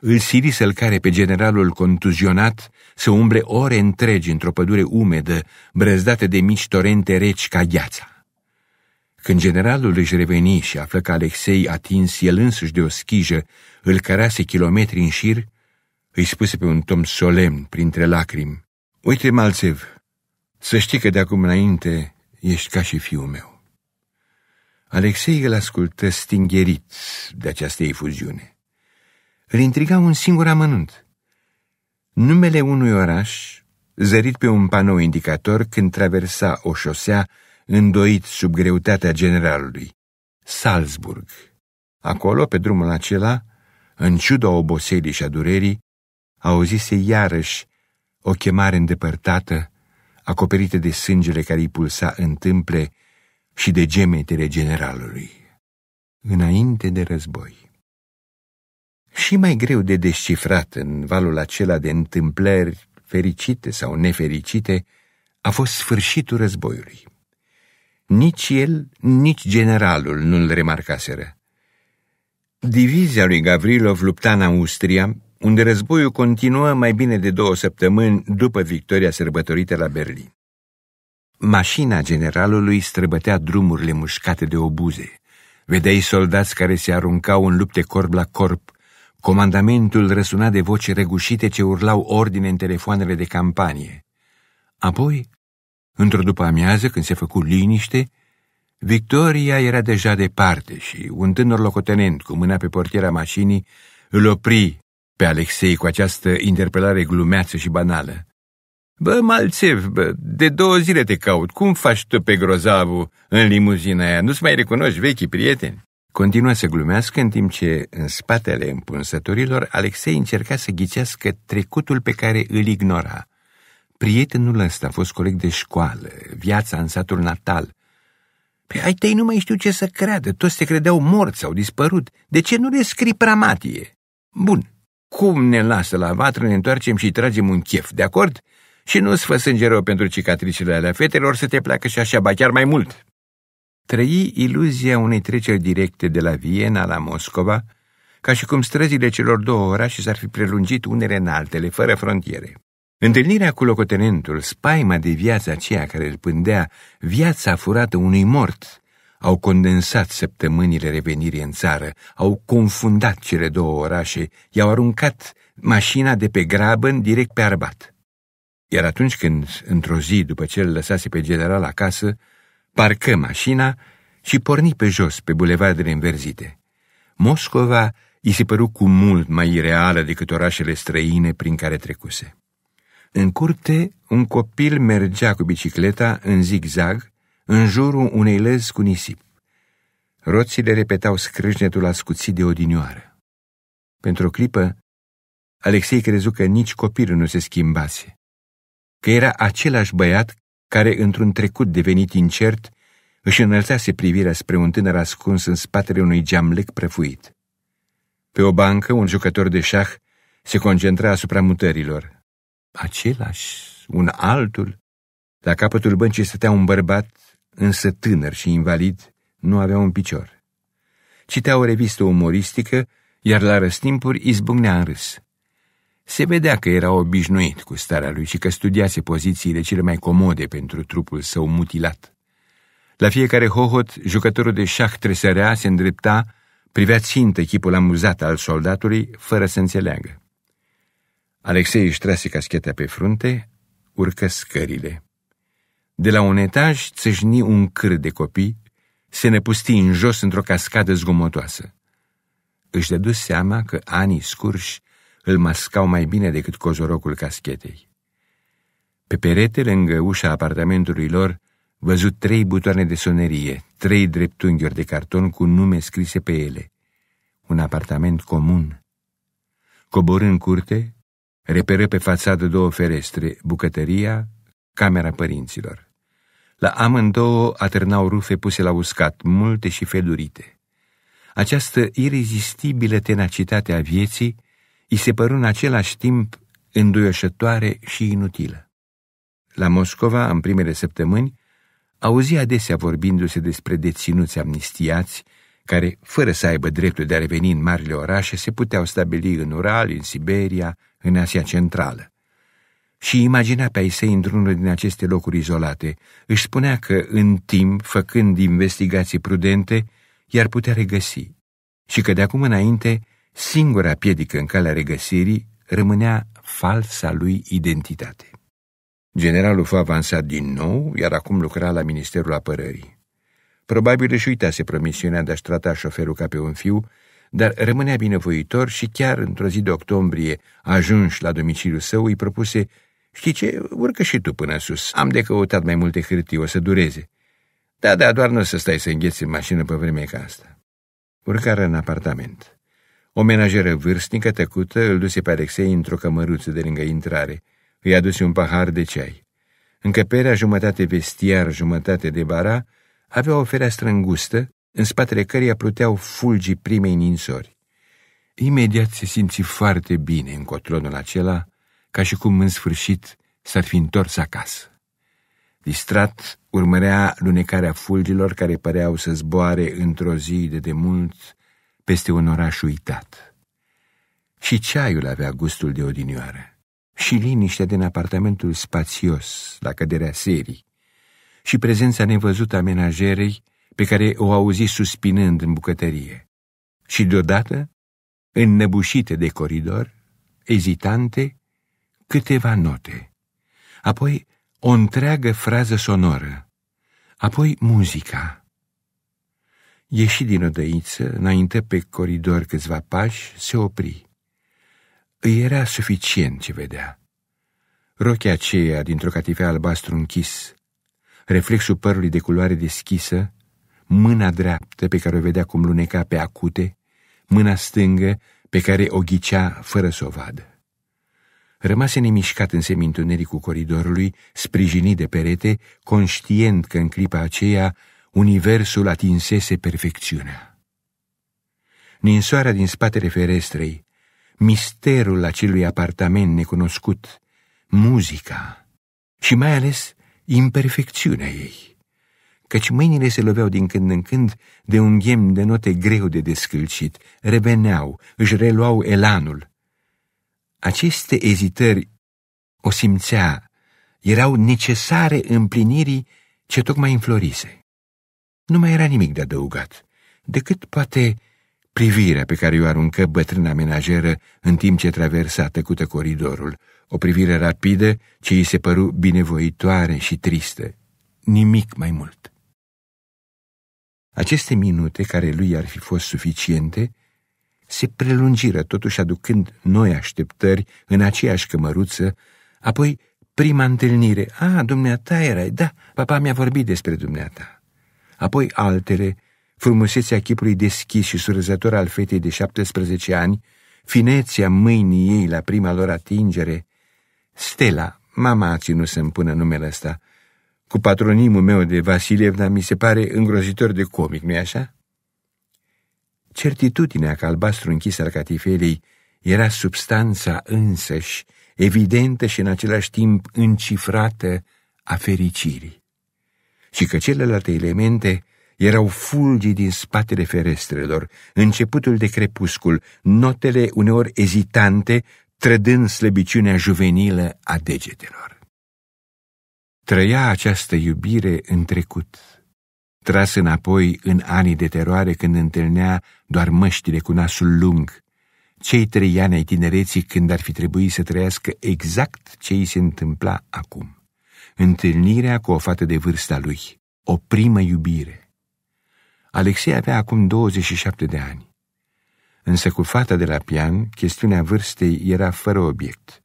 îl siri să-l care pe generalul contuzionat să umble ore întregi într-o pădure umedă, brăzdată de mici torente reci ca gheața. Când generalul își reveni și află că Alexei, atins el însuși de o schijă, îl cărase kilometri în șir, îi spuse pe un tom solemn, printre lacrimi, Uite, Malțev, să știi că de acum înainte ești ca și fiul meu. Alexei îl ascultă stingherit de această efuziune. Îl intriga un singur amănunt – Numele unui oraș, zărit pe un panou indicator când traversa o șosea îndoit sub greutatea generalului, Salzburg. Acolo, pe drumul acela, în ciuda oboselii și a durerii, auzise iarăși o chemare îndepărtată, acoperită de sângele care îi pulsa în tâmple și de gemetele generalului. Înainte de război și mai greu de descifrat în valul acela de întâmplări fericite sau nefericite, a fost sfârșitul războiului. Nici el, nici generalul nu-l remarcaseră. Divizia lui Gavrilov lupta în Austria, unde războiul continuă mai bine de două săptămâni după victoria sărbătorită la Berlin. Mașina generalului străbătea drumurile mușcate de obuze. Vedeai soldați care se aruncau în lupte corp la corp, Comandamentul răsuna de voci regușite ce urlau ordine în telefoanele de campanie. Apoi, într-o după-amiază, când se făcu liniște, Victoria era deja departe și un tânăr locotenent cu mâna pe portiera mașinii îl opri pe Alexei cu această interpelare glumeață și banală. Bă, Malțev, bă, de două zile te caut. Cum faci tu pe grozavu în limuzina aia? Nu-ți mai recunoști vechi prieteni? Continua să glumească în timp ce, în spatele împunsătorilor, Alexei încerca să ghicească trecutul pe care îl ignora. Prietenul ăsta a fost coleg de școală, viața în satul natal. Pe păi ai tăi nu mai știu ce să creadă, toți se credeau morți sau dispărut. De ce nu le scrii pramatie? Bun, cum ne lasă la vatră, ne întoarcem și tragem un chef, de acord? Și nu-ți fă sânge rău pentru cicatricile alea fetelor să te placă și așa, ba chiar mai mult trăi iluzia unei treceri directe de la Viena la Moscova, ca și cum străzile celor două orașe s-ar fi prelungit unele în altele, fără frontiere. Întâlnirea cu locotenentul, spaima de viața aceea care îl pândea, viața furată unui mort, au condensat săptămânile revenirii în țară, au confundat cele două orașe, i-au aruncat mașina de pe grabă direct pe Arbat. Iar atunci când, într-o zi după ce îl lăsase pe general acasă, parcă mașina și porni pe jos pe bulevardele înverzite. Moscova îi se păru cu mult mai reală decât orașele străine prin care trecuse. În curte, un copil mergea cu bicicleta în zigzag în jurul unei lezi cu nisip. le repetau scrâșnetul ascuțit de odinioară. Pentru o clipă, Alexei crezu că nici copilul nu se schimbase, că era același băiat care, într-un trecut devenit incert, își înălțase privirea spre un tânăr ascuns în spatele unui geamlec prăfuit. Pe o bancă, un jucător de șah se concentra asupra mutărilor. Același, un altul. La capătul băncii stătea un bărbat, însă tânăr și invalid, nu avea un picior. Citea o revistă umoristică, iar la răstimpuri izbucnea în râs. Se vedea că era obișnuit cu starea lui și că studiase pozițiile cele mai comode pentru trupul său mutilat. La fiecare hohot, jucătorul de șah tresărea, se îndrepta, privea țintă chipul amuzat al soldatului, fără să înțeleagă. Alexei își trase cascheta pe frunte, urcă scările. De la un etaj țâșni un câr de copii, se nepusti în jos într-o cascadă zgomotoasă. Își dădu seama că anii scurși îl mascau mai bine decât cozorocul caschetei. Pe perete, lângă ușa apartamentului lor, văzut trei butoane de sonerie, trei dreptunghiuri de carton cu nume scrise pe ele. Un apartament comun. Coborând curte, reperă pe fațadă două ferestre, bucătăria, camera părinților. La amândouă atârnau rufe puse la uscat, multe și felurite. Această irezistibilă tenacitate a vieții i se păru în același timp înduioșătoare și inutilă. La Moscova, în primele săptămâni, auzi adesea vorbindu-se despre deținuți amnistiați, care, fără să aibă dreptul de a reveni în marile orașe, se puteau stabili în Ural, în Siberia, în Asia Centrală. Și imagina pe ei săi într-unul din aceste locuri izolate, își spunea că, în timp, făcând investigații prudente, i-ar putea regăsi și că de acum înainte singura piedică în calea regăsirii rămânea falsa lui identitate. Generalul fu avansat din nou, iar acum lucra la Ministerul Apărării. Probabil își uitase promisiunea de a-și trata șoferul ca pe un fiu, dar rămânea binevoitor și chiar într-o zi de octombrie, ajunși la domiciliul său, îi propuse Știi ce? Urcă și tu până sus. Am de căutat mai multe hârtii, o să dureze." Da, da, doar nu o să stai să îngheți în mașină pe vremea ca asta." Urcară în apartament. O menajeră vârstnică, tăcută, îl duse pe Alexei într-o cămăruță de lângă intrare. Îi aduse un pahar de ceai. Încăperea jumătate vestiar, jumătate de bara, avea o fereastră îngustă, în spatele căreia pluteau fulgii primei ninsori. Imediat se simți foarte bine în cotronul acela, ca și cum în sfârșit s-ar fi întors acasă. Distrat, urmărea lunecarea fulgilor care păreau să zboare într-o zi de demult peste un oraș uitat. Și ceaiul avea gustul de odinioară, și liniștea din apartamentul spațios la căderea serii, și prezența nevăzută a menajerei pe care o auzi suspinând în bucătărie. Și deodată, înnăbușite de coridor, ezitante, câteva note, apoi o întreagă frază sonoră, apoi muzica Ieși din odăiță, înainte pe coridor câțiva pași, se opri. Îi era suficient ce vedea. Rochea aceea dintr-o catifea albastru închis, reflexul părului de culoare deschisă, mâna dreaptă pe care o vedea cum luneca pe acute, mâna stângă pe care o ghicea fără să o vadă. Rămase nemișcat în semintunericul coridorului, sprijinit de perete, conștient că în clipa aceea universul atinsese perfecțiunea. Ninsoarea din spatele ferestrei, misterul acelui apartament necunoscut, muzica și mai ales imperfecțiunea ei, căci mâinile se loveau din când în când de un ghem de note greu de descâlcit, reveneau, își reluau elanul. Aceste ezitări o simțea, erau necesare împlinirii ce tocmai înflorise. Nu mai era nimic de adăugat, decât poate privirea pe care o aruncă bătrâna menajeră în timp ce traversa tăcută coridorul, o privire rapidă ce îi se păru binevoitoare și tristă, nimic mai mult. Aceste minute, care lui ar fi fost suficiente, se prelungiră totuși aducând noi așteptări în aceeași cămăruță, apoi prima întâlnire. A, dumneata erai, da, papa mi-a vorbit despre dumneata apoi altele, frumusețea chipului deschis și surâzător al fetei de 17 ani, finețea mâinii ei la prima lor atingere. Stella, mama a ținut să-mi pună numele ăsta. Cu patronimul meu de Vasilevna mi se pare îngrozitor de comic, nu-i așa? Certitudinea că albastru închis al catifelei era substanța însăși, evidentă și în același timp încifrată a fericirii și că celelalte elemente erau fulgii din spatele ferestrelor, începutul de crepuscul, notele uneori ezitante, trădând slăbiciunea juvenilă a degetelor. Trăia această iubire în trecut, tras înapoi în anii de teroare când întâlnea doar măștile cu nasul lung, cei trei ani ai tinereții când ar fi trebuit să trăiască exact ce îi se întâmpla acum întâlnirea cu o fată de vârsta lui, o primă iubire. Alexei avea acum 27 de ani. Însă cu fata de la pian, chestiunea vârstei era fără obiect,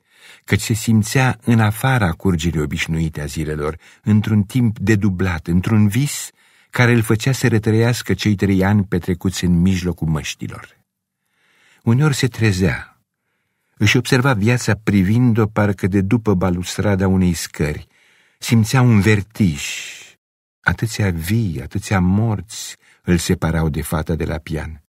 căci se simțea în afara curgerii obișnuite a zilelor, într-un timp dedublat, într-un vis care îl făcea să retrăiască cei trei ani petrecuți în mijlocul măștilor. Uneori se trezea, își observa viața privind-o parcă de după balustrada unei scări, simțea un vertiș. Atâția vii, atâția morți îl separau de fata de la pian.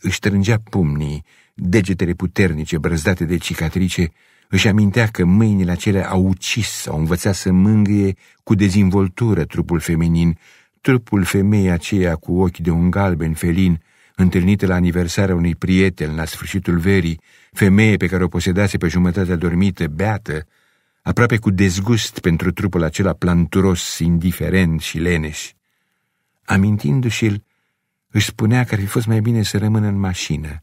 Își strângea pumnii, degetele puternice brăzdate de cicatrice, își amintea că mâinile acelea au ucis, au învățat să mângâie cu dezinvoltură trupul feminin, trupul femeii aceea cu ochi de un galben felin, întâlnită la aniversarea unui prieten la sfârșitul verii, femeie pe care o posedase pe jumătate dormită, beată, aproape cu dezgust pentru trupul acela planturos, indiferent și leneș. Amintindu-și el, își spunea că ar fi fost mai bine să rămână în mașină,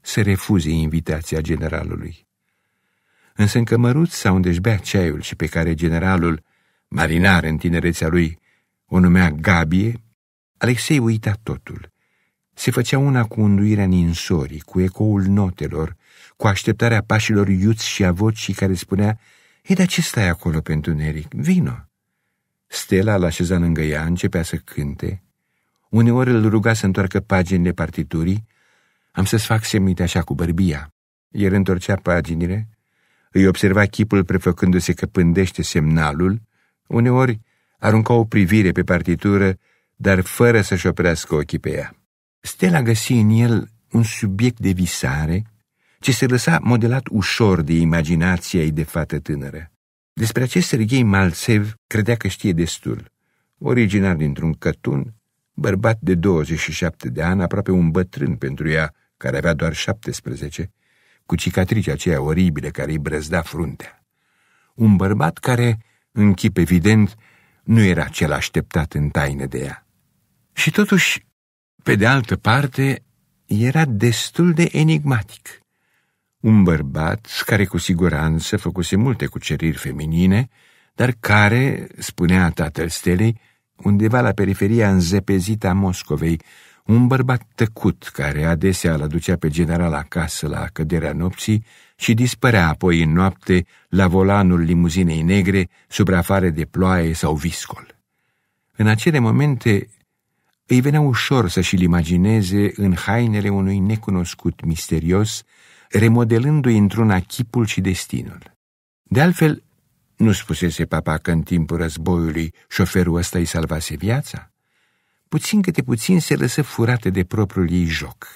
să refuze invitația generalului. Însă în cămăruț sau unde își bea ceaiul și pe care generalul, marinar în tinerețea lui, o numea Gabie, Alexei uita totul. Se făcea una cu unduirea ninsorii, cu ecoul notelor, cu așteptarea pașilor iuți și a vocii care spunea E, dar ce stai acolo pentru neric? Vino!" Stella l-a așezat lângă ea, începea să cânte. Uneori îl ruga să întoarcă paginile partiturii. Am să-ți fac semnite așa cu bărbia. El întorcea paginile, îi observa chipul prefăcându-se că pândește semnalul, uneori arunca o privire pe partitură, dar fără să-și oprească ochii pe ea. Stella găsi în el un subiect de visare ce se lăsa modelat ușor de imaginația ei de fată tânără. Despre acest Serghei Malsev credea că știe destul. Originar dintr-un cătun, bărbat de 27 de ani, aproape un bătrân pentru ea, care avea doar 17, cu cicatrice aceea oribilă care îi brăzda fruntea. Un bărbat care, în chip evident, nu era cel așteptat în taină de ea. Și totuși, pe de altă parte, era destul de enigmatic un bărbat care cu siguranță făcuse multe cuceriri feminine, dar care, spunea tatăl stelei, undeva la periferia înzepezită a Moscovei, un bărbat tăcut care adesea îl aducea pe general acasă la căderea nopții și dispărea apoi în noapte la volanul limuzinei negre sub de ploaie sau viscol. În acele momente îi venea ușor să și-l imagineze în hainele unui necunoscut misterios remodelându-i într-una chipul și destinul. De altfel, nu spusese papa că în timpul războiului șoferul ăsta îi salvase viața? Puțin câte puțin se lăsă furată de propriul ei joc.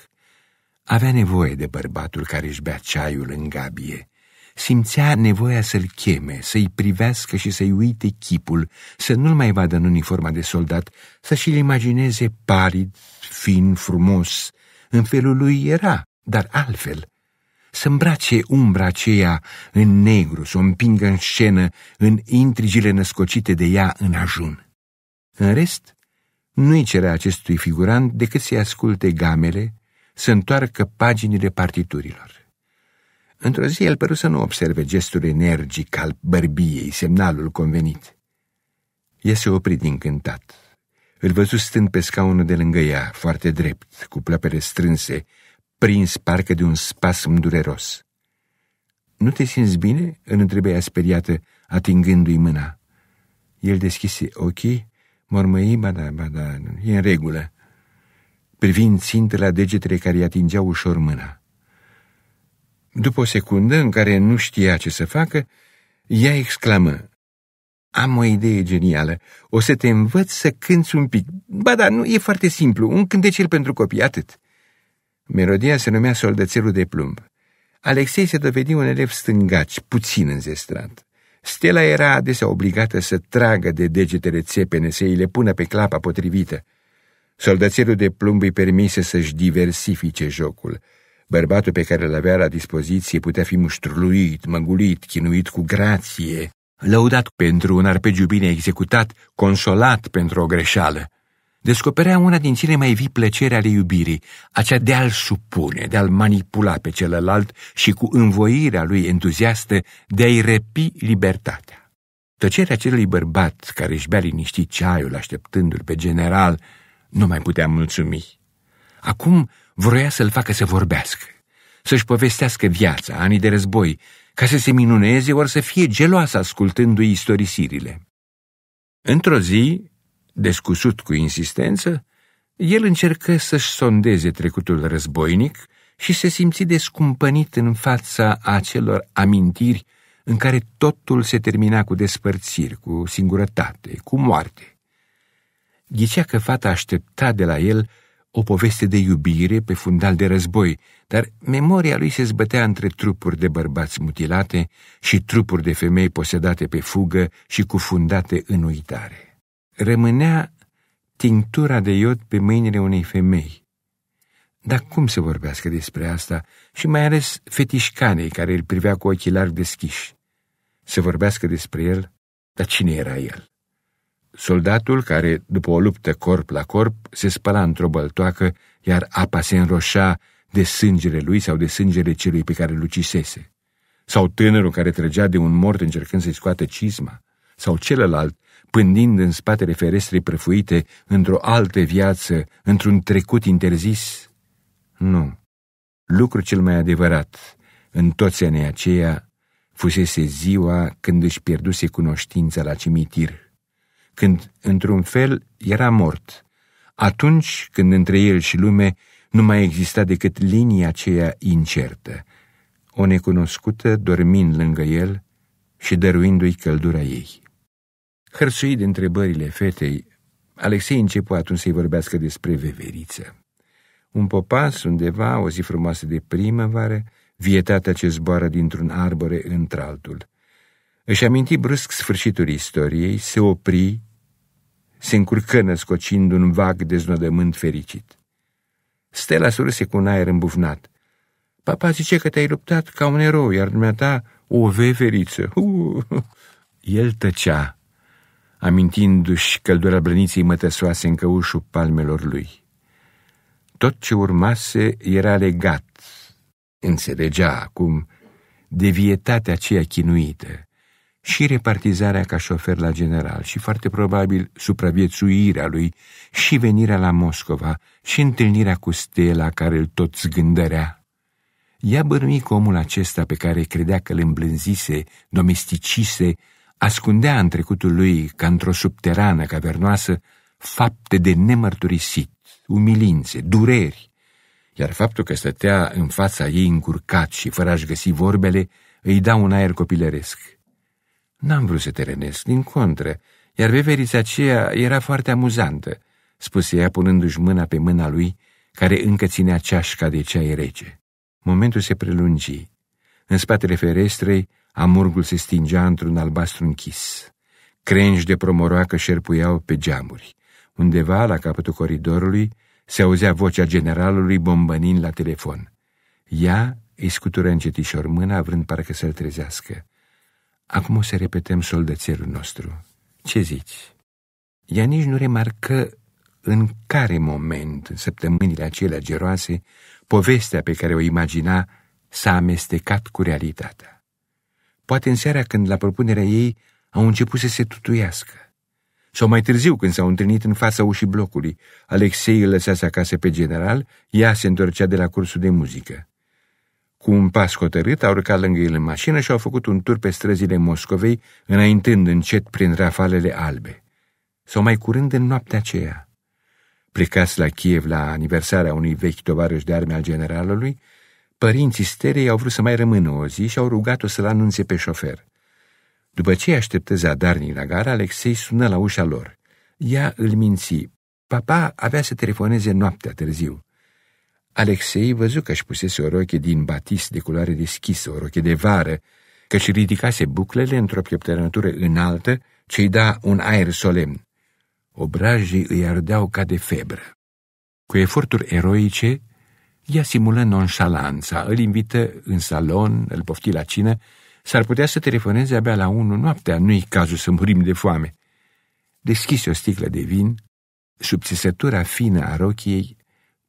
Avea nevoie de bărbatul care își bea ceaiul în gabie. Simțea nevoia să-l cheme, să-i privească și să-i uite chipul, să nu-l mai vadă în uniforma de soldat, să și-l imagineze parid, fin, frumos. În felul lui era, dar altfel, să îmbrace umbra aceea în negru, să o împingă în scenă, în intrigile născocite de ea în ajun. În rest, nu-i cerea acestui figurant decât să-i asculte gamele, să întoarcă paginile partiturilor. Într-o zi el păru să nu observe gestul energic al bărbiei, semnalul convenit. Ea se opri din cântat. Îl văzu stând pe scaunul de lângă ea, foarte drept, cu plăpere strânse, prins parcă de un spasm dureros. Nu te simți bine?" îl întrebea speriată, atingându-i mâna. El deschise ochii, mormăi, ba da, ba da, e în regulă, privind țintă la degetele care îi atingeau ușor mâna. După o secundă în care nu știa ce să facă, ea exclamă, Am o idee genială, o să te învăț să cânți un pic. Ba da, nu, e foarte simplu, un cântecel pentru copii, atât. Melodia se numea Soldățelul de plumb. Alexei se dovedi un elev stângaci, puțin înzestrat. Stela era adesea obligată să tragă de degetele țepene, să îi le pună pe clapa potrivită. Soldățelul de plumb îi permise să-și diversifice jocul. Bărbatul pe care îl avea la dispoziție putea fi muștruluit, măgulit, chinuit cu grație, lăudat pentru un arpegiu bine executat, consolat pentru o greșeală descoperea una din cele mai vii plăceri ale iubirii, acea de a-l supune, de a-l manipula pe celălalt și cu învoirea lui entuziastă de a-i repi libertatea. Tăcerea acelui bărbat care își bea liniștit ceaiul așteptându-l pe general nu mai putea mulțumi. Acum vroia să-l facă să vorbească, să-și povestească viața, anii de război, ca să se minuneze ori să fie geloasă ascultându-i istorisirile. Într-o zi, descusut cu insistență, el încercă să-și sondeze trecutul războinic și se simți descumpănit în fața acelor amintiri în care totul se termina cu despărțiri, cu singurătate, cu moarte. Ghicea că fata aștepta de la el o poveste de iubire pe fundal de război, dar memoria lui se zbătea între trupuri de bărbați mutilate și trupuri de femei posedate pe fugă și cufundate în uitare. Rămânea tinctura de iod pe mâinile unei femei. Dar cum se vorbească despre asta și mai ales fetișcanei care îl privea cu ochii larg deschiși? se vorbească despre el, dar cine era el? Soldatul care, după o luptă corp la corp, se spăla într-o băltoacă, iar apa se înroșa de sângele lui sau de sângele celui pe care îl ucisese. Sau tânărul care trăgea de un mort încercând să-i scoată cizma. Sau celălalt pândind în spatele ferestrei prăfuite într-o altă viață, într-un trecut interzis? Nu. Lucru cel mai adevărat în toți anii aceia, fusese ziua când își pierduse cunoștința la cimitir, când, într-un fel, era mort, atunci când între el și lume nu mai exista decât linia aceea incertă, o necunoscută dormind lângă el și dăruindu-i căldura ei. Hărțuit de întrebările fetei, Alexei începu atunci să-i vorbească despre veveriță. Un popas undeva, o zi frumoasă de primăvară, vietatea ce zboară dintr-un arbore într-altul. Își aminti brusc sfârșitul istoriei, se opri, se încurcă născocind un vag deznodământ fericit. Stela surse cu un aer îmbufnat. Papa zice că te-ai luptat ca un erou, iar dumneata o veveriță. Uh! El tăcea, amintindu-și căldura blăniței mătăsoase în căușul palmelor lui. Tot ce urmase era legat, înțelegea acum, de vietatea aceea chinuită și repartizarea ca șofer la general și foarte probabil supraviețuirea lui și venirea la Moscova și întâlnirea cu Stela care îl tot zgândărea. Ea bărmi cu omul acesta pe care credea că îl îmblânzise, domesticise ascundea în trecutul lui, ca într-o subterană cavernoasă, fapte de nemărturisit, umilințe, dureri, iar faptul că stătea în fața ei încurcat și fără a-și găsi vorbele, îi da un aer copilăresc. N-am vrut să te rănesc, din contră, iar veverița aceea era foarte amuzantă, spuse ea punându-și mâna pe mâna lui, care încă ținea ceașca de ceai rece. Momentul se prelungi. În spatele ferestrei Amurgul se stingea într-un albastru închis. Crengi de promoroacă șerpuiau pe geamuri. Undeva, la capătul coridorului, se auzea vocea generalului bombănind la telefon. Ea îi scutură încetișor mâna, vrând parcă să-l trezească. Acum o să repetăm soldățelul nostru. Ce zici? Ea nici nu remarcă în care moment, în săptămânile acelea geroase, povestea pe care o imagina s-a amestecat cu realitatea poate în seara când, la propunerea ei, au început să se tutuiască. Sau mai târziu, când s-au întâlnit în fața ușii blocului, Alexei îl lăsase acasă pe general, ea se întorcea de la cursul de muzică. Cu un pas hotărât, au urcat lângă el în mașină și au făcut un tur pe străzile Moscovei, înaintând încet prin rafalele albe. Sau mai curând în noaptea aceea. Plecați la Kiev la aniversarea unui vechi tovarăș de arme al generalului, Părinții Sterei au vrut să mai rămână o zi și au rugat-o să-l anunțe pe șofer. După ce aștepte zadarnii la gara, Alexei sună la ușa lor. Ea îl minți. Papa avea să telefoneze noaptea târziu. Alexei văzu că își pusese o roche din batist de culoare deschisă, o roche de vară, că și ridicase buclele într-o pieptărătură înaltă ce i da un aer solemn. Obrajii îi ardeau ca de febră. Cu eforturi eroice, ea simulă nonșalanța, îl invită în salon, îl pofti la cină, s-ar putea să telefoneze abia la unu noaptea, nu-i cazul să murim de foame. Deschise o sticlă de vin, sub țesătura fină a rochiei,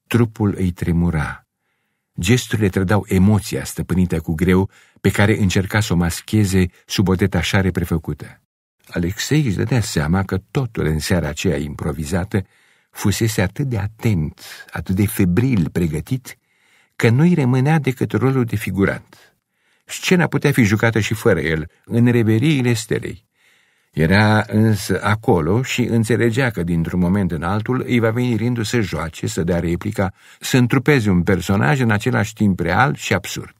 trupul îi tremura. Gesturile trădau emoția stăpânită cu greu pe care încerca să o mascheze sub o detașare prefăcută. Alexei își dădea seama că totul în seara aceea improvizată fusese atât de atent, atât de febril pregătit, că nu-i rămânea decât rolul de figurant. Scena putea fi jucată și fără el, în reveriile stelei. Era însă acolo și înțelegea că dintr-un moment în altul îi va veni rândul să joace, să dea replica, să întrupeze un personaj în același timp real și absurd.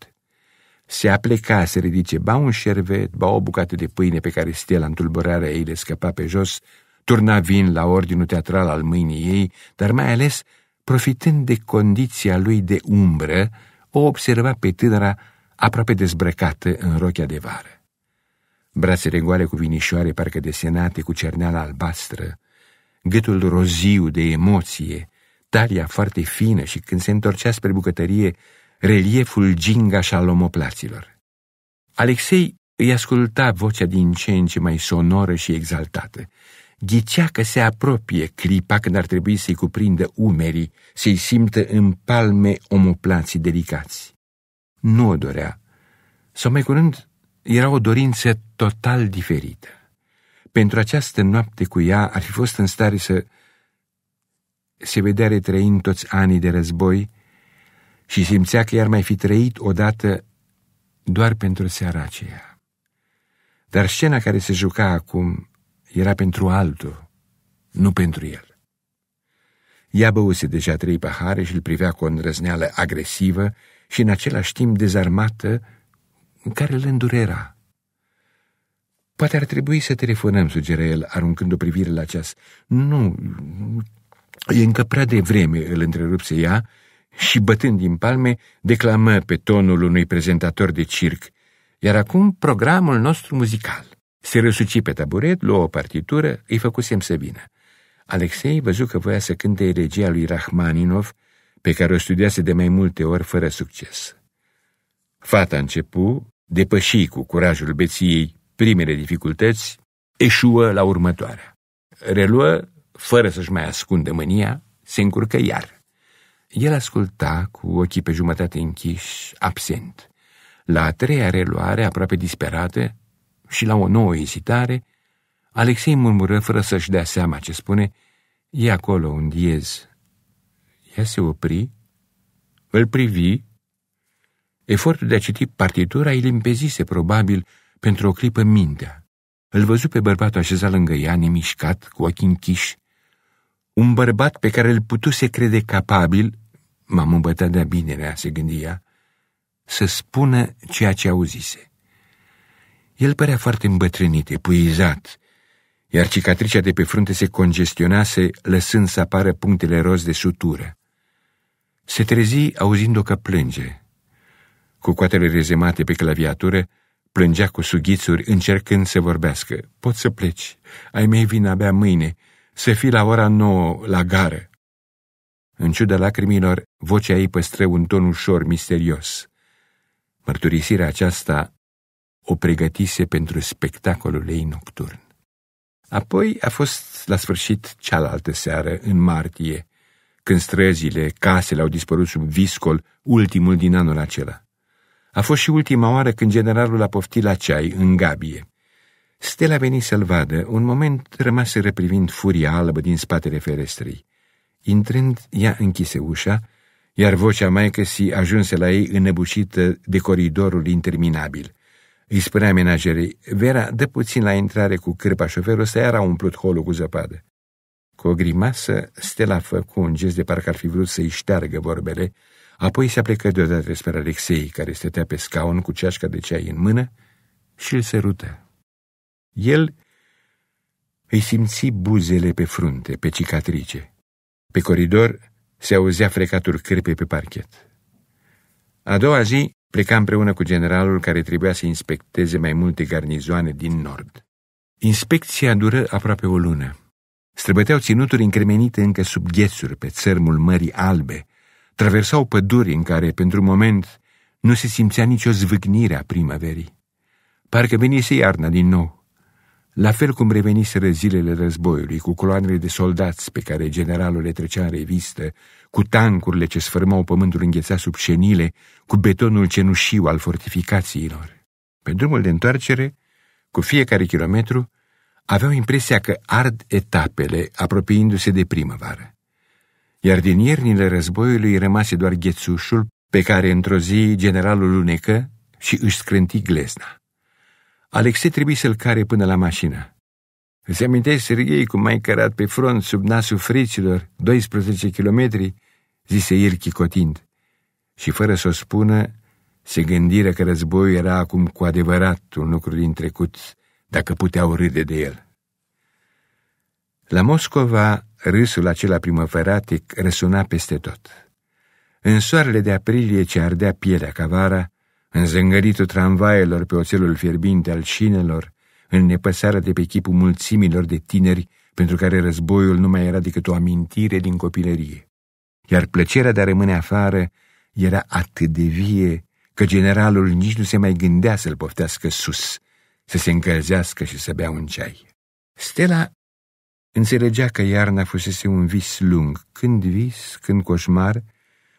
Se apleca să ridice ba un șervet, ba o bucată de pâine pe care stela tulburarea ei le scăpa pe jos, Turna vin la ordinul teatral al mâinii ei, dar mai ales, profitând de condiția lui de umbră, o observa pe tânăra aproape dezbrăcată în rochea de vară. Brațele goale cu vinișoare parcă desenate cu cerneala albastră, gâtul roziu de emoție, talia foarte fină și când se întorcea spre bucătărie, relieful gingaș al omoplaților. Alexei îi asculta vocea din ce în ce mai sonoră și exaltată, ghicea că se apropie clipa când ar trebui să-i cuprindă umerii, să-i simtă în palme omoplații delicați. Nu o dorea, sau mai curând, era o dorință total diferită. Pentru această noapte cu ea ar fi fost în stare să se vedea retrăind toți anii de război și simțea că i-ar mai fi trăit odată doar pentru seara aceea. Dar scena care se juca acum era pentru altul, nu pentru el. Ea băuse deja trei pahare și îl privea cu o îndrăzneală agresivă și în același timp dezarmată, în care îl îndurera. Poate ar trebui să telefonăm, sugeră el, aruncând o privire la ceas. Nu, e încă prea devreme, îl întrerupse ea și, bătând din palme, declamă pe tonul unui prezentator de circ. Iar acum programul nostru muzical. Se răsuci pe taburet, luă o partitură, îi făcusem să vină. Alexei văzu că voia să cânte regia lui Rachmaninov, pe care o studiase de mai multe ori fără succes. Fata începu, depăși cu curajul beției primele dificultăți, eșuă la următoarea. Reluă, fără să-și mai ascundă mânia, se încurcă iar. El asculta cu ochii pe jumătate închiși, absent. La a treia reluare, aproape disperată, și la o nouă ezitare, Alexei murmură fără să-și dea seama ce spune, e acolo un diez. Ea se opri, îl privi, efortul de a citi partitura îi limpezise probabil pentru o clipă mintea. Îl văzu pe bărbatul așezat lângă ea, nemișcat, cu ochii închiși. Un bărbat pe care îl putuse crede capabil, m-am îmbătat de-a binerea, se gândia, să spună ceea ce auzise. El părea foarte îmbătrânit, epuizat, iar cicatricea de pe frunte se congestionase, lăsând să apară punctele roz de sutură. Se trezi auzind-o că plânge. Cu coatele rezemate pe claviatură, plângea cu sughițuri, încercând să vorbească. Pot să pleci, ai mei vin abia mâine, să fii la ora nouă la gară. În ciuda lacrimilor, vocea ei păstră un ton ușor misterios. Mărturisirea aceasta o pregătise pentru spectacolul ei nocturn. Apoi a fost la sfârșit cealaltă seară, în martie, când străzile, casele au dispărut sub viscol, ultimul din anul acela. A fost și ultima oară când generalul a poftit la ceai, în gabie. Stella veni să-l vadă, un moment rămase reprivind furia albă din spatele ferestrei. Intrând, ea închise ușa, iar vocea maică si ajunse la ei înăbușită de coridorul interminabil. Îi spunea menagerii, Vera, dă puțin la intrare cu cârpa șoferul ăsta, era umplut holul cu zăpadă. Cu o grimasă, Stella făcu un gest de parcă ar fi vrut să-i șteargă vorbele, apoi se aplecă deodată spre Alexei, care stătea pe scaun cu ceașca de ceai în mână, și îl sărută. El îi simți buzele pe frunte, pe cicatrice. Pe coridor se auzea frecatul cârpei pe parchet. A doua zi, pleca împreună cu generalul care trebuia să inspecteze mai multe garnizoane din nord. Inspecția dură aproape o lună. Străbăteau ținuturi încremenite încă sub ghețuri pe țărmul Mării Albe, traversau păduri în care, pentru moment, nu se simțea nicio zvâcnire a primăverii. Parcă venise iarna din nou. La fel cum reveniseră zilele războiului, cu coloanele de soldați pe care generalul le trecea în revistă cu tancurile ce sfârmau pământul înghețat sub șenile, cu betonul cenușiu al fortificațiilor. Pe drumul de întoarcere, cu fiecare kilometru, aveau impresia că ard etapele, apropiindu-se de primăvară. Iar din iernile războiului rămase doar ghețușul pe care într-o zi generalul lunecă și își scrânti glezna. Alexei trebuie să-l care până la mașină. Îți amintești, Sergei, cum mai cărat pe front sub nasul friților, 12 kilometri, zise Irchi chicotind, și fără să o spună, se gândiră că războiul era acum cu adevărat un lucru din trecut, dacă puteau râde de el. La Moscova, râsul acela primăvăratic răsuna peste tot. În soarele de aprilie ce ardea pielea ca vara, în zângăritul tramvaielor pe oțelul fierbinte al șinelor, în nepăsarea de pe chipul mulțimilor de tineri pentru care războiul nu mai era decât o amintire din copilărie iar plăcerea de a rămâne afară era atât de vie că generalul nici nu se mai gândea să-l poftească sus, să se încălzească și să bea un ceai. Stella înțelegea că iarna fusese un vis lung, când vis, când coșmar,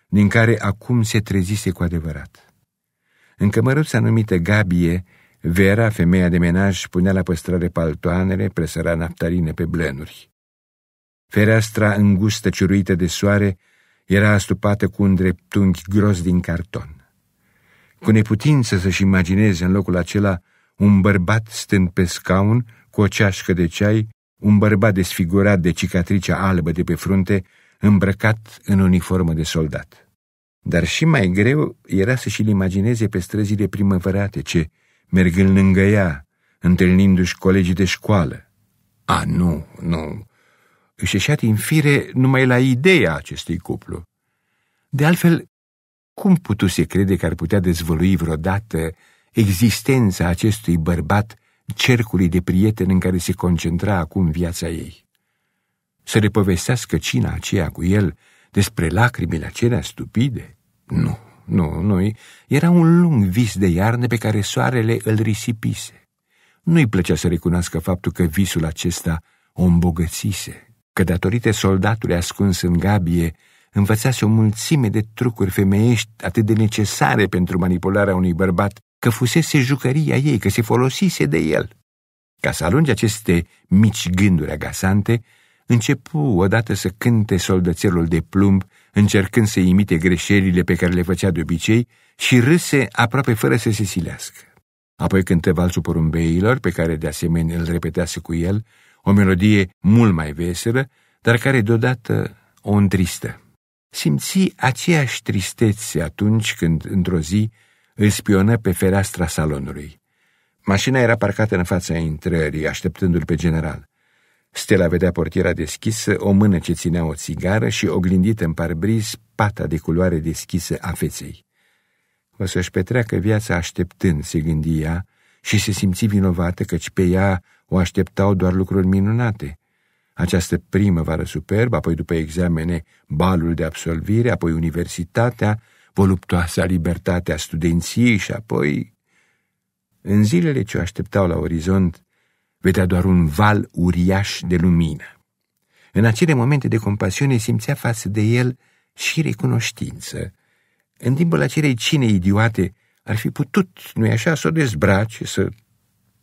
din care acum se trezise cu adevărat. În cămăruța numită Gabie, Vera, femeia de menaj, punea la păstrare paltoanele, presăra naftarine pe blănuri. Fereastra îngustă ciuruită de soare era astupată cu un dreptunghi gros din carton. Cu neputință să-și imagineze în locul acela un bărbat stând pe scaun cu o ceașcă de ceai, un bărbat desfigurat de cicatricea albă de pe frunte, îmbrăcat în uniformă de soldat. Dar și mai greu era să-și-l imagineze pe străzile primăvărate ce, mergând lângă ea, întâlnindu-și colegii de școală. A, nu, nu, își ieșea din fire numai la ideea acestui cuplu. De altfel, cum putuse crede că ar putea dezvălui vreodată existența acestui bărbat cercului de prieteni în care se concentra acum viața ei? Să repovestească cina aceea cu el despre lacrimile acelea stupide? Nu, nu, nu, era un lung vis de iarnă pe care soarele îl risipise. Nu-i plăcea să recunoască faptul că visul acesta o îmbogățise că datorită soldatului ascuns în gabie, învățase o mulțime de trucuri femeiești atât de necesare pentru manipularea unui bărbat, că fusese jucăria ei, că se folosise de el. Ca să alunge aceste mici gânduri agasante, începu odată să cânte soldățelul de plumb, încercând să imite greșelile pe care le făcea de obicei și râse aproape fără să se silească. Apoi cântă valsul porumbeilor, pe care de asemenea îl repetease cu el, o melodie mult mai veselă, dar care deodată o întristă. Simți aceeași tristețe atunci când, într-o zi, îl spionă pe fereastra salonului. Mașina era parcată în fața intrării, așteptându-l pe general. Stella vedea portiera deschisă, o mână ce ținea o țigară și, oglindită în parbriz, pata de culoare deschisă a feței. O să-și petreacă viața așteptând, se gândia, și se simți vinovată căci pe ea o așteptau doar lucruri minunate. Această primăvară superbă, apoi după examene, balul de absolvire, apoi universitatea, voluptoasa libertatea studenției și apoi... În zilele ce o așteptau la orizont, vedea doar un val uriaș de lumină. În acele momente de compasiune simțea față de el și recunoștință. În timpul acelei cine idiote ar fi putut, nu-i așa, să o dezbrace, să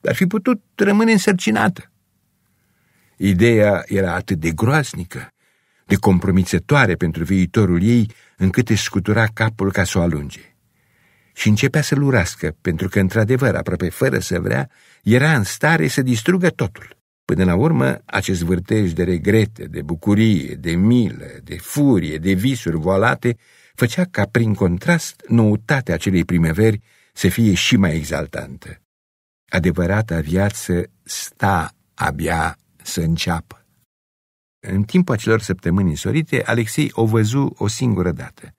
dar fi putut rămâne însărcinată. Ideea era atât de groaznică, de compromițătoare pentru viitorul ei, încât își scutura capul ca să o alunge. Și începea să-l urască, pentru că, într-adevăr, aproape fără să vrea, era în stare să distrugă totul. Până la urmă, acest vârtej de regrete, de bucurie, de milă, de furie, de visuri voalate, făcea ca, prin contrast, noutatea acelei primeveri să fie și mai exaltantă adevărata viață sta abia să înceapă. În timpul acelor săptămâni însorite, Alexei o văzu o singură dată.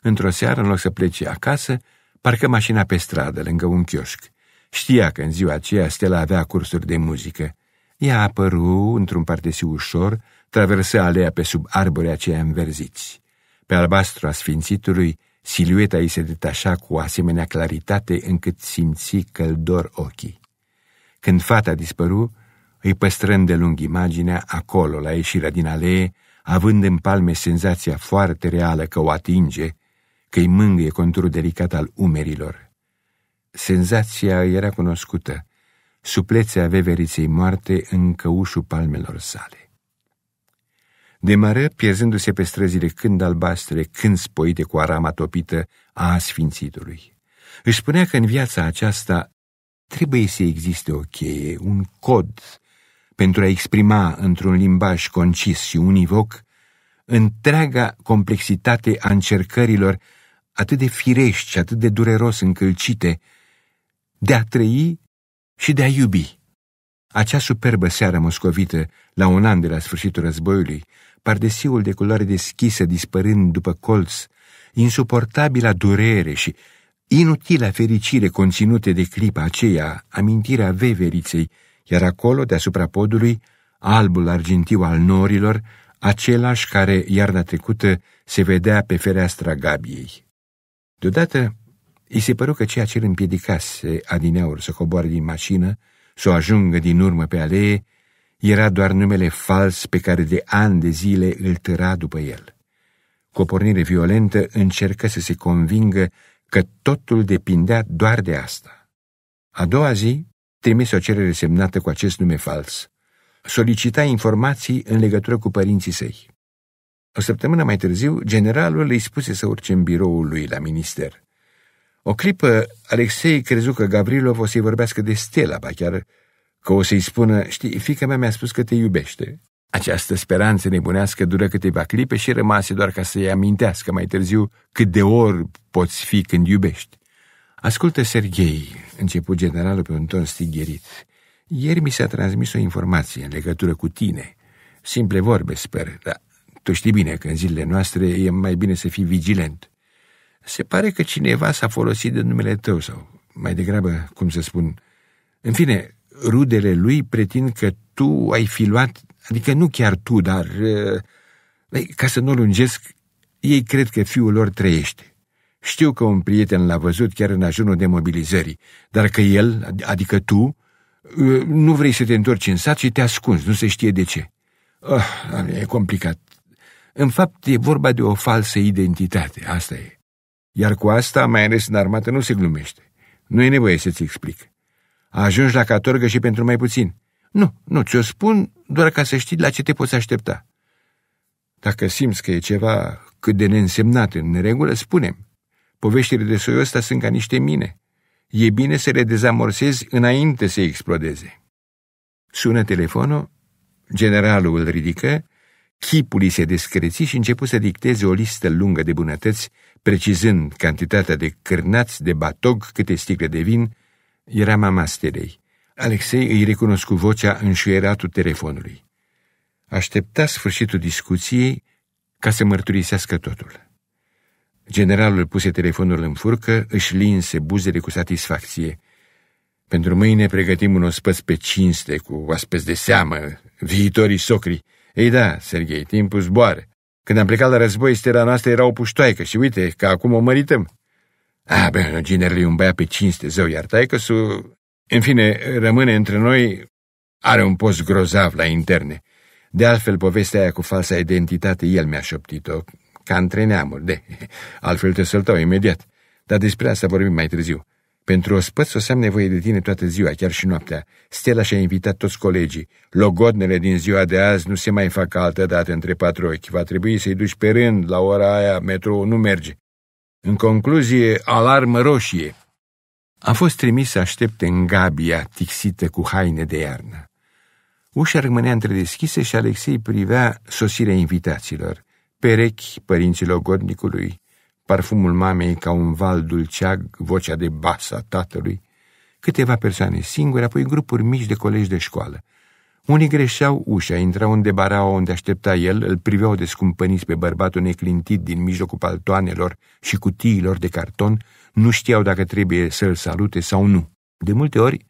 Într-o seară, în loc să plece acasă, parcă mașina pe stradă, lângă un chioșc. Știa că în ziua aceea Stella avea cursuri de muzică. Ea apăru într-un partesi ușor, traversă alea pe sub arborii aceia înverziți. Pe albastru a sfințitului Silueta îi se detașa cu asemenea claritate încât simți căldor ochii. Când fata dispăru, îi păstrând de lung imaginea acolo, la ieșirea din alee, având în palme senzația foarte reală că o atinge, că îi mângâie conturul delicat al umerilor. Senzația era cunoscută, suplețea veveriței moarte în căușul palmelor sale demară pierzându-se pe străzile când albastre, când spoite cu arama topită a Sfințitului. Își spunea că în viața aceasta trebuie să existe o cheie, un cod, pentru a exprima într-un limbaj concis și univoc întreaga complexitate a încercărilor atât de firești și atât de dureros încălcite de a trăi și de a iubi. Acea superbă seară moscovită, la un an de la sfârșitul războiului, pardesiul de culoare deschisă dispărând după colț, insuportabila durere și inutila fericire conținute de clipa aceea, amintirea veveriței, iar acolo, deasupra podului, albul argintiu al norilor, același care, iarna trecută, se vedea pe fereastra gabiei. Deodată, îi se păru că ceea ce îl împiedicase adineaur să coboare din mașină, să o ajungă din urmă pe alee, era doar numele fals pe care de ani de zile îl târa după el. Cu o pornire violentă încercă să se convingă că totul depindea doar de asta. A doua zi trimise o cerere semnată cu acest nume fals. Solicita informații în legătură cu părinții săi. O săptămână mai târziu, generalul îi spuse să urce în biroul lui la minister. O clipă, Alexei crezu că Gavrilov o să-i vorbească de Stella, ba chiar că o să-i spună, știi, fica mea mi-a spus că te iubește. Această speranță nebunească dură câteva clipe și rămase doar ca să-i amintească mai târziu cât de ori poți fi când iubești. Ascultă, Serghei, început generalul pe un ton stigherit. Ieri mi s-a transmis o informație în legătură cu tine. Simple vorbe, sper, dar tu știi bine că în zilele noastre e mai bine să fii vigilent. Se pare că cineva s-a folosit de numele tău sau, mai degrabă, cum să spun... În fine, rudele lui pretind că tu ai fi luat, adică nu chiar tu, dar uh, ca să nu lungesc, ei cred că fiul lor trăiește. Știu că un prieten l-a văzut chiar în ajunul demobilizării, dar că el, adică tu, uh, nu vrei să te întorci în sat și te ascunzi, nu se știe de ce. Oh, e complicat. În fapt, e vorba de o falsă identitate, asta e. Iar cu asta, mai ales în armată, nu se glumește. Nu e nevoie să-ți explic. Ajungi la catorgă și pentru mai puțin. Nu, nu, ți-o spun doar ca să știi la ce te poți aștepta. Dacă simți că e ceva cât de neînsemnat în regulă, spunem. Poveștile de soiul ăsta sunt ca niște mine. E bine să le dezamorsezi înainte să explodeze. Sună telefonul, generalul îl ridică, chipul îi se descreți și începu să dicteze o listă lungă de bunătăți, precizând cantitatea de cârnați, de batog, câte sticle de vin, era mama Stelei. Alexei îi cu vocea în șuieratul telefonului. Aștepta sfârșitul discuției ca să mărturisească totul. Generalul puse telefonul în furcă, își linse buzele cu satisfacție. Pentru mâine pregătim un ospăț pe cinste, cu oaspeți de seamă, viitorii socri. Ei da, Serghei, timpul zboară. Când am plecat la război, stera noastră era o puștoaică și uite că acum o mărităm. Ah, bă, ginerele e un băiat pe cinste, zău, iar că su... În fine, rămâne între noi, are un post grozav la interne. De altfel, povestea aia cu falsa identitate, el mi-a șoptit-o, ca între neamuri, de. Altfel te săltau imediat. Dar despre asta vorbim mai târziu. Pentru o spăț o să am nevoie de tine toată ziua, chiar și noaptea. Stella și-a invitat toți colegii. Logodnele din ziua de azi nu se mai fac altă dată între patru ochi. Va trebui să-i duci pe rând, la ora aia, metrou nu merge. În concluzie, alarmă roșie. A fost trimis să aștepte în gabia tixită cu haine de iarnă. Ușa rămânea întredeschisă și Alexei privea sosirea invitaților, perechi părinților gornicului, parfumul mamei ca un val dulceag, vocea de basa a tatălui, câteva persoane singure, apoi grupuri mici de colegi de școală. Unii greșeau ușa, intrau unde bara unde aștepta el, îl priveau descumpăniți pe bărbatul neclintit din mijlocul paltoanelor și cutiilor de carton, nu știau dacă trebuie să-l salute sau nu. De multe ori,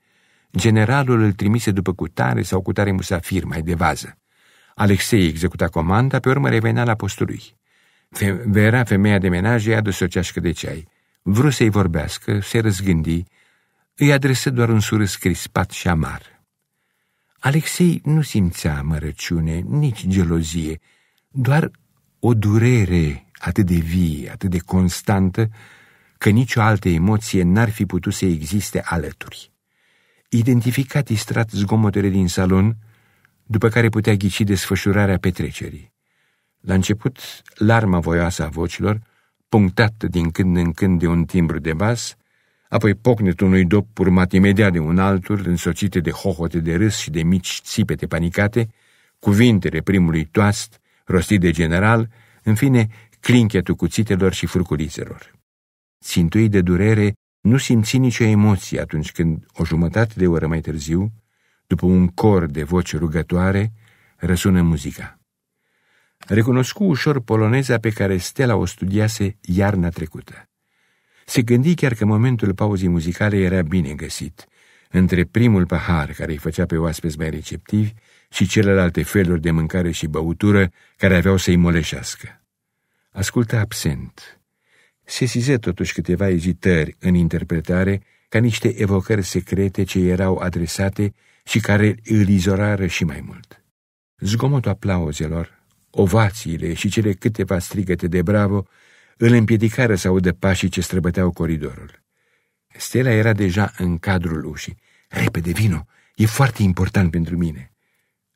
generalul îl trimise după cutare sau cutare musafir mai de vază. Alexei executa comanda, pe urmă revenea la postul lui. Fe Vera, femeia de menaj, i-a adus o ceașcă de ceai. Vreau să-i vorbească, se răzgândi, îi adresă doar un surâs crispat și amar. Alexei nu simțea mărăciune, nici gelozie, doar o durere atât de vie, atât de constantă, că nicio altă emoție n-ar fi putut să existe alături. Identificat distrat zgomotele din salon, după care putea ghici desfășurarea petrecerii. La început, larma voioasă a vocilor, punctată din când în când de un timbru de bas, apoi pocnetul unui dop urmat imediat de un altul, însoțite de hohote de râs și de mici țipete panicate, cuvintele primului toast, rostit de general, în fine, clinchetul cuțitelor și furculițelor. Țintui de durere, nu simți nicio emoție atunci când, o jumătate de oră mai târziu, după un cor de voci rugătoare, răsună muzica. Recunoscu ușor poloneza pe care Stella o studiase iarna trecută. Se gândi chiar că momentul pauzei muzicale era bine găsit, între primul pahar care îi făcea pe oaspeți mai receptivi și celelalte feluri de mâncare și băutură care aveau să-i moleșească. Ascultă absent. Se size totuși câteva ezitări în interpretare ca niște evocări secrete ce erau adresate și care îl izorară și mai mult. Zgomotul aplauzelor, ovațiile și cele câteva strigăte de bravo îl împiedicară să audă pașii ce străbăteau coridorul. Stella era deja în cadrul ușii. Repede, vino! E foarte important pentru mine!"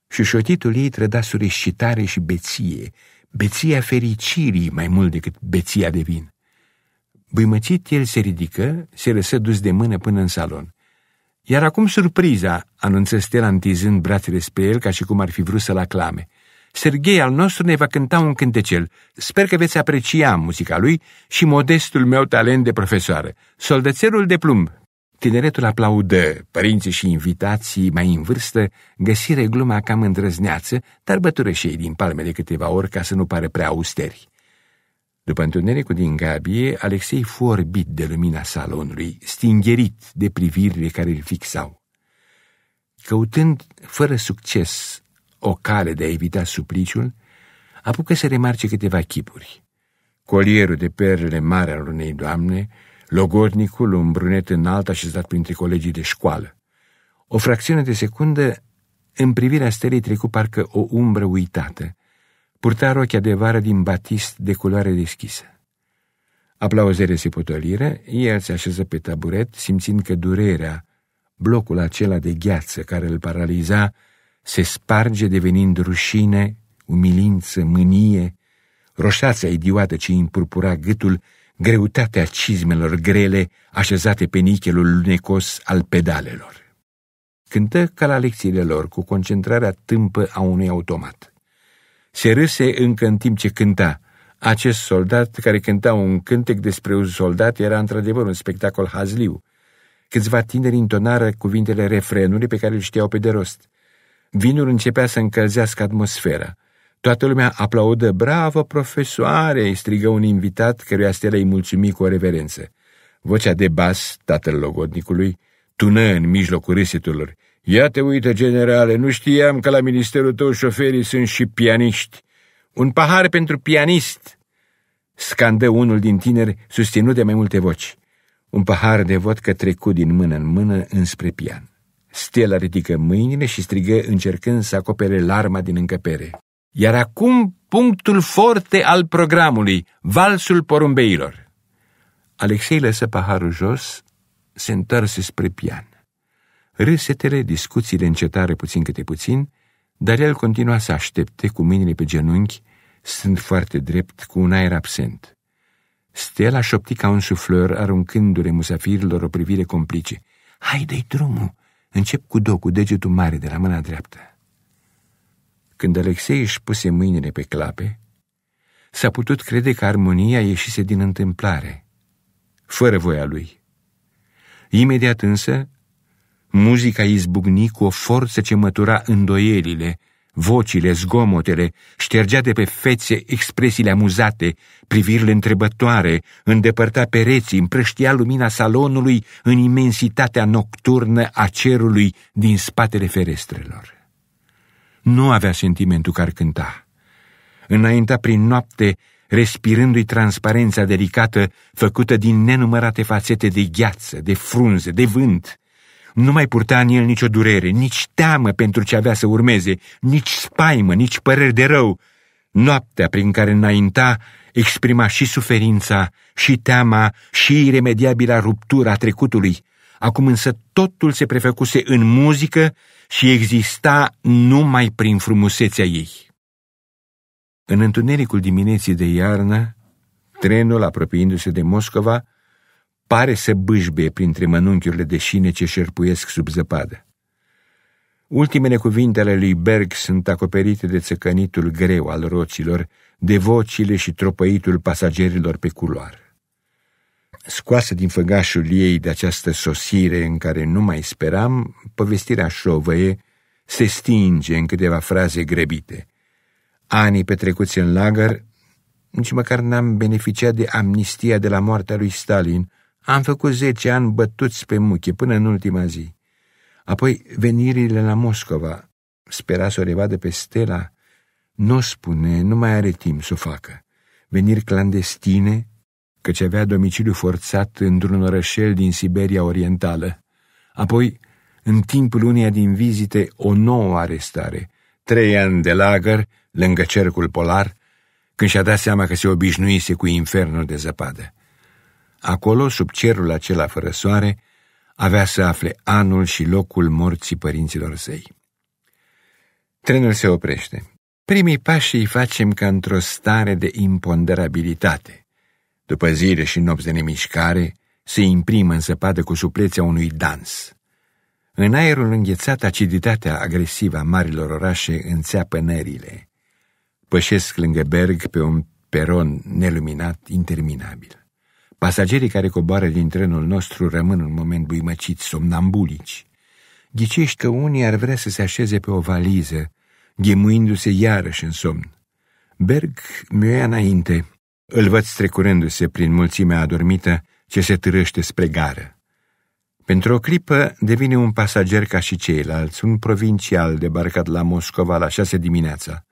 Și șotitul ei trăda sureșitare și beție, beția fericirii mai mult decât beția de vin. Băimățit, el se ridică, se lăsă dus de mână până în salon. Iar acum surpriza, anunță Stella întizând brațele spre el ca și cum ar fi vrut să-l aclame. Serghei al nostru ne va cânta un cântecel. Sper că veți aprecia muzica lui și modestul meu talent de profesoară. Soldățelul de plumb. Tineretul aplaudă, părinții și invitații mai în vârstă găsire gluma cam îndrăzneață, dar bătură și ei din palme de câteva ori ca să nu pare prea austeri. După întunericul din gabie, Alexei fu orbit de lumina salonului, stingerit de privirile care îl fixau. Căutând, fără succes, o cale de a evita supliciul, apucă să remarce câteva chipuri. Colierul de perle mare al unei doamne, logornicul, un brunet înalt așezat printre colegii de școală. O fracțiune de secundă, în privirea stelei trecu parcă o umbră uitată. Purta rochea de vară din batist de culoare deschisă. Aplauzele se potoliră, el se așeză pe taburet, simțind că durerea, blocul acela de gheață care îl paraliza, se sparge devenind rușine, umilință, mânie, roșața idioată ce împurpura gâtul, greutatea cizmelor grele așezate pe nichelul lunecos al pedalelor. Cântă ca la lecțiile lor, cu concentrarea tâmpă a unui automat. Se râse încă în timp ce cânta. Acest soldat care cânta un cântec despre un soldat era într-adevăr un spectacol hazliu. Câțiva tineri intonară cuvintele refrenului pe care îl știau pe de rost. Vinul începea să încălzească atmosfera. Toată lumea aplaudă, bravă, profesoare, strigă un invitat căruia stelă îi mulțumi cu o reverență. Vocea de bas, tatăl logodnicului, tună în mijlocul râseturilor. Ia te uită, generale, nu știam că la ministerul tău șoferii sunt și pianiști. Un pahar pentru pianist!" Scandă unul din tineri, susținut de mai multe voci. Un pahar de vot că trecut din mână în mână înspre pian. Stella ridică mâinile și strigă încercând să acopere larma din încăpere. Iar acum punctul forte al programului, valsul porumbeilor. Alexei lăsă paharul jos, se întorse spre pian. Râsetele, discuțiile încetare puțin câte puțin, dar el continua să aștepte cu mâinile pe genunchi, stând foarte drept, cu un aer absent. Stella șopti ca un suflor, aruncându-le musafirilor o privire complice. Haide-i drumul! Încep cu do, cu degetul mare de la mâna dreaptă. Când Alexei își puse mâinile pe clape, s-a putut crede că armonia ieșise din întâmplare, fără voia lui. Imediat însă, muzica izbucni cu o forță ce mătura îndoielile, vocile, zgomotele, ștergea de pe fețe expresiile amuzate, privirile întrebătoare, îndepărta pereții, împrăștia lumina salonului în imensitatea nocturnă a cerului din spatele ferestrelor. Nu avea sentimentul că ar cânta. Înainta prin noapte, respirându-i transparența delicată făcută din nenumărate fațete de gheață, de frunze, de vânt, nu mai purta în el nicio durere, nici teamă pentru ce avea să urmeze, nici spaimă, nici păreri de rău. Noaptea prin care înainta exprima și suferința, și teama, și iremediabila ruptura trecutului. Acum însă totul se prefăcuse în muzică și exista numai prin frumusețea ei. În întunericul dimineții de iarnă, trenul, apropiindu-se de Moscova, pare să bâșbe printre mănunchiurile de șine ce șerpuiesc sub zăpadă. Ultimele cuvinte ale lui Berg sunt acoperite de țăcănitul greu al roților, de vocile și tropăitul pasagerilor pe culoar. Scoasă din făgașul ei de această sosire în care nu mai speram, povestirea șovăie se stinge în câteva fraze grebite. Anii petrecuți în lagăr, nici măcar n-am beneficiat de amnistia de la moartea lui Stalin, am făcut zece ani bătuți pe muche până în ultima zi. Apoi venirile la Moscova. Spera să o revadă pe Stela. Nu spune, nu mai are timp să o facă. Veniri clandestine, căci avea domiciliu forțat într-un orășel din Siberia Orientală. Apoi, în timpul uneia din vizite, o nouă arestare. Trei ani de lagăr, lângă cercul polar, când și-a dat seama că se obișnuise cu infernul de zăpadă. Acolo, sub cerul acela fără soare, avea să afle anul și locul morții părinților săi. Trenul se oprește. Primii pași îi facem ca într-o stare de imponderabilitate. După zile și nopți de nemișcare, se imprimă în zăpadă cu suplețea unui dans. În aerul înghețat, aciditatea agresivă a marilor orașe înțeapă nările. Pășesc lângă berg pe un peron neluminat interminabil. Pasagerii care coboară din trenul nostru rămân în moment buimăciți, somnambulici. Ghicești că unii ar vrea să se așeze pe o valiză, ghemuindu-se iarăși în somn. Berg miuia înainte. Îl văd strecurându-se prin mulțimea adormită ce se târăște spre gară. Pentru o clipă devine un pasager ca și ceilalți, un provincial debarcat la Moscova la șase dimineața.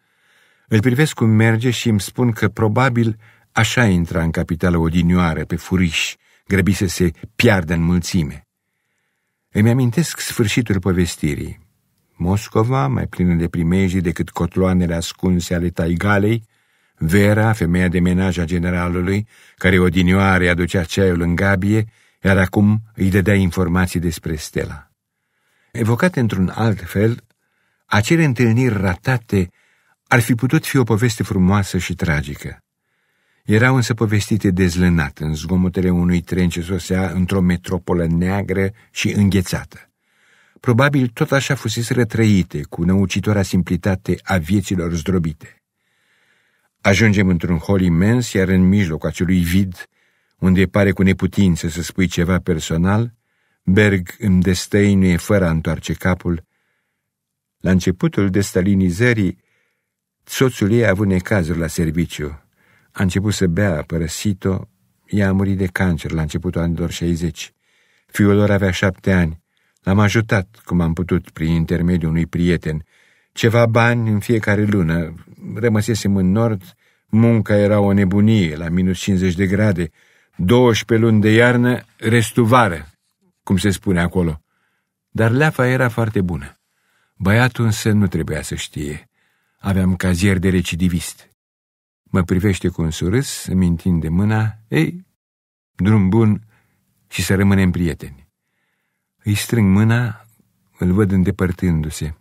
Îl privesc cum merge și îmi spun că probabil Așa intra în capitală odinioară, pe furiș, grăbi să se piardă în mulțime. Îmi amintesc sfârșitul povestirii. Moscova, mai plină de primeji decât cotloanele ascunse ale Taigalei, Vera, femeia de menaj a generalului, care odinioare aducea ceaiul în gabie, iar acum îi dădea informații despre Stella. Evocat într-un alt fel, acele întâlniri ratate ar fi putut fi o poveste frumoasă și tragică. Erau însă povestite dezlănat în zgomotele unui tren ce sosea într-o metropolă neagră și înghețată. Probabil tot așa fusese rătrăite, cu năucitora simplitate a vieților zdrobite. Ajungem într-un hol imens, iar în mijlocul acelui vid, unde pare cu neputință să spui ceva personal, Berg îmi destăinuie fără a întoarce capul. La începutul destalinizării, soțul ei a avut necazuri la serviciu, a început să bea, părăsit-o, ea a murit de cancer la începutul anilor 60. Fiul lor avea șapte ani. L-am ajutat cum am putut prin intermediul unui prieten. Ceva bani în fiecare lună. Rămăsesem în nord, munca era o nebunie la minus 50 de grade, 12 luni de iarnă, restul vară, cum se spune acolo. Dar leafa era foarte bună. Băiatul însă nu trebuia să știe. Aveam cazier de recidivist. Mă privește cu un surâs, îmi întinde mâna, ei, drum bun și să rămânem prieteni. Îi strâng mâna, îl văd îndepărtându-se.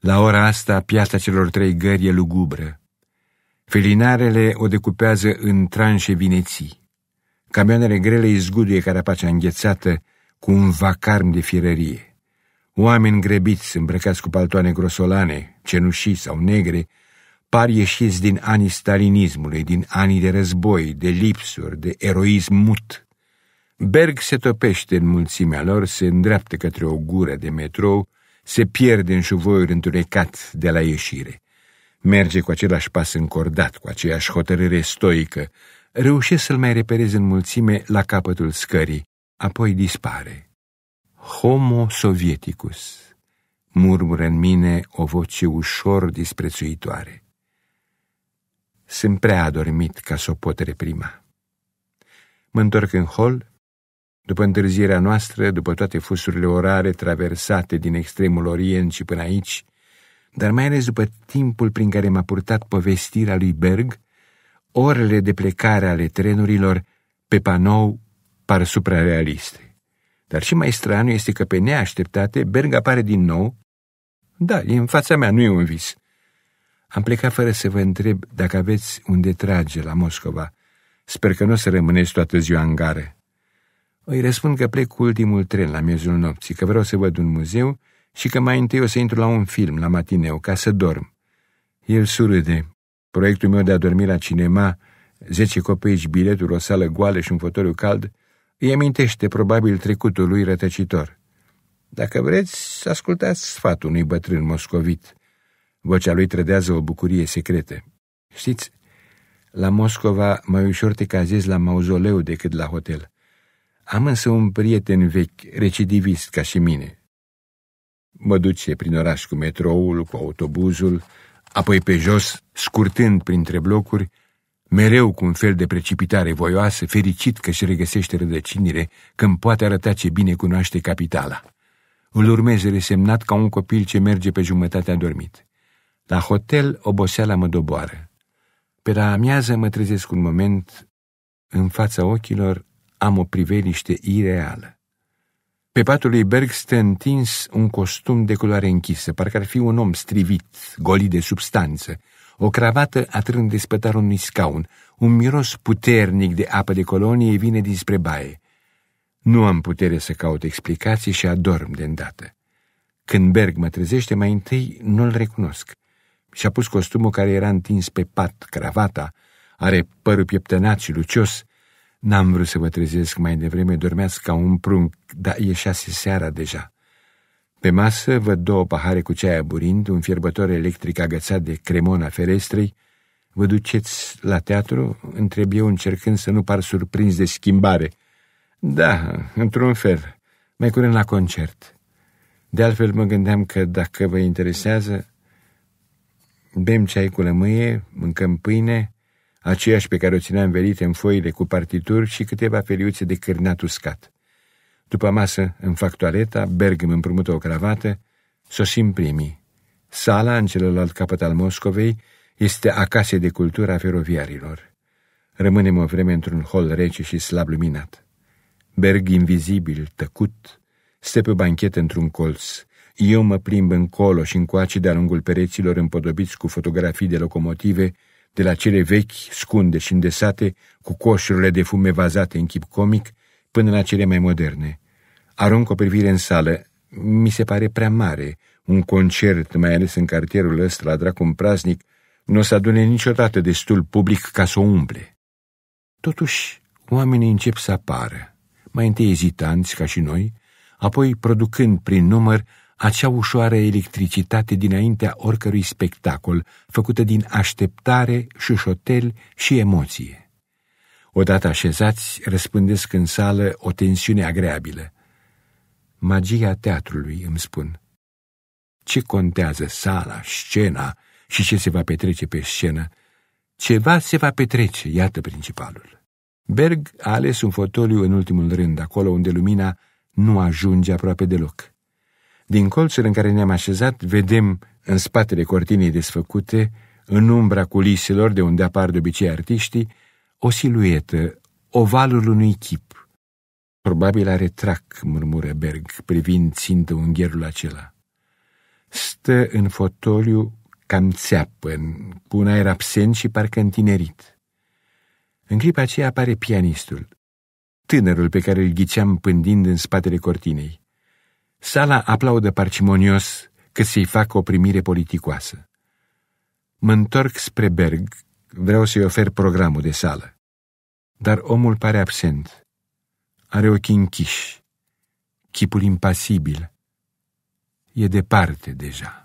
La ora asta, piața celor trei gări e lugubră. Felinarele o decupează în tranșe vineții. Camioanele grele îi zguduie carapacea înghețată cu un vacarm de firărie. Oameni grebiți, îmbrăcați cu paltoane grosolane, cenușii sau negre, par ieșiți din anii stalinismului, din anii de război, de lipsuri, de eroism mut. Berg se topește în mulțimea lor, se îndreaptă către o gură de metrou, se pierde în șuvoiuri întunecat de la ieșire. Merge cu același pas încordat, cu aceeași hotărâre stoică, reușește să-l mai repereze în mulțime la capătul scării, apoi dispare. Homo sovieticus, murmură în mine o voce ușor disprețuitoare. Sunt prea adormit ca să o pot reprima. Mă întorc în hol, după întârzierea noastră, după toate fusurile orare traversate din extremul Orient și până aici, dar mai ales după timpul prin care m-a purtat povestirea lui Berg, orele de plecare ale trenurilor pe panou par suprarealiste. Dar și mai straniu este că pe neașteptate Berg apare din nou. Da, e în fața mea, nu e un vis. Am plecat fără să vă întreb dacă aveți unde trage la Moscova. Sper că nu o să rămâneți toată ziua în gare. Îi răspund că plec cu ultimul tren la miezul nopții, că vreau să văd un muzeu și că mai întâi o să intru la un film la matineu ca să dorm. El surâde. Proiectul meu de a dormi la cinema, zece și biletul, o sală goală și un fotoriu cald, îi amintește probabil trecutul lui rătăcitor. Dacă vreți, ascultați sfatul unui bătrân moscovit – Vocea lui trădează o bucurie secretă. Știți, la Moscova mai ușor te cazezi la mauzoleu decât la hotel. Am însă un prieten vechi, recidivist ca și mine. Mă duce prin oraș cu metroul, cu autobuzul, apoi pe jos, scurtând printre blocuri, mereu cu un fel de precipitare voioasă, fericit că își regăsește rădăcinire, când poate arăta ce bine cunoaște capitala. Îl urmez resemnat ca un copil ce merge pe jumătate adormit. La hotel, oboseala mă doboară. Pe la amiază mă trezesc un moment, în fața ochilor am o priveliște ireală. Pe patul lui Berg stă întins un costum de culoare închisă, parcă ar fi un om strivit, golit de substanță, o cravată atrând de spătarul unui scaun, un miros puternic de apă de colonie vine dinspre baie. Nu am putere să caut explicații și adorm de îndată. Când Berg mă trezește, mai întâi nu-l recunosc. Și-a pus costumul care era întins pe pat, cravata, are părul pieptănat și lucios. N-am vrut să vă trezesc mai devreme, dormeați ca un prunc, dar ieșase seara deja. Pe masă văd două pahare cu ceai aburind, un fierbător electric agățat de cremona ferestrei. Vă duceți la teatru? Întreb eu încercând să nu par surprins de schimbare. Da, într-un fel, mai curând la concert. De altfel mă gândeam că dacă vă interesează, bem ceai cu lămâie, mâncăm pâine, aceeași pe care o țineam verite în foile cu partituri și câteva feliuțe de cârnat uscat. După masă îmi fac toaleta, berg îmi împrumută o cravată, sosim primii. Sala, în celălalt capăt al Moscovei, este a casei de cultură a feroviarilor. Rămânem o vreme într-un hol rece și slab luminat. Berg invizibil, tăcut, stă pe banchet într-un colț, eu mă plimb încolo și încoace de-a lungul pereților împodobiți cu fotografii de locomotive, de la cele vechi, scunde și îndesate, cu coșurile de fume vazate în chip comic, până la cele mai moderne. Arunc o privire în sală. Mi se pare prea mare. Un concert, mai ales în cartierul ăsta, la dracu Praznic, nu o să adune niciodată destul public ca să o umple. Totuși, oamenii încep să apară, mai întâi ezitanți ca și noi, apoi producând prin număr acea ușoară electricitate dinaintea oricărui spectacol, făcută din așteptare, șușotel și emoție. Odată așezați, răspândesc în sală o tensiune agreabilă. Magia teatrului, îmi spun. Ce contează sala, scena și ce se va petrece pe scenă? Ceva se va petrece, iată principalul. Berg a ales un fotoliu în ultimul rând, acolo unde lumina nu ajunge aproape deloc. Din colțul în care ne-am așezat, vedem, în spatele cortinei desfăcute, în umbra culiselor de unde apar de obicei artiștii, o siluetă, ovalul unui chip. Probabil are trac, murmură Berg, privind țintă ungherul acela. Stă în fotoliu cam țeapă, cu un aer absent și parcă întinerit. În clipa aceea apare pianistul, tânărul pe care îl ghiceam pândind în spatele cortinei. Sala aplaudă parcimonios că să-i facă o primire politicoasă. Mă întorc spre Berg, vreau să-i ofer programul de sală. Dar omul pare absent. Are ochii închiși, chipul impasibil. E departe deja.